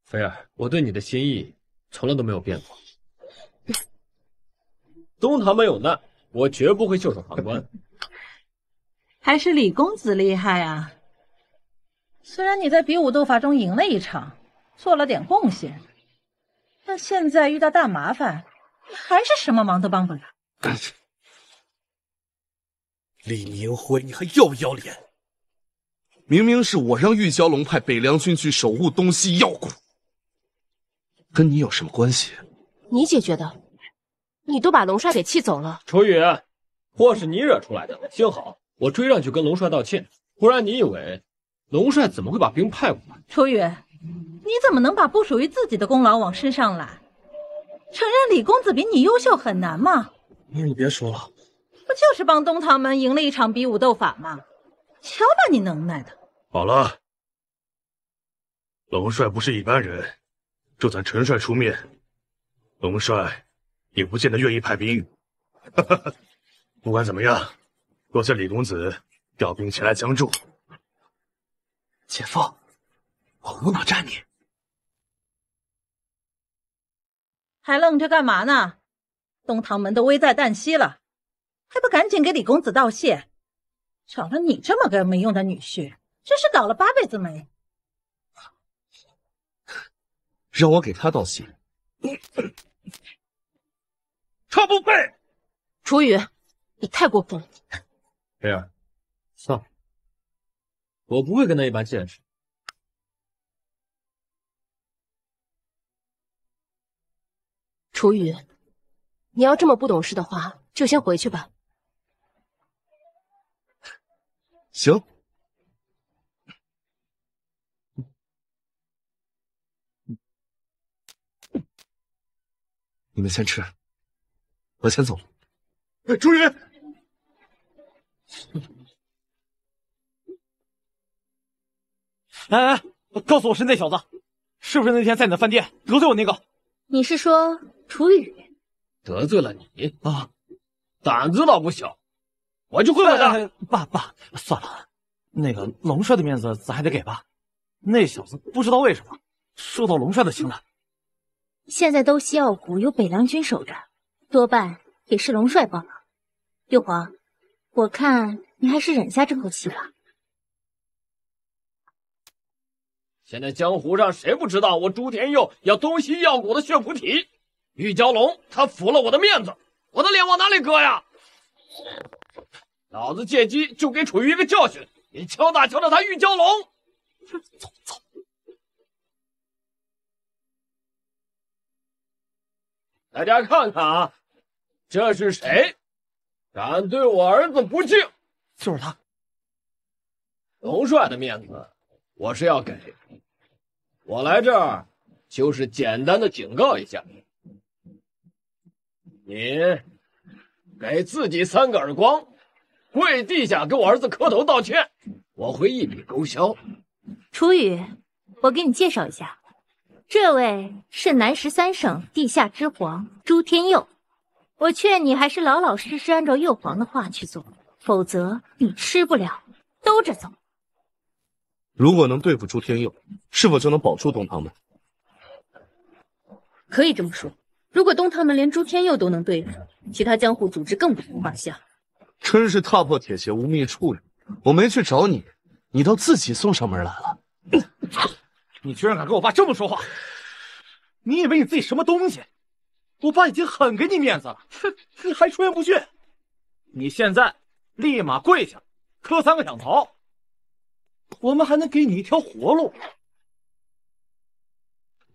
菲儿，我对你的心意从来都没有变过。东堂没有难，我绝不会袖手旁观。还是李公子厉害啊！虽然你在比武斗法中赢了一场，做了点贡献，但现在遇到大麻烦。你还是什么忙都帮不了。李明辉，你还要不要脸？明明是我让玉娇龙派北凉军去守护东西药谷，跟你有什么关系？你解决的，你都把龙帅给气走了。楚雨，祸是你惹出来的，幸好我追上去跟龙帅道歉，不然你以为龙帅怎么会把兵派过来？楚雨，你怎么能把不属于自己的功劳往身上揽？承认李公子比你优秀很难吗？妈，你别说了，不就是帮东堂门赢了一场比武斗法吗？瞧把你能耐的。好了，龙帅不是一般人，就算陈帅出面，龙帅也不见得愿意派兵。哈哈，不管怎么样，多谢李公子调兵前来相助。姐夫，我无脑战你。还愣着干嘛呢？东堂门都危在旦夕了，还不赶紧给李公子道谢？找了你这么个没用的女婿，真是倒了八辈子霉！让我给他道谢？他不配！楚雨，你太过分了！飞儿，算了，我不会跟他一般见识。楚雨，你要这么不懂事的话，就先回去吧。行，你们先吃，我先走了。哎，楚雨！哎哎，告诉我，是那小子，是不是那天在你的饭店得罪我那个？你是说？楚雨得罪了你啊！胆子倒不小，我就会把他爸爸算了。那个龙帅的面子咱还得给吧？那小子不知道为什么受到龙帅的青睐。现在东西药谷有北凉军守着，多半也是龙帅帮忙。月皇，我看你还是忍下这口气吧。现在江湖上谁不知道我朱天佑要东西药谷的血菩提？玉蛟龙，他服了我的面子，我的脸往哪里搁呀？老子借机就给楚玉一个教训，你敲打敲打他玉蛟龙。走走，大家看看啊，这是谁？敢对我儿子不敬，就是他。龙帅的面子我是要给，我来这儿就是简单的警告一下。你给自己三个耳光，跪地下给我儿子磕头道歉，我会一笔勾销。楚雨，我给你介绍一下，这位是南十三省地下之皇朱天佑。我劝你还是老老实实按照幼皇的话去做，否则你吃不了兜着走。如果能对付朱天佑，是否就能保住东堂门？可以这么说。如果东唐门连朱天佑都能对付，其他江湖组织更不在话下。真是踏破铁鞋无觅处呀！我没去找你，你倒自己送上门来了。你居然敢跟我爸这么说话！你以为你自己什么东西？我爸已经很给你面子了，哼，你还出言不逊！你现在立马跪下，磕三个响头，我们还能给你一条活路。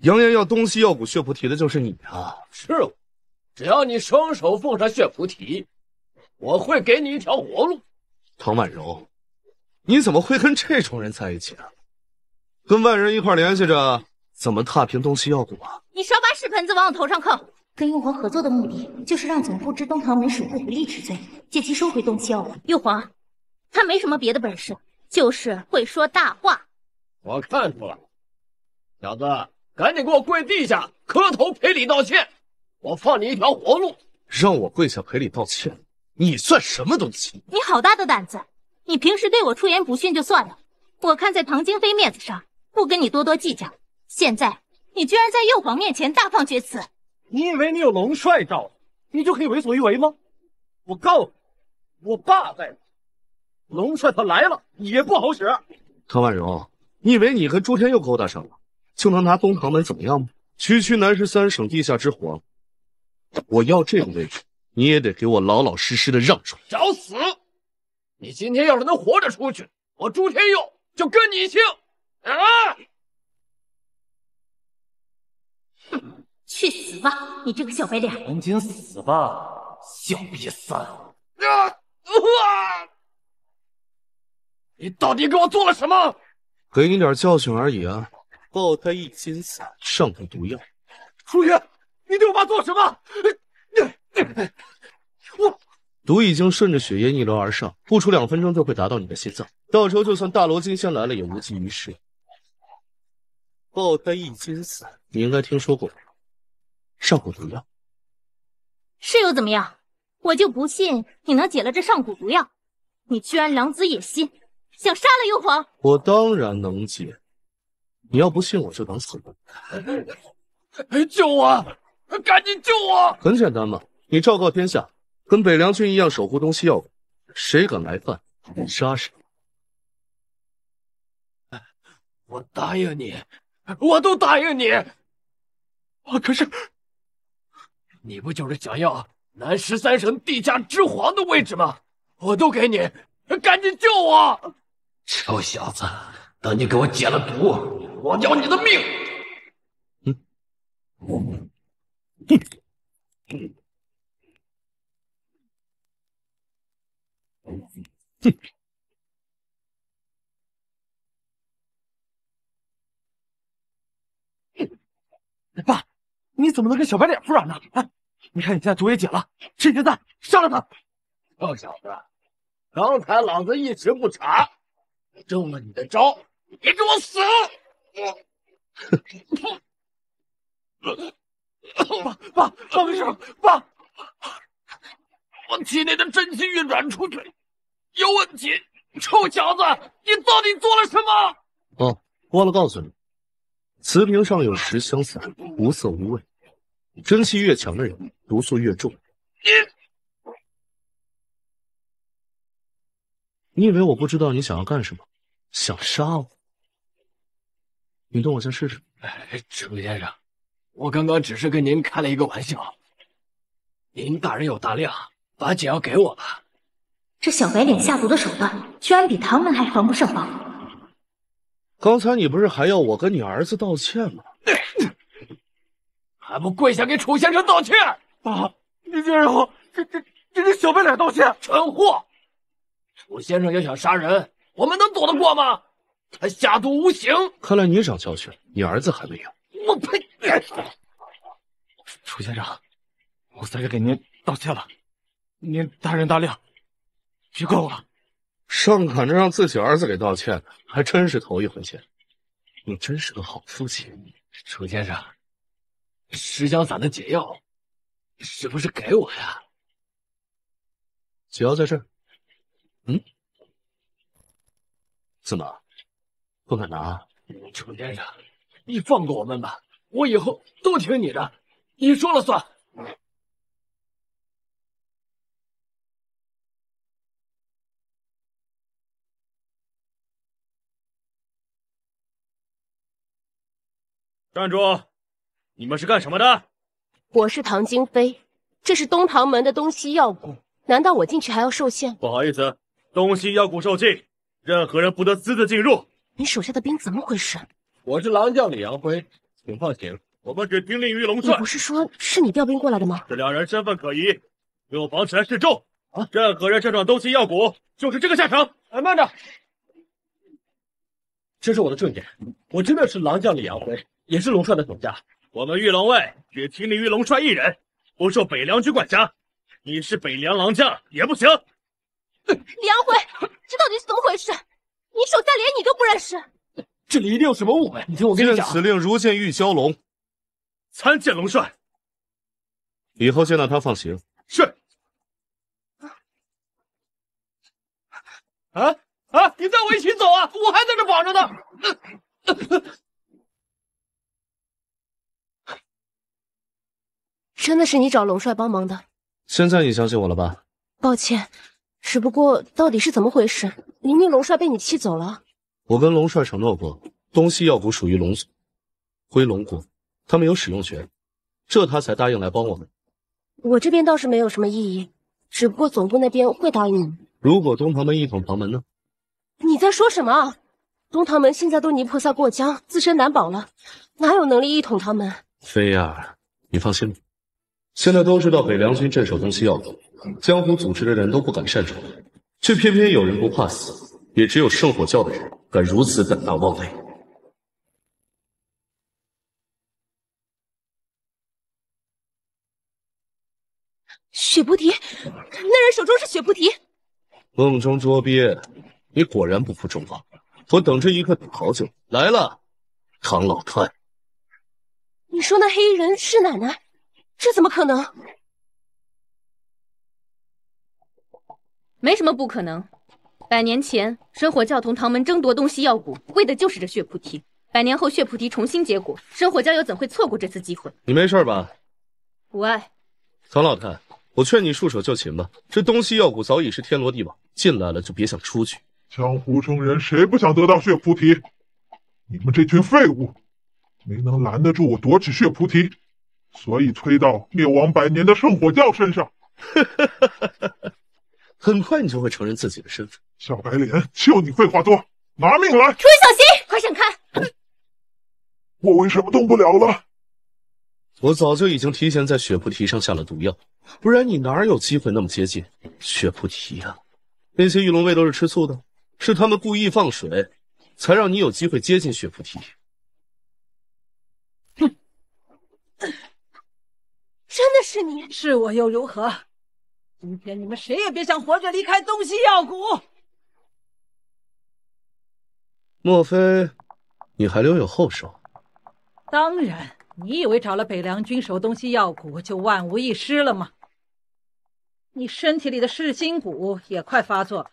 扬言要东西药谷血菩提的就是你啊！是我，只要你双手奉上血菩提，我会给你一条活路。唐婉柔，你怎么会跟这种人在一起啊？跟外人一块联系着，怎么踏平东西药谷啊？你少把屎盆子往我头上扣！跟玉皇合作的目的，就是让总部知东堂门属恶不立之罪，借机收回东西药谷。玉皇，他没什么别的本事，就是会说大话。我看出来了，小子。赶紧给我跪地下磕头赔礼道歉，我放你一条活路。让我跪下赔礼道歉？你算什么东西？你好大的胆子！你平时对我出言不逊就算了，我看在唐京飞面子上，不跟你多多计较。现在你居然在幼皇面前大放厥词！你以为你有龙帅罩着，你就可以为所欲为吗？我告诉你，我爸在，龙帅他来了也不好使。唐婉柔，你以为你和朱天佑勾搭上了？就能拿东唐门怎么样吗？区区南十三省地下之皇，我要这个位置，你也得给我老老实实的让出来。找死！你今天要是能活着出去，我朱天佑就跟你姓。啊！哼，去死吧，你这个小白脸！赶紧死吧，小瘪三！啊！你到底给我做了什么？给你点教训而已啊。爆胎一金散，上古毒药。楚云，你对我爸做什么？你我毒已经顺着血液逆流而上，不出两分钟就会达到你的心脏，到时候就算大罗金仙来了也无济于事。爆胎一金散，你应该听说过。上古毒药。是又怎么样？我就不信你能解了这上古毒药。你居然狼子野心，想杀了幽皇？我当然能解。你要不信，我就等死。救我！赶紧救我！很简单嘛，你昭告天下，跟北凉军一样守护东西要谁敢来犯，杀谁。我答应你，我都答应你。啊，可是你不就是想要南十三省地下之皇的位置吗？我都给你，赶紧救我！臭小子，等你给我解了毒。我要你的命！哼，哼，哼，哼，爸，你怎么能跟小白脸服软呢？啊，你看你现在毒也解了，趁现在杀了他！臭小子，刚才老子一时不察，中了你的招，你给我死！我，不，爸，爸，爸，没事，爸。我体内的真气运转出去有问题，臭小子，你到底做了什么？哦，忘了告诉你，瓷瓶上有十香散，无色无味。真气越强的人，毒素越重。你，你以为我不知道你想要干什么？想杀我？你动我先试试。哎，楚先生，我刚刚只是跟您开了一个玩笑，您大人有大量，把解药给我吧。这小白脸下毒的手段，居然比唐门还防不胜防。刚才你不是还要我跟你儿子道歉吗？还不跪下给楚先生道歉！你竟然和这这这这小白脸道歉！蠢货，楚先生要想杀人，我们能躲得过吗？还下毒无形，看来你长教训你儿子还没有。我呸！楚先生，我在这给您道歉了，您大人大量，别怪我了。上赶着让自己儿子给道歉还真是头一回见。你真是个好父亲，楚先生，十香散的解药是不是给我呀？解药在这。嗯？怎么？不可能！楚先生，你放过我们吧，我以后都听你的，你说了算。站住！你们是干什么的？我是唐金飞，这是东唐门的东西药谷，难道我进去还要受限？不好意思，东西药谷受禁，任何人不得私自进入。你手下的兵怎么回事？我是狼将李阳辉，请放行。我们只听令于龙帅。你不是说是你调兵过来的吗？这两人身份可疑，给我绑起来示众啊！任何人擅闯东西药谷，就是这个下场。哎，慢着，这是我的证件，我真的是狼将李阳辉，也是龙帅的手下。我们御龙卫只听令于龙帅一人，不受北凉军管辖。你是北凉狼将也不行。李阳辉，这到底是怎么回事？你手下连你都不认识，这里一定有什么误会。你听我跟你讲，此令如见玉蛟龙，参见龙帅。以后见到他放行。是。啊啊！你带我一起走啊！我还在这绑着呢。真的是你找龙帅帮忙的。现在你相信我了吧？抱歉。只不过到底是怎么回事？明明龙帅被你气走了。我跟龙帅承诺过，东西药谷属于龙族，归龙国，他们有使用权，这他才答应来帮我们。我这边倒是没有什么异议，只不过总部那边会答应如果东唐门一统唐门呢？你在说什么？东唐门现在都泥菩萨过江，自身难保了，哪有能力一统唐门？菲儿，你放心吧。现在都知道北凉军镇守东西要道，江湖组织的人都不敢擅闯，却偏偏有人不怕死，也只有圣火教的人敢如此胆大妄为。雪菩提，那人手中是雪菩提。梦中捉鳖，你果然不负众望，我等这一刻等好久。来了，唐老太。你说那黑衣人是奶奶？这怎么可能？没什么不可能。百年前，水火教同唐门争夺东西药谷，为的就是这血菩提。百年后，血菩提重新结果，神火教又怎会错过这次机会？你没事吧？无碍。曹老太，我劝你束手就擒吧。这东西药谷早已是天罗地网，进来了就别想出去。江湖中人谁不想得到血菩提？你们这群废物，没能拦得住我夺取血菩提。所以推到灭亡百年的圣火教身上，哈哈哈哈哈！很快你就会承认自己的身份。小白脸，就你废话多，拿命来！出去小心，快闪开！我为什么动不了了？我早就已经提前在雪菩提上下了毒药，不然你哪有机会那么接近雪菩提啊？那些御龙卫都是吃醋的，是他们故意放水，才让你有机会接近雪菩提。哼。真的是你？是我又如何？今天你们谁也别想活着离开东西药谷。莫非你还留有后手？当然，你以为找了北凉军守东西药谷就万无一失了吗？你身体里的噬心蛊也快发作，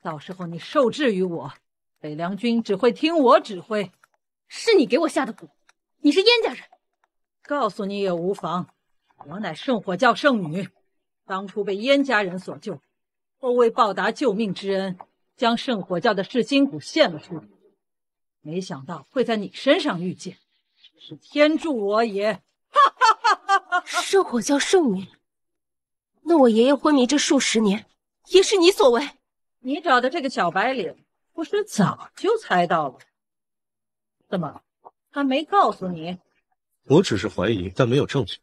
到时候你受制于我，北凉军只会听我指挥。是你给我下的蛊，你是燕家人。告诉你也无妨，我乃圣火教圣女，当初被燕家人所救，后为报答救命之恩，将圣火教的噬金骨献了出来，没想到会在你身上遇见，是天助我也！哈哈哈哈哈！圣火教圣女，那我爷爷昏迷这数十年，也是你所为？你找的这个小白脸，不是早就猜到了？怎么，他没告诉你？我只是怀疑，但没有证据。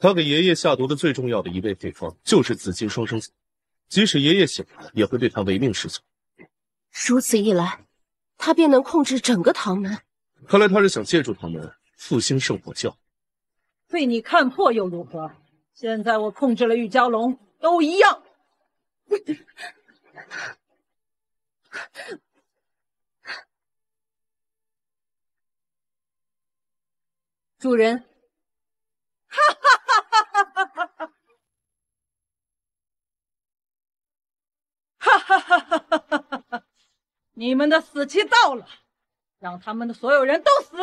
他给爷爷下毒的最重要的一味配方就是紫金双生子，即使爷爷醒了，也会对他唯命是从。如此一来，他便能控制整个唐门。看来他是想借助唐门复兴圣火教。被你看破又如何？现在我控制了玉蛟龙，都一样。主人，哈哈哈哈哈哈！哈哈哈哈哈哈！你们的死期到了，让他们的所有人都死，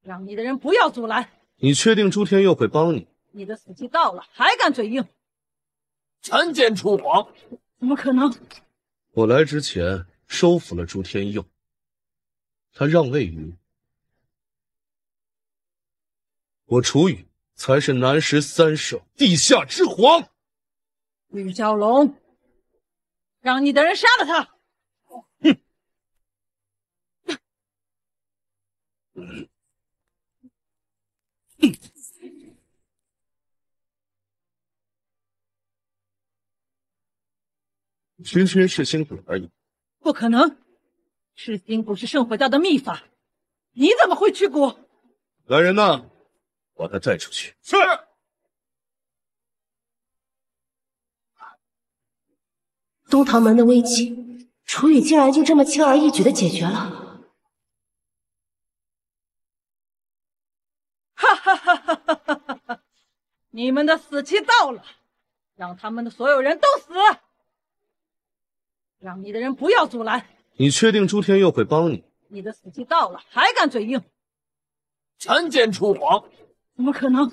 让你的人不要阻拦。你确定朱天佑会帮你？你的死期到了，还敢嘴硬？臣见楚皇，怎么可能？我来之前收服了朱天佑，他让位于。我楚雨才是南十三省地下之皇，吕小龙，让你的人杀了他！哼！哼！哼！哼！区区赤心骨而已。不可能，赤心骨是圣火教的秘法，你怎么会去骨？来人呐！把他带出去。是。东堂门的危机，楚雨竟然就这么轻而易举的解决了。哈哈哈哈哈哈！你们的死期到了，让他们的所有人都死。让你的人不要阻拦。你确定朱天佑会帮你？你的死期到了，还敢嘴硬？残奸楚皇。怎么可能？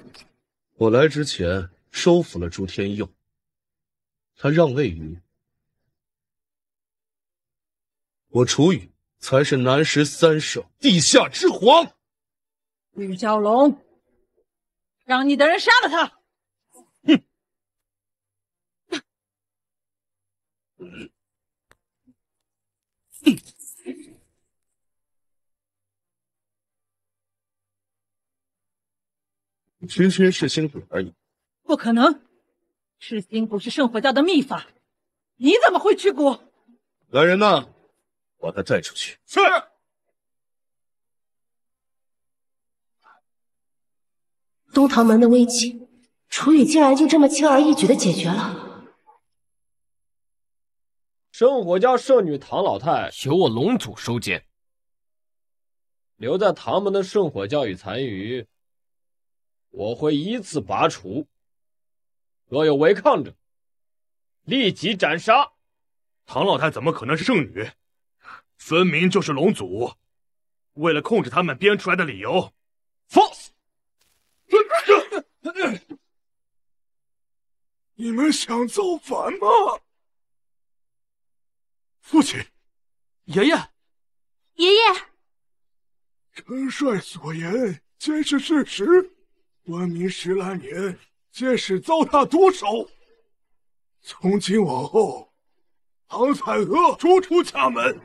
我来之前收服了朱天佑，他让位于我楚羽，才是南十三省地下之皇。吕小龙，让你的人杀了他！哼！区区噬心骨而已，不可能！噬心蛊是圣火教的秘法，你怎么会去骨？来人呐，把他带出去！是。东唐门的危机，楚雨竟然就这么轻而易举的解决了。圣火教圣女唐老太由我龙祖收监，留在唐门的圣火教与残余。我会依次拔除，若有违抗者，立即斩杀。唐老太怎么可能是圣女？分明就是龙祖为了控制他们编出来的理由。放肆！你们想造反吗？父亲，爷爷，爷爷，陈帅所言皆是事实。昏迷十来年，皆是遭他毒手。从今往后，唐彩娥逐出家门。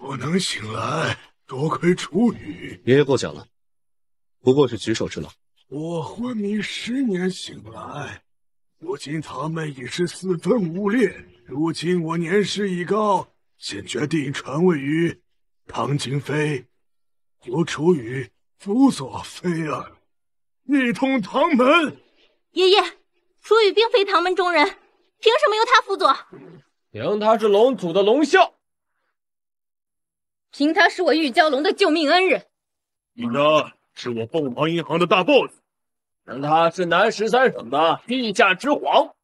我能醒来，多亏楚雨。爷爷过奖了，不过是举手之劳。我昏迷十年醒来，如今唐门已是四分五裂。如今我年事已高，现决定传位于唐金飞，由楚雨辅佐飞儿。一通唐门，爷爷，楚雨并非唐门中人，凭什么由他辅佐？凭他是龙祖的龙啸，凭他是我玉蛟龙的救命恩人，凭他是我凤凰银行的大 boss，凭他是南十三省的地下之皇。